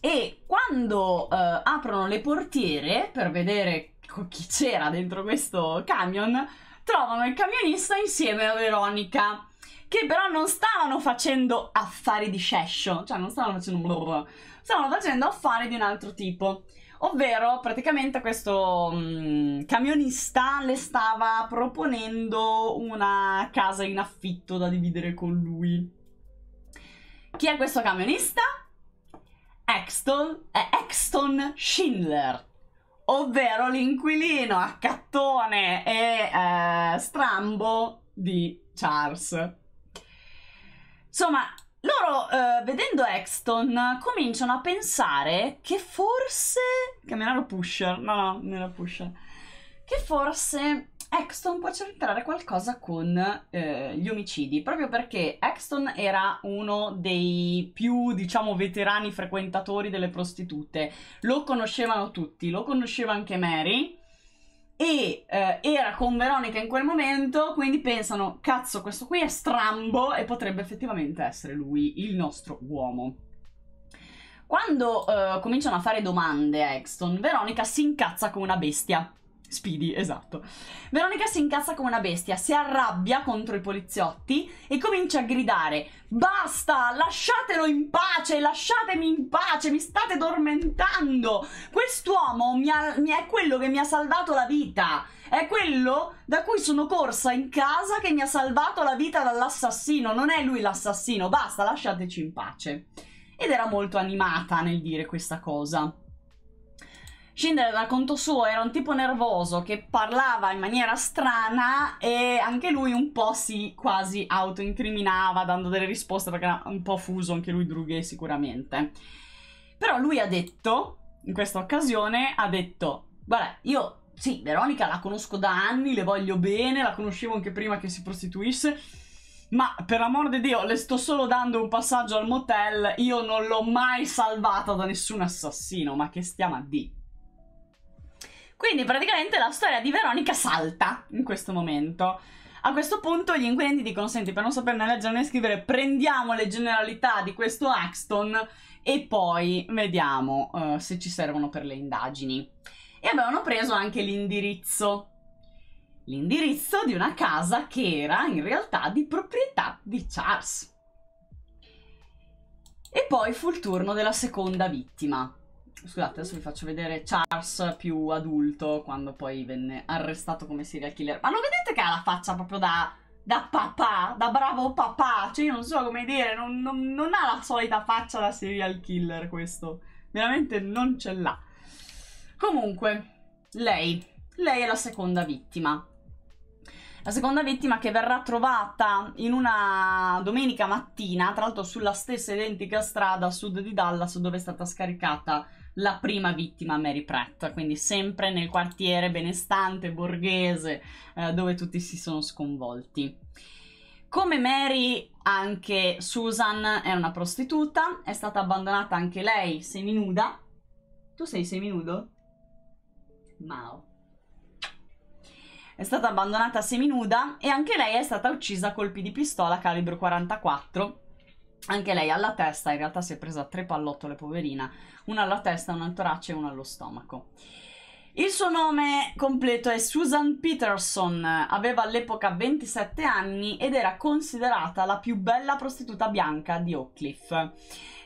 E quando eh, aprono le portiere per vedere chi c'era dentro questo camion, trovano il camionista insieme a Veronica che però non stavano facendo affari di scescio, cioè non stavano facendo un stavano facendo affari di un altro tipo. Ovvero, praticamente questo um, camionista le stava proponendo una casa in affitto da dividere con lui. Chi è questo camionista? Exton, eh, Axton Schindler, ovvero l'inquilino a cattone e eh, strambo di Charles. Insomma, loro, eh, vedendo Exton, cominciano a pensare che forse... Che non era Pusher, no, non era Pusher. Che forse Exton può centrare qualcosa con eh, gli omicidi, proprio perché Exton era uno dei più, diciamo, veterani frequentatori delle prostitute. Lo conoscevano tutti, lo conosceva anche Mary e eh, era con Veronica in quel momento, quindi pensano, cazzo, questo qui è strambo e potrebbe effettivamente essere lui, il nostro uomo. Quando eh, cominciano a fare domande a Exton, Veronica si incazza come una bestia Speedy, esatto. Veronica si incazza come una bestia, si arrabbia contro i poliziotti e comincia a gridare Basta, lasciatelo in pace, lasciatemi in pace, mi state tormentando. Quest'uomo mi ha, mi è quello che mi ha salvato la vita. È quello da cui sono corsa in casa che mi ha salvato la vita dall'assassino. Non è lui l'assassino, basta, lasciateci in pace. Ed era molto animata nel dire questa cosa. Scendere da conto suo era un tipo nervoso che parlava in maniera strana e anche lui un po' si quasi autoincriminava dando delle risposte perché era un po' fuso anche lui drughe sicuramente. Però lui ha detto, in questa occasione, ha detto, guarda, io sì, Veronica la conosco da anni, le voglio bene, la conoscevo anche prima che si prostituisse, ma per amor di Dio le sto solo dando un passaggio al motel, io non l'ho mai salvata da nessun assassino, ma che stiamo a dire? Quindi praticamente la storia di Veronica salta in questo momento. A questo punto gli inquirenti dicono, senti, per non saperne leggere né scrivere, prendiamo le generalità di questo Axton e poi vediamo uh, se ci servono per le indagini. E avevano preso anche l'indirizzo. L'indirizzo di una casa che era in realtà di proprietà di Charles. E poi fu il turno della seconda vittima, Scusate, adesso vi faccio vedere Charles più adulto quando poi venne arrestato come serial killer. Ma lo vedete che ha la faccia proprio da, da papà, da bravo papà? Cioè io non so come dire, non, non, non ha la solita faccia da serial killer questo. Veramente non ce l'ha. Comunque, lei, lei è la seconda vittima. La seconda vittima che verrà trovata in una domenica mattina, tra l'altro sulla stessa identica strada a sud di Dallas dove è stata scaricata la prima vittima Mary Pratt, quindi sempre nel quartiere benestante, borghese, eh, dove tutti si sono sconvolti. Come Mary, anche Susan è una prostituta, è stata abbandonata anche lei seminuda. Tu sei seminudo? Mao. È stata abbandonata seminuda e anche lei è stata uccisa a colpi di pistola calibro 44 anche lei alla testa, in realtà si è presa tre pallottole poverina, una alla testa, una al torace e una allo stomaco. Il suo nome completo è Susan Peterson, aveva all'epoca 27 anni ed era considerata la più bella prostituta bianca di Oakcliff.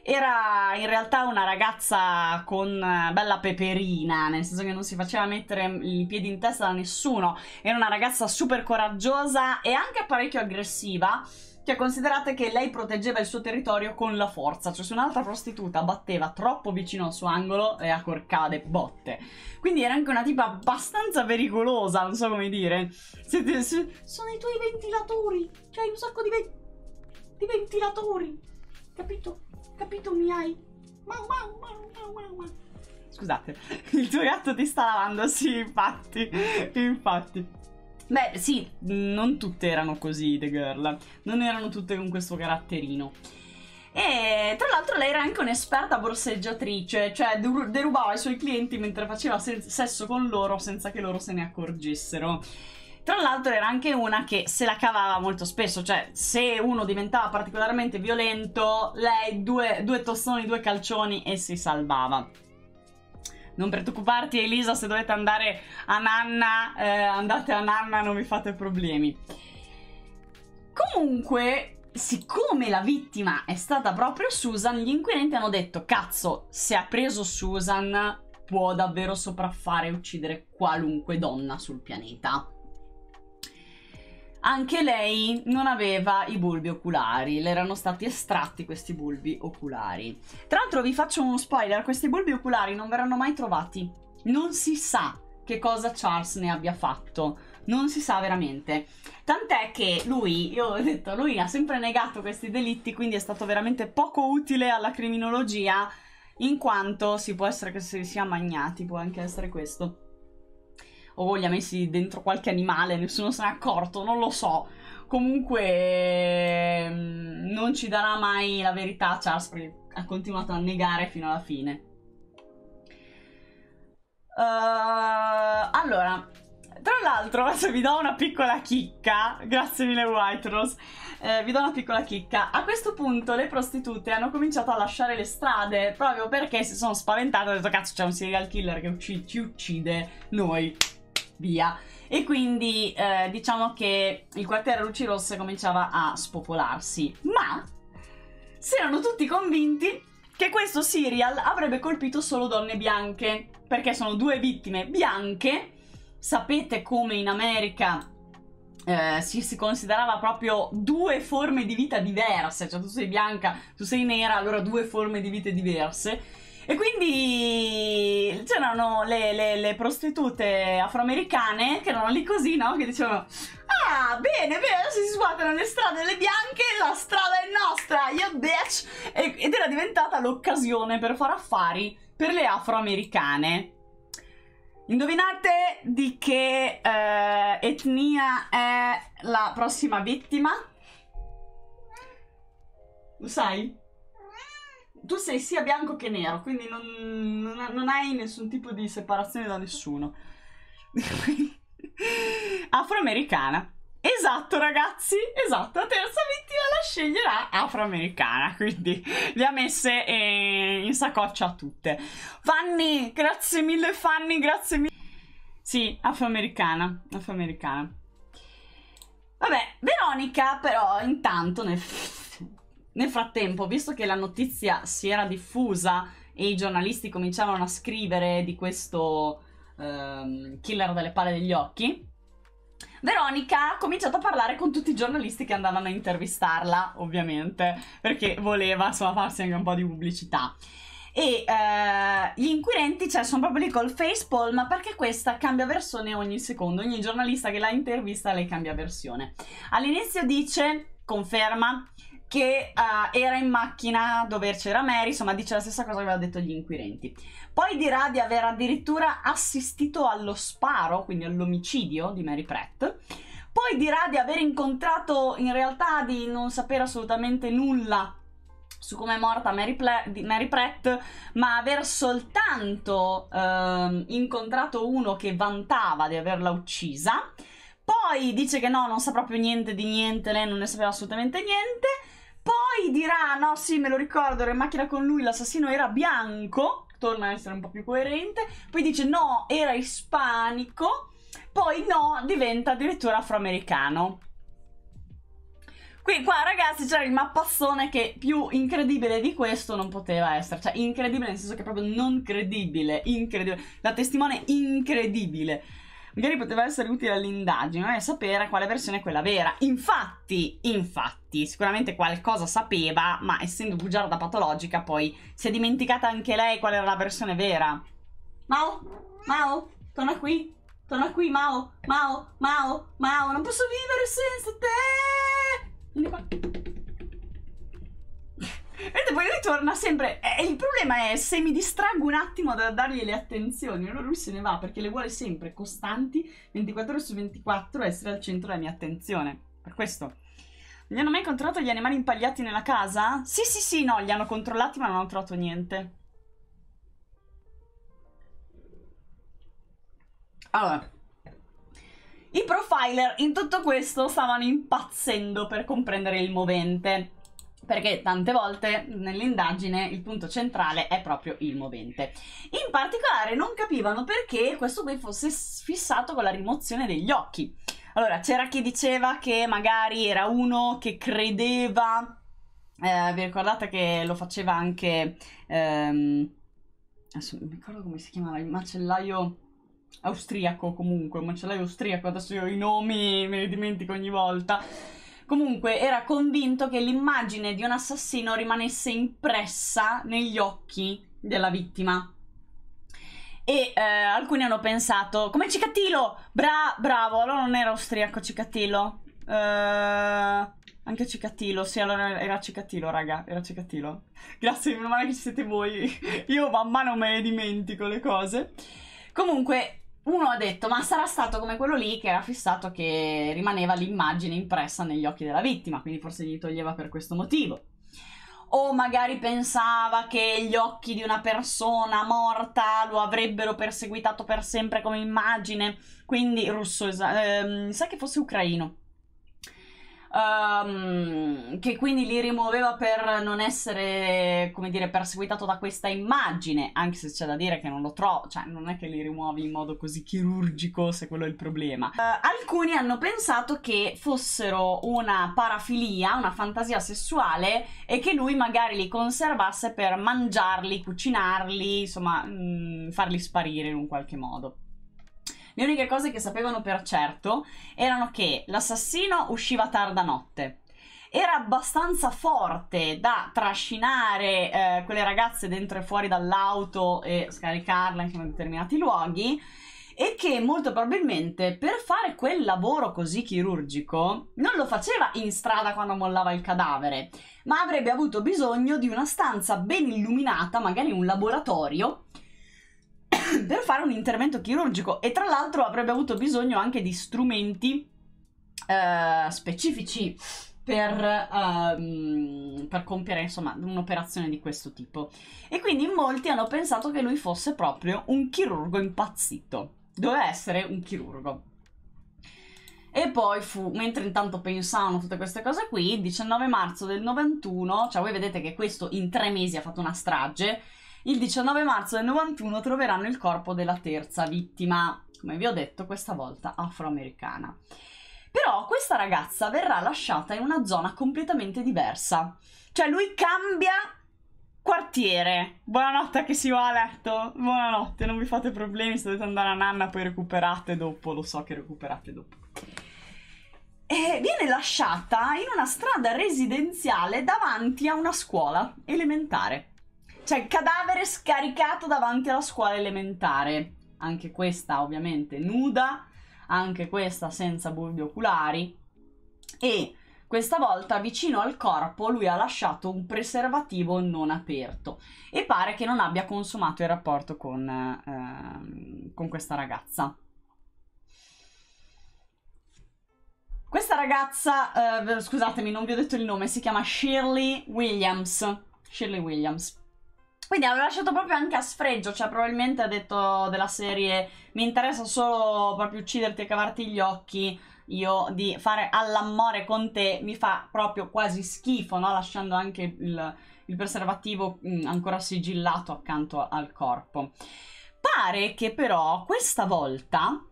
Era in realtà una ragazza con eh, bella peperina, nel senso che non si faceva mettere i piedi in testa da nessuno, era una ragazza super coraggiosa e anche parecchio aggressiva cioè, considerate che lei proteggeva il suo territorio con la forza, cioè se un'altra prostituta batteva troppo vicino al suo angolo e a corcade botte. Quindi era anche una tipa abbastanza pericolosa, non so come dire. Siete, se, sono i tuoi ventilatori, cioè un sacco di, ve di ventilatori. Capito? Capito mi hai? Mau, mau, mau, mau, mau. Scusate, il tuo gatto ti sta lavando, sì, infatti, infatti. Beh, sì, non tutte erano così, The Girl. Non erano tutte con questo caratterino. E tra l'altro lei era anche un'esperta borseggiatrice, cioè derubava i suoi clienti mentre faceva sesso con loro senza che loro se ne accorgessero. Tra l'altro era anche una che se la cavava molto spesso, cioè se uno diventava particolarmente violento, lei due, due tostoni, due calcioni e si salvava. Non preoccuparti Elisa, se dovete andare a nanna, eh, andate a nanna, non vi fate problemi. Comunque, siccome la vittima è stata proprio Susan, gli inquirenti hanno detto, cazzo, se ha preso Susan può davvero sopraffare e uccidere qualunque donna sul pianeta. Anche lei non aveva i bulbi oculari, le erano stati estratti questi bulbi oculari. Tra l'altro vi faccio uno spoiler, questi bulbi oculari non verranno mai trovati. Non si sa che cosa Charles ne abbia fatto, non si sa veramente. Tant'è che lui, io ho detto, lui ha sempre negato questi delitti, quindi è stato veramente poco utile alla criminologia, in quanto si può essere che si sia magnati, può anche essere questo o li ha messi dentro qualche animale, nessuno se n'è accorto, non lo so. Comunque ehm, non ci darà mai la verità Charles perché ha continuato a negare fino alla fine. Uh, allora, tra l'altro, adesso vi do una piccola chicca. Grazie mille, White Rose. Eh, vi do una piccola chicca. A questo punto le prostitute hanno cominciato a lasciare le strade proprio perché si sono spaventate. Hanno detto: Cazzo, c'è un serial killer che ucc ci uccide noi via. E quindi eh, diciamo che il quartiere Luci Rosse cominciava a spopolarsi. Ma si erano tutti convinti che questo serial avrebbe colpito solo donne bianche, perché sono due vittime bianche. Sapete come in America eh, si, si, considerava proprio due forme di vita diverse, cioè tu sei bianca, tu sei nera, allora due forme di vita diverse. E quindi c'erano le, le, le prostitute afroamericane che erano lì così, no? Che dicevano... Ah, bene, bene, adesso si svuotano le strade delle bianche, la strada è nostra, yeah bitch! Ed era diventata l'occasione per fare affari per le afroamericane. Indovinate di che eh, etnia è la prossima vittima? Lo sai? tu sei sia bianco che nero, quindi non, non, non hai nessun tipo di separazione da nessuno. afroamericana. Esatto ragazzi, esatto, la terza vittima la sceglierà afroamericana, quindi le ha messe eh, in saccoccia a tutte. Fanny, grazie mille Fanny, grazie mille. Sì, afroamericana, afroamericana. Vabbè, Veronica però intanto nel... Nel frattempo, visto che la notizia si era diffusa e i giornalisti cominciavano a scrivere di questo ehm, killer delle palle degli occhi, Veronica ha cominciato a parlare con tutti i giornalisti che andavano a intervistarla, ovviamente, perché voleva insomma, farsi anche un po' di pubblicità. E eh, gli inquirenti cioè, sono proprio lì col facepalm perché questa cambia versione ogni secondo. Ogni giornalista che la intervista lei cambia versione. All'inizio dice, conferma, che uh, era in macchina dove c'era Mary, insomma dice la stessa cosa che aveva detto gli inquirenti. Poi dirà di aver addirittura assistito allo sparo, quindi all'omicidio di Mary Pratt. Poi dirà di aver incontrato, in realtà di non sapere assolutamente nulla su come è morta Mary, Pla- Mary, Pratt, ma aver soltanto ehm, incontrato uno che vantava di averla uccisa. Poi dice che no, non sa proprio niente di niente, lei non ne sapeva assolutamente niente. Poi dirà, no sì me lo ricordo, ero in macchina con lui, l'assassino era bianco, torna a essere un po' più coerente, poi dice no, era ispanico, poi no, diventa addirittura afroamericano. Qui qua ragazzi c'era il mappassone che più incredibile di questo non poteva essere, cioè incredibile nel senso che è proprio non credibile, incredibile, la testimone incredibile magari poteva essere utile all'indagine, non è sapere quale versione è quella vera. Infatti, infatti, sicuramente qualcosa sapeva, ma essendo bugiarda patologica poi si è dimenticata anche lei qual era la versione vera. Mao, Mao, torna qui, torna qui Mao, Mao, Mao, Mao, non posso vivere senza te! Vieni qua. E poi ritorna sempre. E il problema è se mi distraggo un attimo da dargli le attenzioni, allora lui se ne va perché le vuole sempre costanti 24 ore su 24 essere al centro della mia attenzione. Per questo. Gli hanno mai controllato gli animali impagliati nella casa? Sì, sì, sì, no, li hanno controllati ma non hanno trovato niente. Allora, i profiler in tutto questo stavano impazzendo per comprendere il movente perché tante volte nell'indagine il punto centrale è proprio il movente. In particolare non capivano perché questo qui fosse fissato con la rimozione degli occhi. Allora, c'era chi diceva che magari era uno che credeva, eh, vi ricordate che lo faceva anche, ehm, adesso non mi ricordo come si chiamava, il macellaio austriaco comunque, un macellaio austriaco, adesso io i nomi me li dimentico ogni volta Comunque era convinto che l'immagine di un assassino rimanesse impressa negli occhi della vittima. E eh, alcuni hanno pensato, come Cicattilo! Bra- bravo, allora non era austriaco Cicattilo. Uh, eh, anche Cicattilo, sì, allora era Cicattilo, raga, era Cicattilo. Grazie, meno male che ci siete voi. Io man mano me ne dimentico le cose. Comunque, uno ha detto ma sarà stato come quello lì che era fissato che rimaneva l'immagine impressa negli occhi della vittima, quindi forse gli toglieva per questo motivo. O magari pensava che gli occhi di una persona morta lo avrebbero perseguitato per sempre come immagine, quindi russo, eh, sa che fosse ucraino um, che quindi li rimuoveva per non essere, come dire, perseguitato da questa immagine, anche se c'è da dire che non lo trovo, cioè non è che li rimuovi in modo così chirurgico se quello è il problema. Uh, alcuni hanno pensato che fossero una parafilia, una fantasia sessuale e che lui magari li conservasse per mangiarli, cucinarli, insomma mh, mm, farli sparire in un qualche modo. Le uniche cose che sapevano per certo erano che l'assassino usciva tarda notte, era abbastanza forte da trascinare eh, quelle ragazze dentro e fuori dall'auto e scaricarla in determinati luoghi e che molto probabilmente per fare quel lavoro così chirurgico non lo faceva in strada quando mollava il cadavere, ma avrebbe avuto bisogno di una stanza ben illuminata, magari un laboratorio, per fare un intervento chirurgico e tra l'altro avrebbe avuto bisogno anche di strumenti uh, specifici per, uh, per compiere insomma un'operazione di questo tipo e quindi molti hanno pensato che lui fosse proprio un chirurgo impazzito doveva essere un chirurgo e poi fu, mentre intanto pensavano tutte queste cose qui, il 19 marzo del 91, cioè voi vedete che questo in tre mesi ha fatto una strage, il 19 marzo del 91 troveranno il corpo della terza vittima, come vi ho detto, questa volta afroamericana. Però questa ragazza verrà lasciata in una zona completamente diversa. Cioè lui cambia quartiere. Buonanotte a chi si va a letto. Buonanotte, non vi fate problemi, se dovete andare a nanna poi recuperate dopo, lo so che recuperate dopo. E viene lasciata in una strada residenziale davanti a una scuola elementare. Cioè, cadavere scaricato davanti alla scuola elementare. Anche questa ovviamente nuda, anche questa senza bulbi oculari. E questa volta vicino al corpo lui ha lasciato un preservativo non aperto e pare che non abbia consumato il rapporto con, eh, con questa ragazza. Questa ragazza, eh, scusatemi, non vi ho detto il nome, si chiama Shirley Williams. Shirley Williams. Quindi aveva lasciato proprio anche a sfregio, cioè probabilmente ha detto della serie mi interessa solo proprio ucciderti e cavarti gli occhi, io di fare all'amore con te mi fa proprio quasi schifo, no? lasciando anche il, il preservativo mh, mm, ancora sigillato accanto al corpo. Pare che però questa volta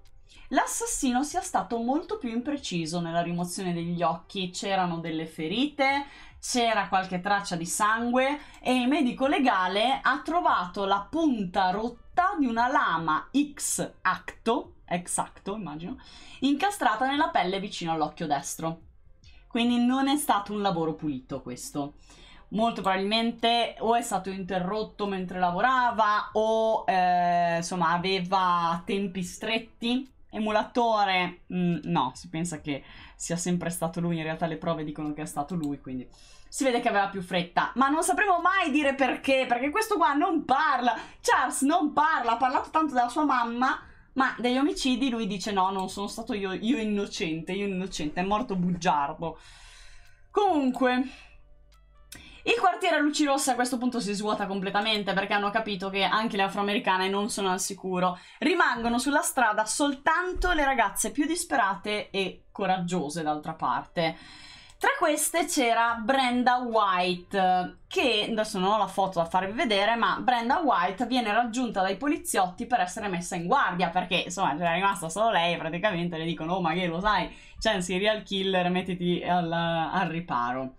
l'assassino sia stato molto più impreciso nella rimozione degli occhi, c'erano delle ferite, c'era qualche traccia di sangue e il medico legale ha trovato la punta rotta di una lama X acto, exacto immagino, incastrata nella pelle vicino all'occhio destro. Quindi non è stato un lavoro pulito questo molto probabilmente o è stato interrotto mentre lavorava o eh, insomma aveva tempi stretti emulatore, mh, mm, no, si pensa che sia sempre stato lui, in realtà le prove dicono che è stato lui, quindi si vede che aveva più fretta, ma non sapremo mai dire perché, perché questo qua non parla, Charles non parla, ha parlato tanto della sua mamma, ma degli omicidi lui dice no, non sono stato io, io innocente, io innocente, è morto bugiardo. Comunque, il quartiere a luci rosse a questo punto si svuota completamente perché hanno capito che anche le afroamericane non sono al sicuro. Rimangono sulla strada soltanto le ragazze più disperate e coraggiose, d'altra parte. Tra queste c'era Brenda White, che adesso non ho la foto da farvi vedere, ma Brenda White viene raggiunta dai poliziotti per essere messa in guardia, perché insomma c'era rimasta solo lei, praticamente le dicono, oh ma che lo sai, c'è un serial killer, mettiti al, al riparo.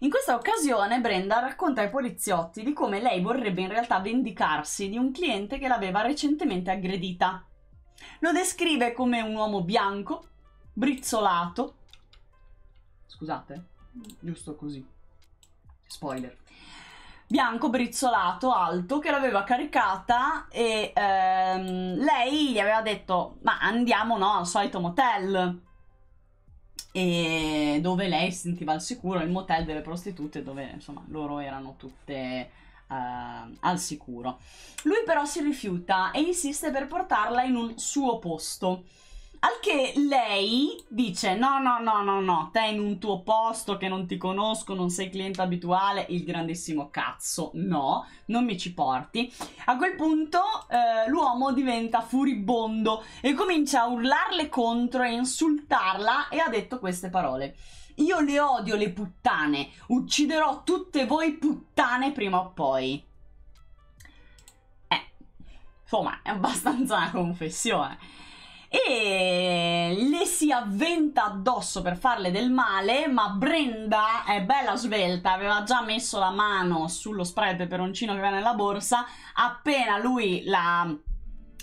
In questa occasione Brenda racconta ai poliziotti di come lei vorrebbe in realtà vendicarsi di un cliente che l'aveva recentemente aggredita. Lo descrive come un uomo bianco, brizzolato. Scusate, giusto così. Spoiler. Bianco, brizzolato, alto, che l'aveva caricata e ehm, lei gli aveva detto ma andiamo no al solito motel e dove lei si sentiva al sicuro, il motel delle prostitute dove insomma loro erano tutte Uh, al sicuro. Lui però si rifiuta e insiste per portarla in un suo posto. Al che lei dice: No, no, no, no, no, te in un tuo posto che non ti conosco, non sei cliente abituale. Il grandissimo cazzo, no, non mi ci porti. A quel punto eh, l'uomo diventa furibondo e comincia a urlarle contro e insultarla e ha detto queste parole. Io le odio le puttane, ucciderò tutte voi puttane prima o poi. Eh, insomma, è abbastanza una confessione e le si avventa addosso per farle del male, ma Brenda è bella svelta, aveva già messo la mano sullo spray del peperoncino che aveva nella borsa, appena lui la,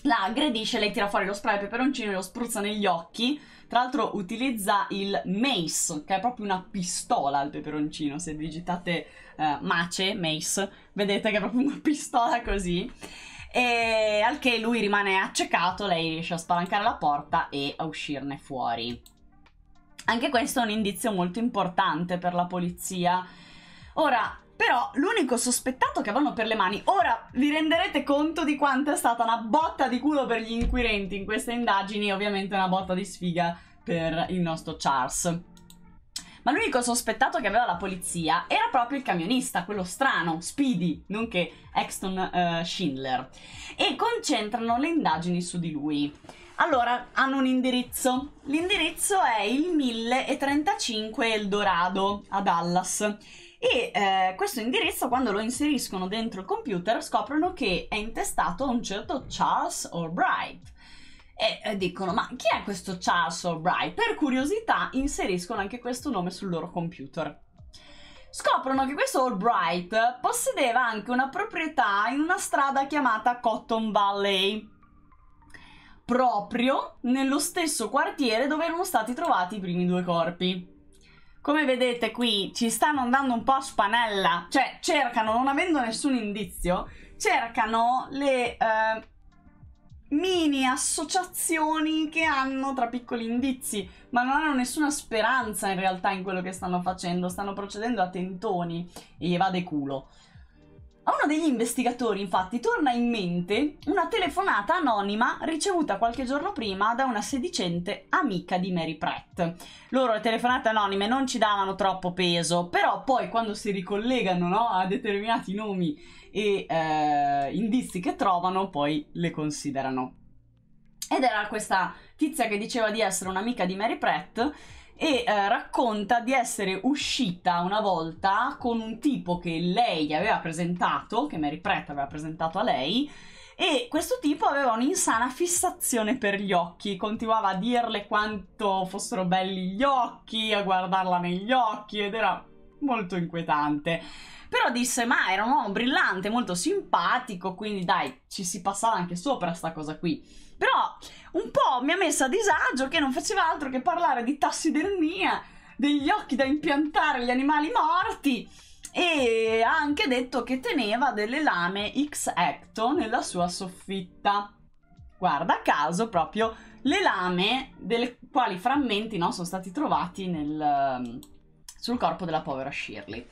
la aggredisce, lei tira fuori lo spray del peperoncino e lo spruzza negli occhi, tra l'altro utilizza il mace, che è proprio una pistola al peperoncino, se digitate eh, mace, mace, vedete che è proprio una pistola così. E al che lui rimane accecato, lei riesce a spalancare la porta e a uscirne fuori. Anche questo è un indizio molto importante per la polizia. Ora, però, l'unico sospettato che avevano per le mani, ora vi renderete conto di quanto è stata una botta di culo per gli inquirenti in queste indagini e ovviamente una botta di sfiga per il nostro Charles. Ma l'unico sospettato che aveva la polizia era proprio il camionista, quello strano, Speedy, nonché Exton uh, eh, Schindler. E concentrano le indagini su di lui. Allora, hanno un indirizzo. L'indirizzo è il 1035 Eldorado a Dallas. E eh, questo indirizzo, quando lo inseriscono dentro il computer, scoprono che è intestato a un certo Charles Albright e dicono ma chi è questo Charles Albright? Per curiosità inseriscono anche questo nome sul loro computer. Scoprono che questo Albright possedeva anche una proprietà in una strada chiamata Cotton Valley, proprio nello stesso quartiere dove erano stati trovati i primi due corpi. Come vedete qui ci stanno andando un po' a spanella, cioè cercano, non avendo nessun indizio, cercano le... Eh, mini associazioni che hanno tra piccoli indizi, ma non hanno nessuna speranza in realtà in quello che stanno facendo, stanno procedendo a tentoni e gli evade culo. A uno degli investigatori, infatti, torna in mente una telefonata anonima ricevuta qualche giorno prima da una sedicente amica di Mary Pratt. Loro le telefonate anonime non ci davano troppo peso, però poi quando si ricollegano no, a determinati nomi e eh, indizi che trovano poi le considerano. Ed era questa tizia che diceva di essere un'amica di Mary Pratt e eh, racconta di essere uscita una volta con un tipo che lei gli aveva presentato, che Mary Pratt aveva presentato a lei, e questo tipo aveva un'insana fissazione per gli occhi, continuava a dirle quanto fossero belli gli occhi, a guardarla negli occhi ed era molto inquietante. Però disse, ma era un uomo brillante, molto simpatico, quindi dai, ci si passava anche sopra sta cosa qui. Però un po' mi ha messo a disagio che non faceva altro che parlare di tassidermia, degli occhi da impiantare agli animali morti e ha anche detto che teneva delle lame X Ecto nella sua soffitta. Guarda caso proprio le lame delle quali frammenti no, sono stati trovati nel, sul corpo della povera Shirley.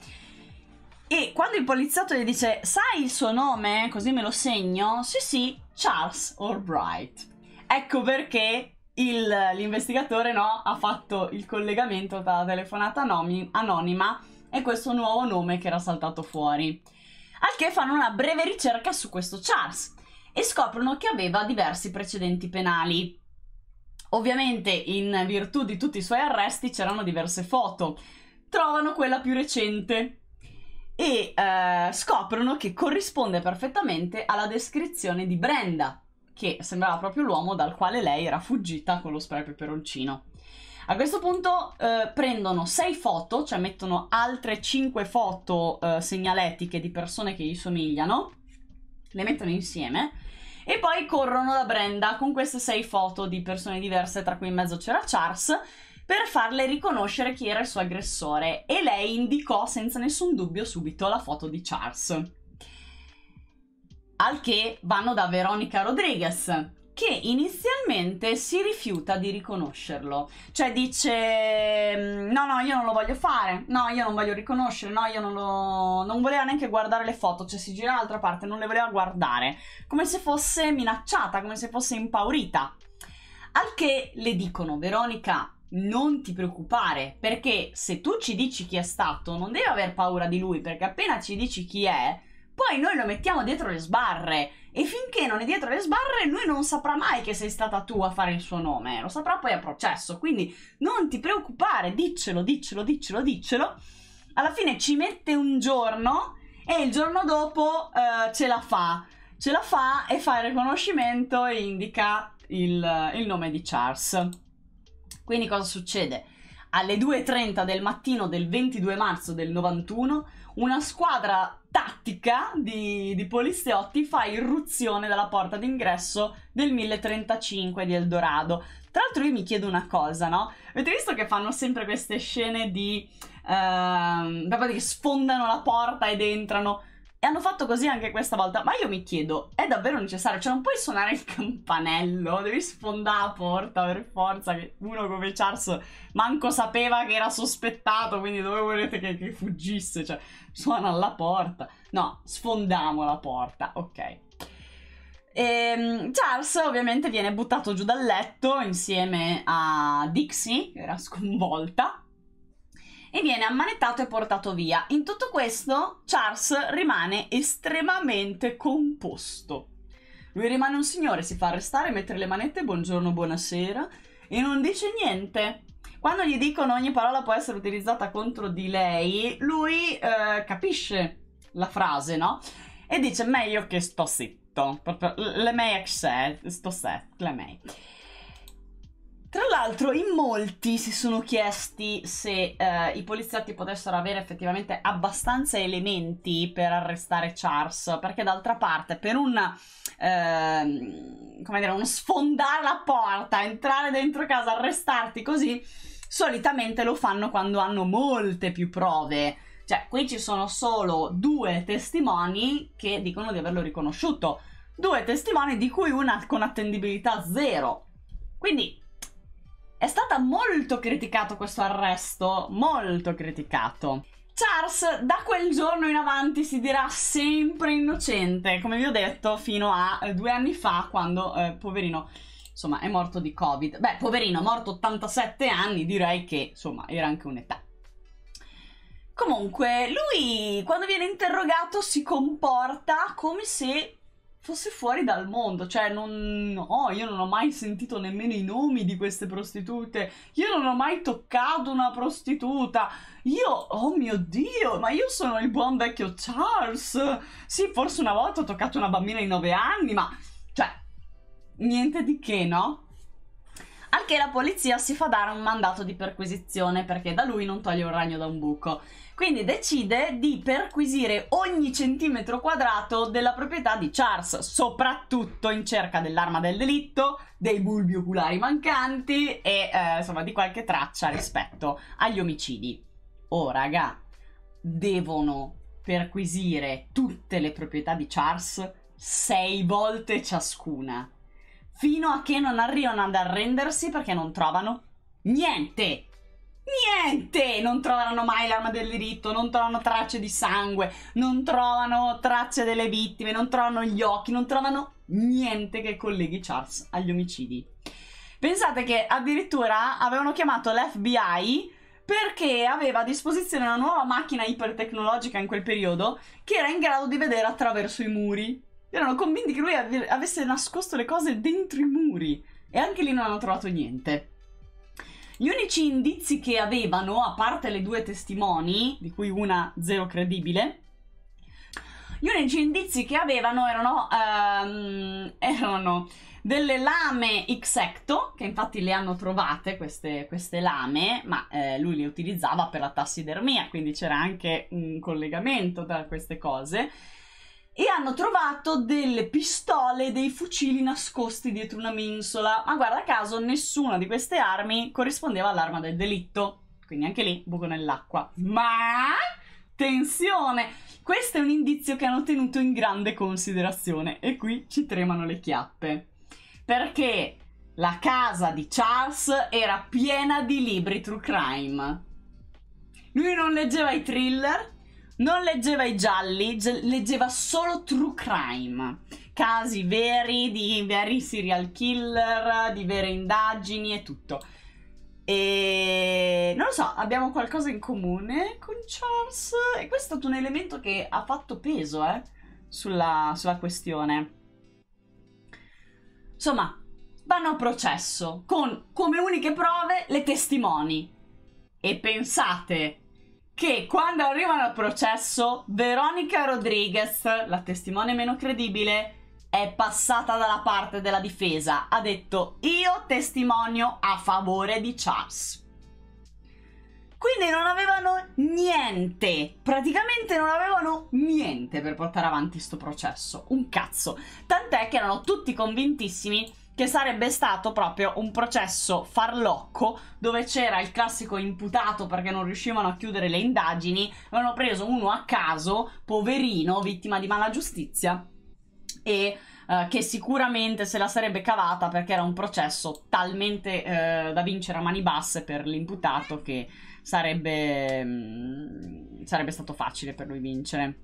E quando il poliziotto gli dice, sai il suo nome? Così me lo segno? Sì, sì, Charles Albright. Ecco perché il, l'investigatore no, ha fatto il collegamento tra la telefonata anonim- anonima e questo nuovo nome che era saltato fuori. Al che fanno una breve ricerca su questo Charles e scoprono che aveva diversi precedenti penali. Ovviamente in virtù di tutti i suoi arresti c'erano diverse foto, trovano quella più recente e eh, scoprono che corrisponde perfettamente alla descrizione di Brenda, che sembrava proprio l'uomo dal quale lei era fuggita con lo spray peperoncino. A questo punto eh, prendono 6 foto, cioè mettono altre 5 foto eh, segnaletiche di persone che gli somigliano, le mettono insieme e poi corrono da Brenda con queste 6 foto di persone diverse, tra cui in mezzo c'era Charles, per farle riconoscere chi era il suo aggressore e lei indicò senza nessun dubbio subito la foto di Charles. Al che vanno da Veronica Rodriguez, che inizialmente si rifiuta di riconoscerlo, cioè dice mm, no no io non lo voglio fare, no io non voglio riconoscere, no io non lo... non voleva neanche guardare le foto, cioè si gira dall'altra parte, non le voleva guardare, come se fosse minacciata, come se fosse impaurita. Al che le dicono Veronica non ti preoccupare, perché se tu ci dici chi è stato, non devi aver paura di lui, perché appena ci dici chi è, poi noi lo mettiamo dietro le sbarre e finché non è dietro le sbarre lui non saprà mai che sei stata tu a fare il suo nome, lo saprà poi a processo, quindi non ti preoccupare, diccelo, diccelo, diccelo, diccelo. Alla fine ci mette un giorno e il giorno dopo eh, ce la fa, ce la fa e fa il riconoscimento e indica il, il nome di Charles. Quindi cosa succede? Alle 2.30 del mattino del 22 marzo del 91 una squadra tattica di, di poliziotti fa irruzione dalla porta d'ingresso del 1035 di Eldorado. Tra l'altro io mi chiedo una cosa, no? Avete visto che fanno sempre queste scene di... Ehm, che sfondano la porta ed entrano e hanno fatto così anche questa volta. Ma io mi chiedo, è davvero necessario? Cioè, non puoi suonare il campanello, devi sfondare la porta per forza. Che uno come Charles manco sapeva che era sospettato, quindi dove volete che, che fuggisse? Cioè, suona alla porta. No, sfondiamo la porta, ok. E ehm, Charles ovviamente viene buttato giù dal letto insieme a Dixie, che era sconvolta, e viene ammanettato e portato via. In tutto questo Charles rimane estremamente composto. Lui rimane un signore, si fa arrestare, mettere le manette, buongiorno, buonasera e non dice niente. Quando gli dicono ogni parola può essere utilizzata contro di lei, lui eh, capisce la frase, no? E dice meglio che sto zitto, proprio le mei excel, sto set, le mei. Tra l'altro in molti si sono chiesti se eh, i poliziotti potessero avere effettivamente abbastanza elementi per arrestare Charles, perché d'altra parte per un, eh, come dire, uno sfondare la porta, entrare dentro casa, arrestarti così, solitamente lo fanno quando hanno molte più prove. Cioè, qui ci sono solo due testimoni che dicono di averlo riconosciuto, due testimoni di cui una con attendibilità zero. Quindi è stato molto criticato questo arresto, molto criticato. Charles da quel giorno in avanti si dirà sempre innocente, come vi ho detto, fino a eh, due anni fa quando, eh, poverino, insomma, è morto di Covid. Beh, poverino, morto 87 anni, direi che, insomma, era anche un'età. Comunque, lui quando viene interrogato si comporta come se fosse fuori dal mondo, cioè non, no, io non ho mai sentito nemmeno i nomi di queste prostitute, io non ho mai toccato una prostituta, io, oh mio Dio, ma io sono il buon vecchio Charles, sì, forse una volta ho toccato una bambina di 9 anni, ma, cioè, niente di che, no? anche la polizia si fa dare un mandato di perquisizione perché da lui non toglie un ragno da un buco. Quindi decide di perquisire ogni centimetro quadrato della proprietà di Charles, soprattutto in cerca dell'arma del delitto, dei bulbi oculari mancanti e eh, insomma di qualche traccia rispetto agli omicidi. Oh raga, devono perquisire tutte le proprietà di Charles sei volte ciascuna fino a che non arrivano ad arrendersi perché non trovano niente. Niente! Non troveranno mai l'arma del diritto, non trovano tracce di sangue, non trovano tracce delle vittime, non trovano gli occhi, non trovano niente che colleghi Charles agli omicidi. Pensate che addirittura avevano chiamato l'FBI perché aveva a disposizione una nuova macchina ipertecnologica in quel periodo che era in grado di vedere attraverso i muri erano convinti che lui av- avesse nascosto le cose dentro i muri e anche lì non hanno trovato niente. Gli unici indizi che avevano, a parte le due testimoni, di cui una zero credibile, gli unici indizi che avevano erano, um, erano delle lame X-Ecto, che infatti le hanno trovate queste, queste lame, ma eh, lui le utilizzava per la tassidermia, quindi c'era anche un collegamento tra queste cose e hanno trovato delle pistole e dei fucili nascosti dietro una mensola. Ma guarda caso, nessuna di queste armi corrispondeva all'arma del delitto. Quindi anche lì buco nell'acqua. Ma tensione! Questo è un indizio che hanno tenuto in grande considerazione e qui ci tremano le chiappe. Perché la casa di Charles era piena di libri true crime. Lui non leggeva i thriller, non leggeva i gialli, leggeva solo true crime, casi veri di veri serial killer, di vere indagini e tutto. E non lo so, abbiamo qualcosa in comune con Charles e questo è stato un elemento che ha fatto peso eh, sulla, sulla questione. Insomma, vanno a processo con come uniche prove le testimoni. E pensate che quando arrivano al processo, Veronica Rodriguez, la testimone meno credibile, è passata dalla parte della difesa. Ha detto io testimonio a favore di Charles. Quindi non avevano niente, praticamente non avevano niente per portare avanti questo processo. Un cazzo. Tant'è che erano tutti convintissimi che sarebbe stato proprio un processo farlocco dove c'era il classico imputato perché non riuscivano a chiudere le indagini, avevano preso uno a caso, poverino, vittima di mala giustizia e eh, che sicuramente se la sarebbe cavata perché era un processo talmente eh, da vincere a mani basse per l'imputato che sarebbe, mh, mm, sarebbe stato facile per lui vincere.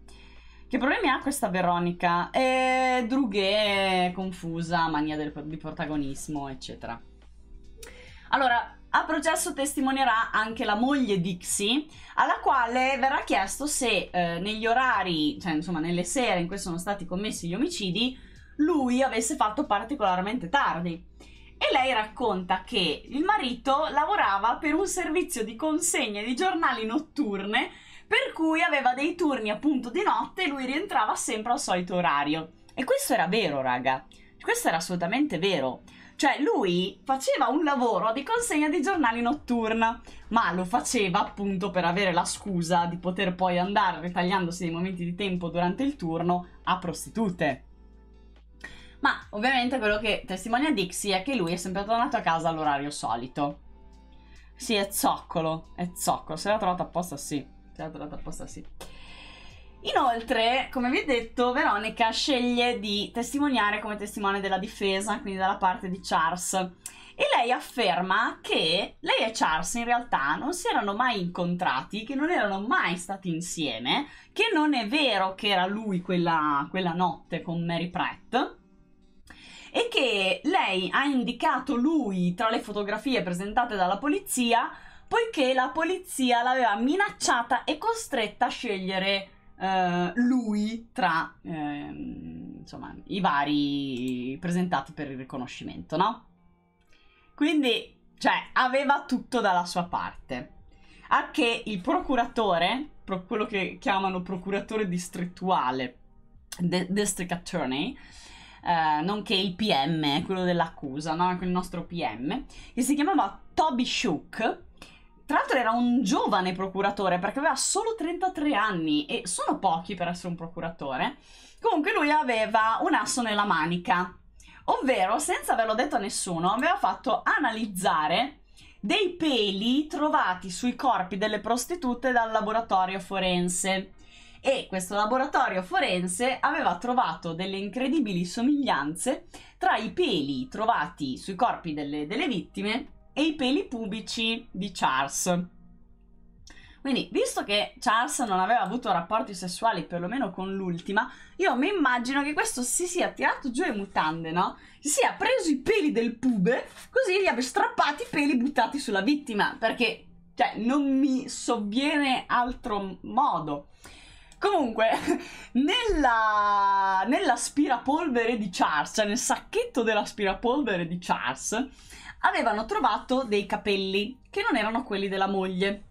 Che problemi ha questa Veronica? Eh, drughe, confusa, mania del, di protagonismo, eccetera. Allora, a processo testimonierà anche la moglie Dixie, alla quale verrà chiesto se eh, negli orari, cioè insomma nelle sere in cui sono stati commessi gli omicidi, lui avesse fatto particolarmente tardi. E lei racconta che il marito lavorava per un servizio di consegna di giornali notturne per cui aveva dei turni appunto di notte e lui rientrava sempre al solito orario. E questo era vero, raga. Questo era assolutamente vero. Cioè, lui faceva un lavoro di consegna di giornali notturna, ma lo faceva appunto per avere la scusa di poter poi andare, ritagliandosi dei momenti di tempo durante il turno, a prostitute. Ma ovviamente quello che testimonia Dixie è che lui è sempre tornato a casa all'orario solito. Sì, è zoccolo, è zoccolo, se l'ha trovato apposta sì. Ti ho dato certo, apposta, sì. Inoltre, come vi ho detto, Veronica sceglie di testimoniare come testimone della difesa, quindi dalla parte di Charles. E lei afferma che lei e Charles in realtà non si erano mai incontrati, che non erano mai stati insieme, che non è vero che era lui quella, quella notte con Mary Pratt e che lei ha indicato lui tra le fotografie presentate dalla polizia poiché la polizia l'aveva minacciata e costretta a scegliere eh, lui tra eh, insomma, i vari presentati per il riconoscimento, no? Quindi, cioè, aveva tutto dalla sua parte. A che il procuratore, quello che chiamano procuratore distrettuale, district attorney, eh, nonché il PM, quello dell'accusa, no? il nostro PM, che si chiamava Toby Shook, tra l'altro era un giovane procuratore perché aveva solo 33 anni e sono pochi per essere un procuratore. Comunque lui aveva un asso nella manica, ovvero senza averlo detto a nessuno aveva fatto analizzare dei peli trovati sui corpi delle prostitute dal laboratorio forense e questo laboratorio forense aveva trovato delle incredibili somiglianze tra i peli trovati sui corpi delle, delle vittime e i peli pubici di Charles. Quindi, visto che Charles non aveva avuto rapporti sessuali perlomeno con l'ultima, io mi immagino che questo si sia tirato giù le mutande, no? Si sia preso i peli del pube, così gli abbia strappati i peli buttati sulla vittima, perché, cioè, non mi sovviene altro modo. Comunque, nella, nell'aspirapolvere di Charles, cioè nel sacchetto dell'aspirapolvere di Charles, avevano trovato dei capelli che non erano quelli della moglie.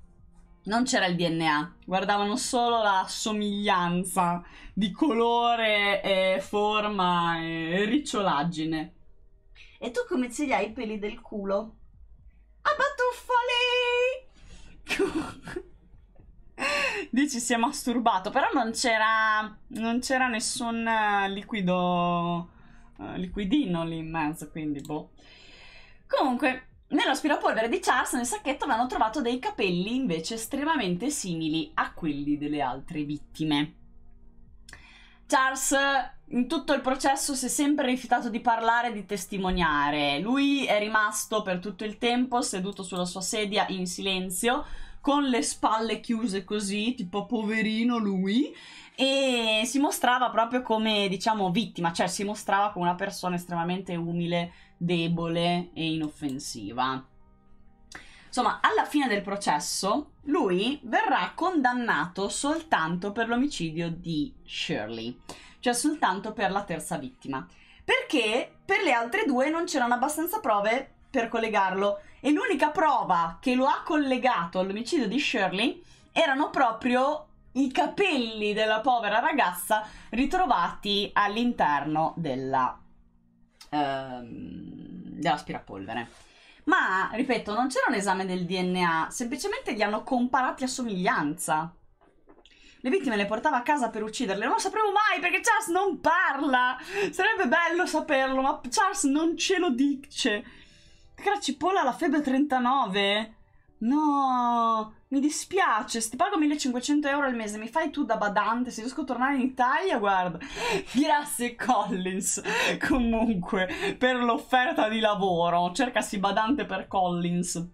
Non c'era il DNA, guardavano solo la somiglianza di colore, e forma e ricciolaggine. E tu come ce li hai i peli del culo? A batuffoli! Dici si è masturbato, però non c'era, non c'era nessun eh, liquido, eh, liquidino lì in mezzo, quindi boh. Comunque, nell'aspirapolvere di Charles nel sacchetto avevano trovato dei capelli invece estremamente simili a quelli delle altre vittime. Charles in tutto il processo si è sempre rifiutato di parlare e di testimoniare. Lui è rimasto per tutto il tempo seduto sulla sua sedia in silenzio, con le spalle chiuse così, tipo poverino lui, e si mostrava proprio come, diciamo, vittima, cioè si mostrava come una persona estremamente umile debole e inoffensiva. Insomma, alla fine del processo, lui verrà condannato soltanto per l'omicidio di Shirley, cioè soltanto per la terza vittima, perché per le altre due non c'erano abbastanza prove per collegarlo e l'unica prova che lo ha collegato all'omicidio di Shirley erano proprio i capelli della povera ragazza ritrovati all'interno della ehm, dell'aspirapolvere. Ma, ripeto, non c'era un esame del DNA, semplicemente li hanno comparati a somiglianza. Le vittime le portava a casa per ucciderle, non lo sapremo mai perché Charles non parla! Sarebbe bello saperlo, ma Charles non ce lo dice. Perché la cipolla ha la febbre 39? No! Mi dispiace, ti pago 1500 euro al mese, mi fai tu da badante, se riesco a tornare in Italia, guarda. Grazie Collins, comunque, per l'offerta di lavoro. Cercasi badante per Collins.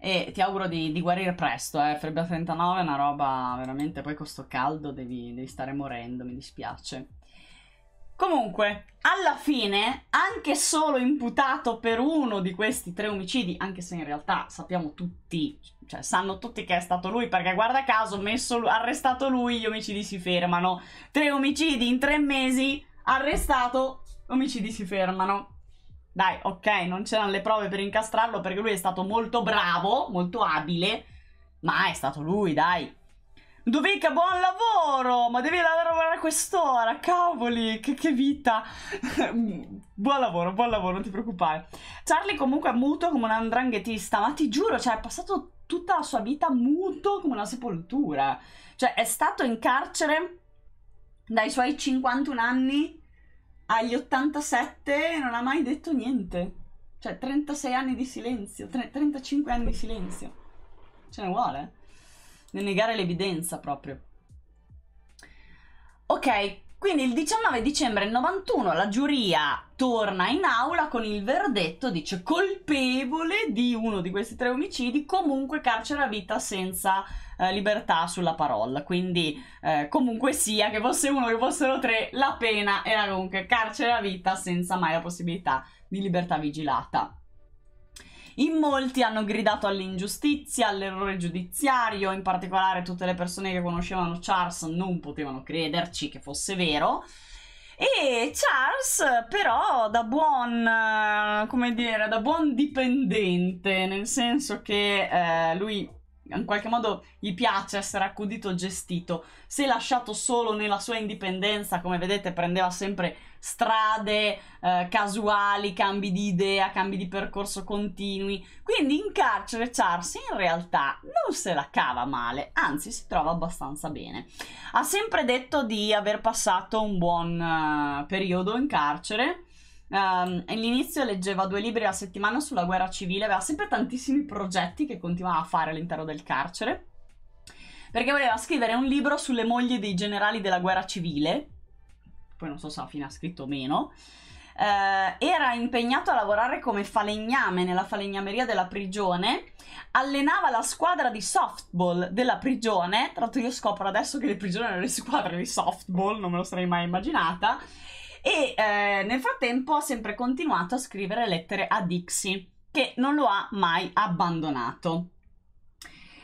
E ti auguro di, di guarire presto, eh. Febbre 39 è una roba veramente, poi con sto caldo devi, devi stare morendo, mi dispiace. Comunque, alla fine, anche solo imputato per uno di questi tre omicidi, anche se in realtà sappiamo tutti, cioè sanno tutti che è stato lui, perché guarda caso, messo, arrestato lui, gli omicidi si fermano. Tre omicidi in tre mesi, arrestato, omicidi si fermano. Dai, ok, non c'erano le prove per incastrarlo perché lui è stato molto bravo, molto abile, ma è stato lui, dai. Domenica, buon lavoro! Ma devi lavorare a quest'ora, cavoli, che, che vita! buon lavoro, buon lavoro, non ti preoccupare. Charlie comunque è muto come un andranghetista, ma ti giuro, cioè, è passato tutta la sua vita muto come una sepoltura. Cioè, è stato in carcere dai suoi 51 anni agli 87 e non ha mai detto niente. Cioè, 36 anni di silenzio, 35 anni di silenzio. Ce ne vuole? nel negare l'evidenza proprio. Ok, quindi il 19 dicembre 91 la giuria torna in aula con il verdetto, dice colpevole di uno di questi tre omicidi, comunque carcere a vita senza eh, libertà sulla parola. Quindi eh, comunque sia che fosse uno, che fossero tre, la pena era comunque carcere a vita senza mai la possibilità di libertà vigilata. In molti hanno gridato all'ingiustizia, all'errore giudiziario, in particolare tutte le persone che conoscevano Charles non potevano crederci che fosse vero. E Charles, però, da buon, eh, come dire, da buon dipendente, nel senso che eh, lui in qualche modo gli piace essere accudito o gestito. Se lasciato solo nella sua indipendenza, come vedete, prendeva sempre strade eh, casuali, cambi di idea, cambi di percorso continui. Quindi in carcere Charles in realtà non se la cava male, anzi si trova abbastanza bene. Ha sempre detto di aver passato un buon eh, periodo in carcere Um, all'inizio leggeva due libri alla settimana sulla guerra civile, aveva sempre tantissimi progetti che continuava a fare all'interno del carcere, perché voleva scrivere un libro sulle mogli dei generali della guerra civile, poi non so se alla fine ha scritto o meno, Uh, era impegnato a lavorare come falegname nella falegnameria della prigione, allenava la squadra di softball della prigione, tra l'altro io scopro adesso che le prigioni erano le squadre di softball, non me lo sarei mai immaginata, e eh, nel frattempo ha sempre continuato a scrivere lettere a Dixie, che non lo ha mai abbandonato.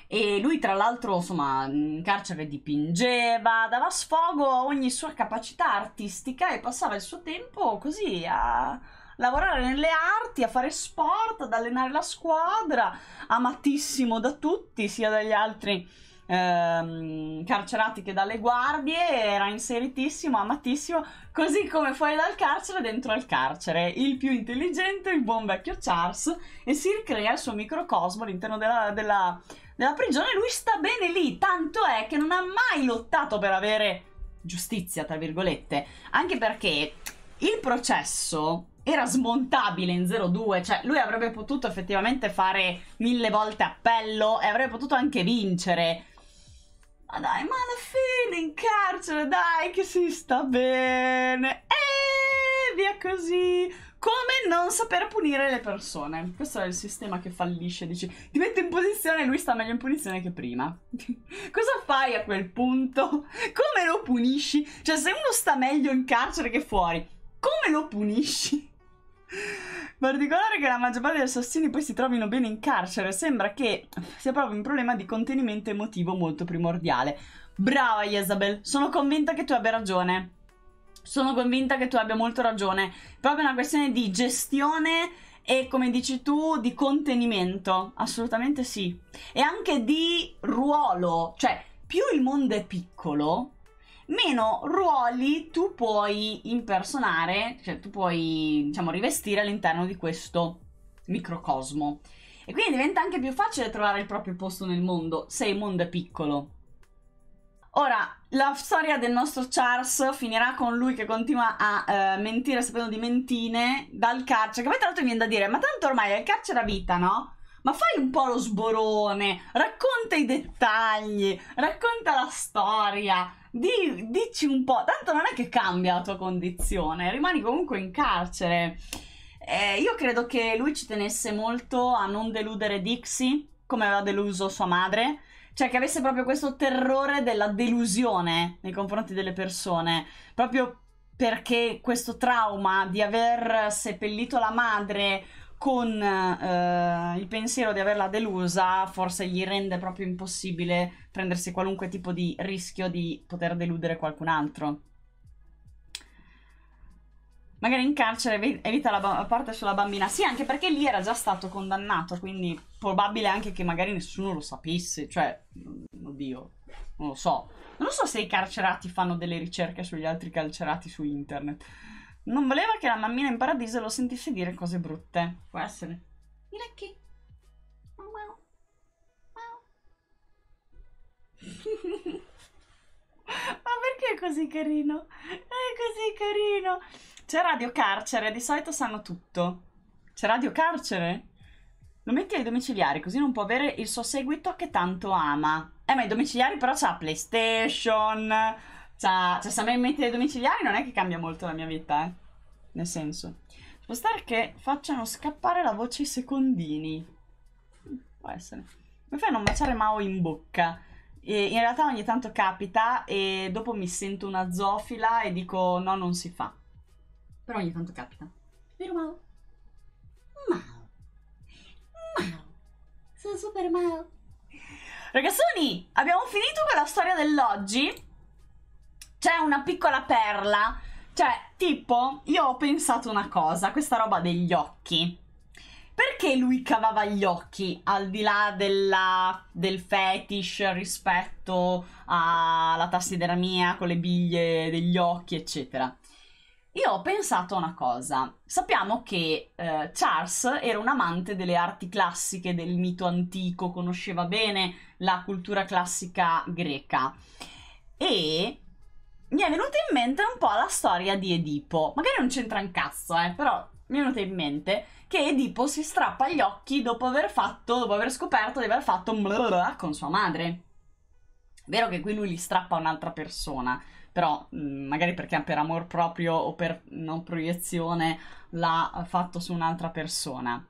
E lui, tra l'altro, insomma, in carcere dipingeva, dava sfogo a ogni sua capacità artistica e passava il suo tempo così a lavorare nelle arti, a fare sport, ad allenare la squadra, amatissimo da tutti, sia dagli altri ehm, carcerati che dalle guardie, era inseritissimo, amatissimo, così come fuori dal carcere dentro al carcere, il più intelligente, il buon vecchio Charles, e si ricrea il suo microcosmo all'interno della, della, della prigione, lui sta bene lì, tanto è che non ha mai lottato per avere giustizia, tra virgolette, anche perché il processo era smontabile in 0-2, cioè lui avrebbe potuto effettivamente fare mille volte appello e avrebbe potuto anche vincere. Ma dai, ma alla fine in carcere, dai, che si sta bene. E via così. Come non saper punire le persone. Questo è il sistema che fallisce. Dici, ti metto in posizione e lui sta meglio in punizione che prima. Cosa fai a quel punto? Come lo punisci? Cioè, se uno sta meglio in carcere che fuori, come lo punisci? Particolare che la maggior parte degli assassini poi si trovino bene in carcere, sembra che sia proprio un problema di contenimento emotivo molto primordiale. Brava Isabel, sono convinta che tu abbia ragione. Sono convinta che tu abbia molto ragione. Proprio una questione di gestione e come dici tu di contenimento, assolutamente sì. E anche di ruolo, cioè più il mondo è piccolo, meno ruoli tu puoi impersonare, cioè tu puoi, diciamo, rivestire all'interno di questo microcosmo. E quindi diventa anche più facile trovare il proprio posto nel mondo, se il mondo è piccolo. Ora, la storia del nostro Charles finirà con lui che continua a uh, mentire sapendo di mentine dal carcere, che poi tra l'altro mi viene da dire, ma tanto ormai è il carcere a vita, no? ma fai un po' lo sborone, racconta i dettagli, racconta la storia, di, dici un po', tanto non è che cambia la tua condizione, rimani comunque in carcere. Eh, io credo che lui ci tenesse molto a non deludere Dixie, come aveva deluso sua madre, cioè che avesse proprio questo terrore della delusione nei confronti delle persone, proprio perché questo trauma di aver seppellito la madre con eh, il pensiero di averla delusa forse gli rende proprio impossibile prendersi qualunque tipo di rischio di poter deludere qualcun altro. Magari in carcere evita la parte sulla bambina. Sì, anche perché lì era già stato condannato, quindi probabile anche che magari nessuno lo sapesse. Cioè, mm, oddio, non lo so. Non so se i carcerati fanno delle ricerche sugli altri carcerati su internet. Non voleva che la mammina in paradiso lo sentisse dire cose brutte. Può essere. I lecchi. Ma perché è così carino? È così carino. C'è Radio Carcere, di solito sanno tutto. C'è Radio Carcere? Lo metti ai domiciliari, così non può avere il suo seguito che tanto ama. Eh, ma i domiciliari però c'ha PlayStation, cioè, cioè se a me mettere domiciliari non è che cambia molto la mia vita, eh. Nel senso. Può stare che facciano scappare la voce i secondini. Può essere. Mi fai non baciare Mao in bocca? E in realtà ogni tanto capita e dopo mi sento una zofila e dico no, non si fa. Però ogni tanto capita. Vero Mao? Mao. Mao. Sono super Mao. Ragazzoni, abbiamo finito con la storia dell'oggi c'è una piccola perla. Cioè, tipo, io ho pensato una cosa, questa roba degli occhi. Perché lui cavava gli occhi al di là della, del fetish rispetto alla tassidermia con le biglie degli occhi, eccetera? Io ho pensato a una cosa. Sappiamo che eh, Charles era un amante delle arti classiche, del mito antico, conosceva bene la cultura classica greca e mi è venuta in mente un po' la storia di Edipo. Magari non c'entra un cazzo, eh, però mi è venuta in mente che Edipo si strappa gli occhi dopo aver fatto, dopo aver scoperto di aver fatto un con sua madre. Vero che qui lui li strappa un'altra persona, però mm, magari perché per amor proprio o per non proiezione l'ha fatto su un'altra persona.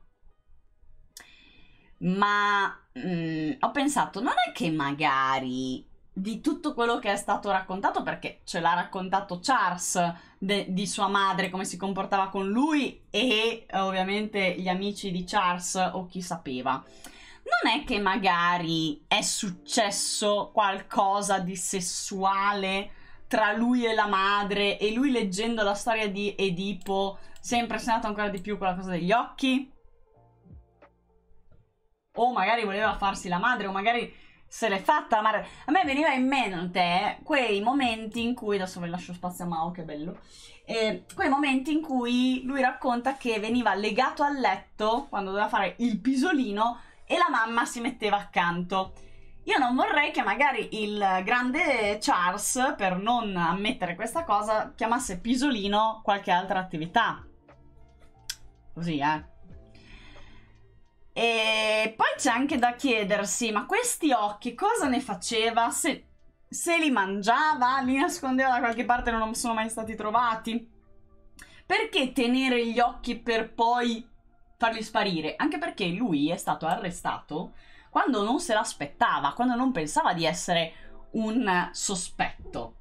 Ma mh, mm, ho pensato, non è che magari di tutto quello che è stato raccontato perché ce l'ha raccontato Charles de- di sua madre come si comportava con lui e eh, ovviamente gli amici di Charles o chi sapeva non è che magari è successo qualcosa di sessuale tra lui e la madre e lui leggendo la storia di Edipo si è impressionato ancora di più con la cosa degli occhi? O magari voleva farsi la madre, o magari se l'è fatta amare. A me veniva in mente quei momenti in cui, adesso ve lascio spazio a Mao, che bello, eh, quei momenti in cui lui racconta che veniva legato al letto quando doveva fare il pisolino e la mamma si metteva accanto. Io non vorrei che magari il grande Charles, per non ammettere questa cosa, chiamasse pisolino qualche altra attività. Così, eh e poi c'è anche da chiedersi, ma questi occhi cosa ne faceva? Se, se li mangiava, li nascondeva da qualche parte non sono mai stati trovati? Perché tenere gli occhi per poi farli sparire? Anche perché lui è stato arrestato quando non se l'aspettava, quando non pensava di essere un sospetto.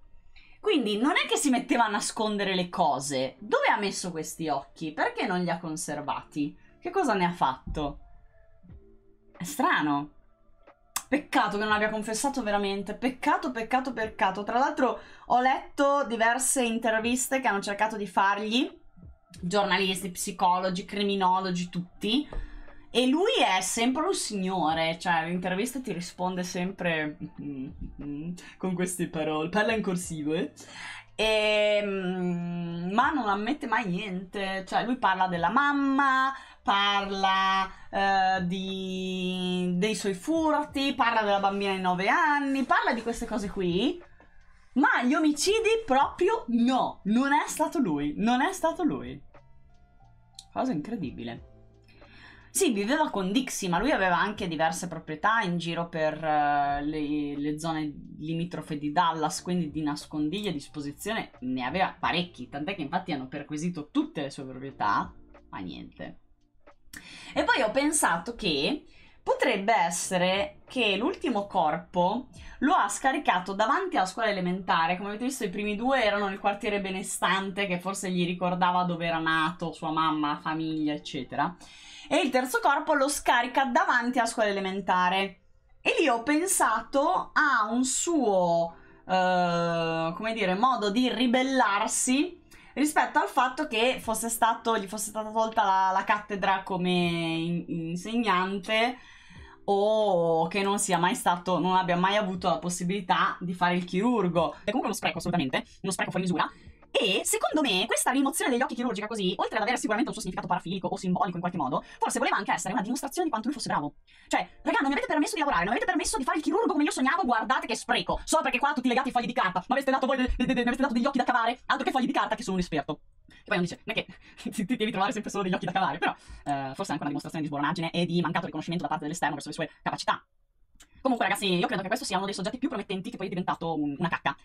Quindi non è che si metteva a nascondere le cose. Dove ha messo questi occhi? Perché non li ha conservati? Che cosa ne ha fatto? È strano. Peccato che non abbia confessato veramente. Peccato, peccato, peccato. Tra l'altro ho letto diverse interviste che hanno cercato di fargli, giornalisti, psicologi, criminologi, tutti. E lui è sempre un signore, cioè l'intervista ti risponde sempre mm, mm, con queste parole, parla in corsivo, eh? E, ehm, ma non ammette mai niente, cioè lui parla della mamma, parla eh, di, dei suoi furti, parla della bambina di 9 anni, parla di queste cose qui. Ma gli omicidi proprio no, non è stato lui, non è stato lui. Cosa incredibile. Sì, viveva con Dixie, ma lui aveva anche diverse proprietà in giro per uh, le, le, zone limitrofe di Dallas, quindi di nascondiglia a disposizione ne aveva parecchi, tant'è che infatti hanno perquisito tutte le sue proprietà, ma niente. E poi ho pensato che potrebbe essere che l'ultimo corpo lo ha scaricato davanti alla scuola elementare. Come avete visto, i primi due erano nel quartiere benestante, che forse gli ricordava dove era nato, sua mamma, la famiglia, eccetera. E il terzo corpo lo scarica davanti alla scuola elementare. E lì ho pensato a un suo, eh, come dire, modo di ribellarsi rispetto al fatto che fosse stato, gli fosse stata tolta la, la cattedra come in, insegnante o che non sia mai stato, non abbia mai avuto la possibilità di fare il chirurgo. È comunque uno spreco assolutamente, uno spreco fuori misura e secondo me questa rimozione degli occhi chirurgica così, oltre ad avere sicuramente un suo significato parafilico o simbolico in qualche modo, forse voleva anche essere una dimostrazione di quanto lui fosse bravo. Cioè, raga, non mi avete permesso di lavorare, non mi avete permesso di fare il chirurgo come io sognavo, guardate che spreco. So perché qua tutti legati i fogli di carta, ma avete dato voi de- de- de- mi avete dato degli occhi da cavare, altro che fogli di carta che sono un esperto. E poi non dice, non è che ti, devi trovare sempre solo degli occhi da cavare, però eh, forse è anche una dimostrazione di sboronaggine e di mancato riconoscimento da parte dell'esterno verso le sue capacità. Comunque, ragazzi, io credo che questo sia uno dei soggetti più promettenti che poi è diventato un, una cacca.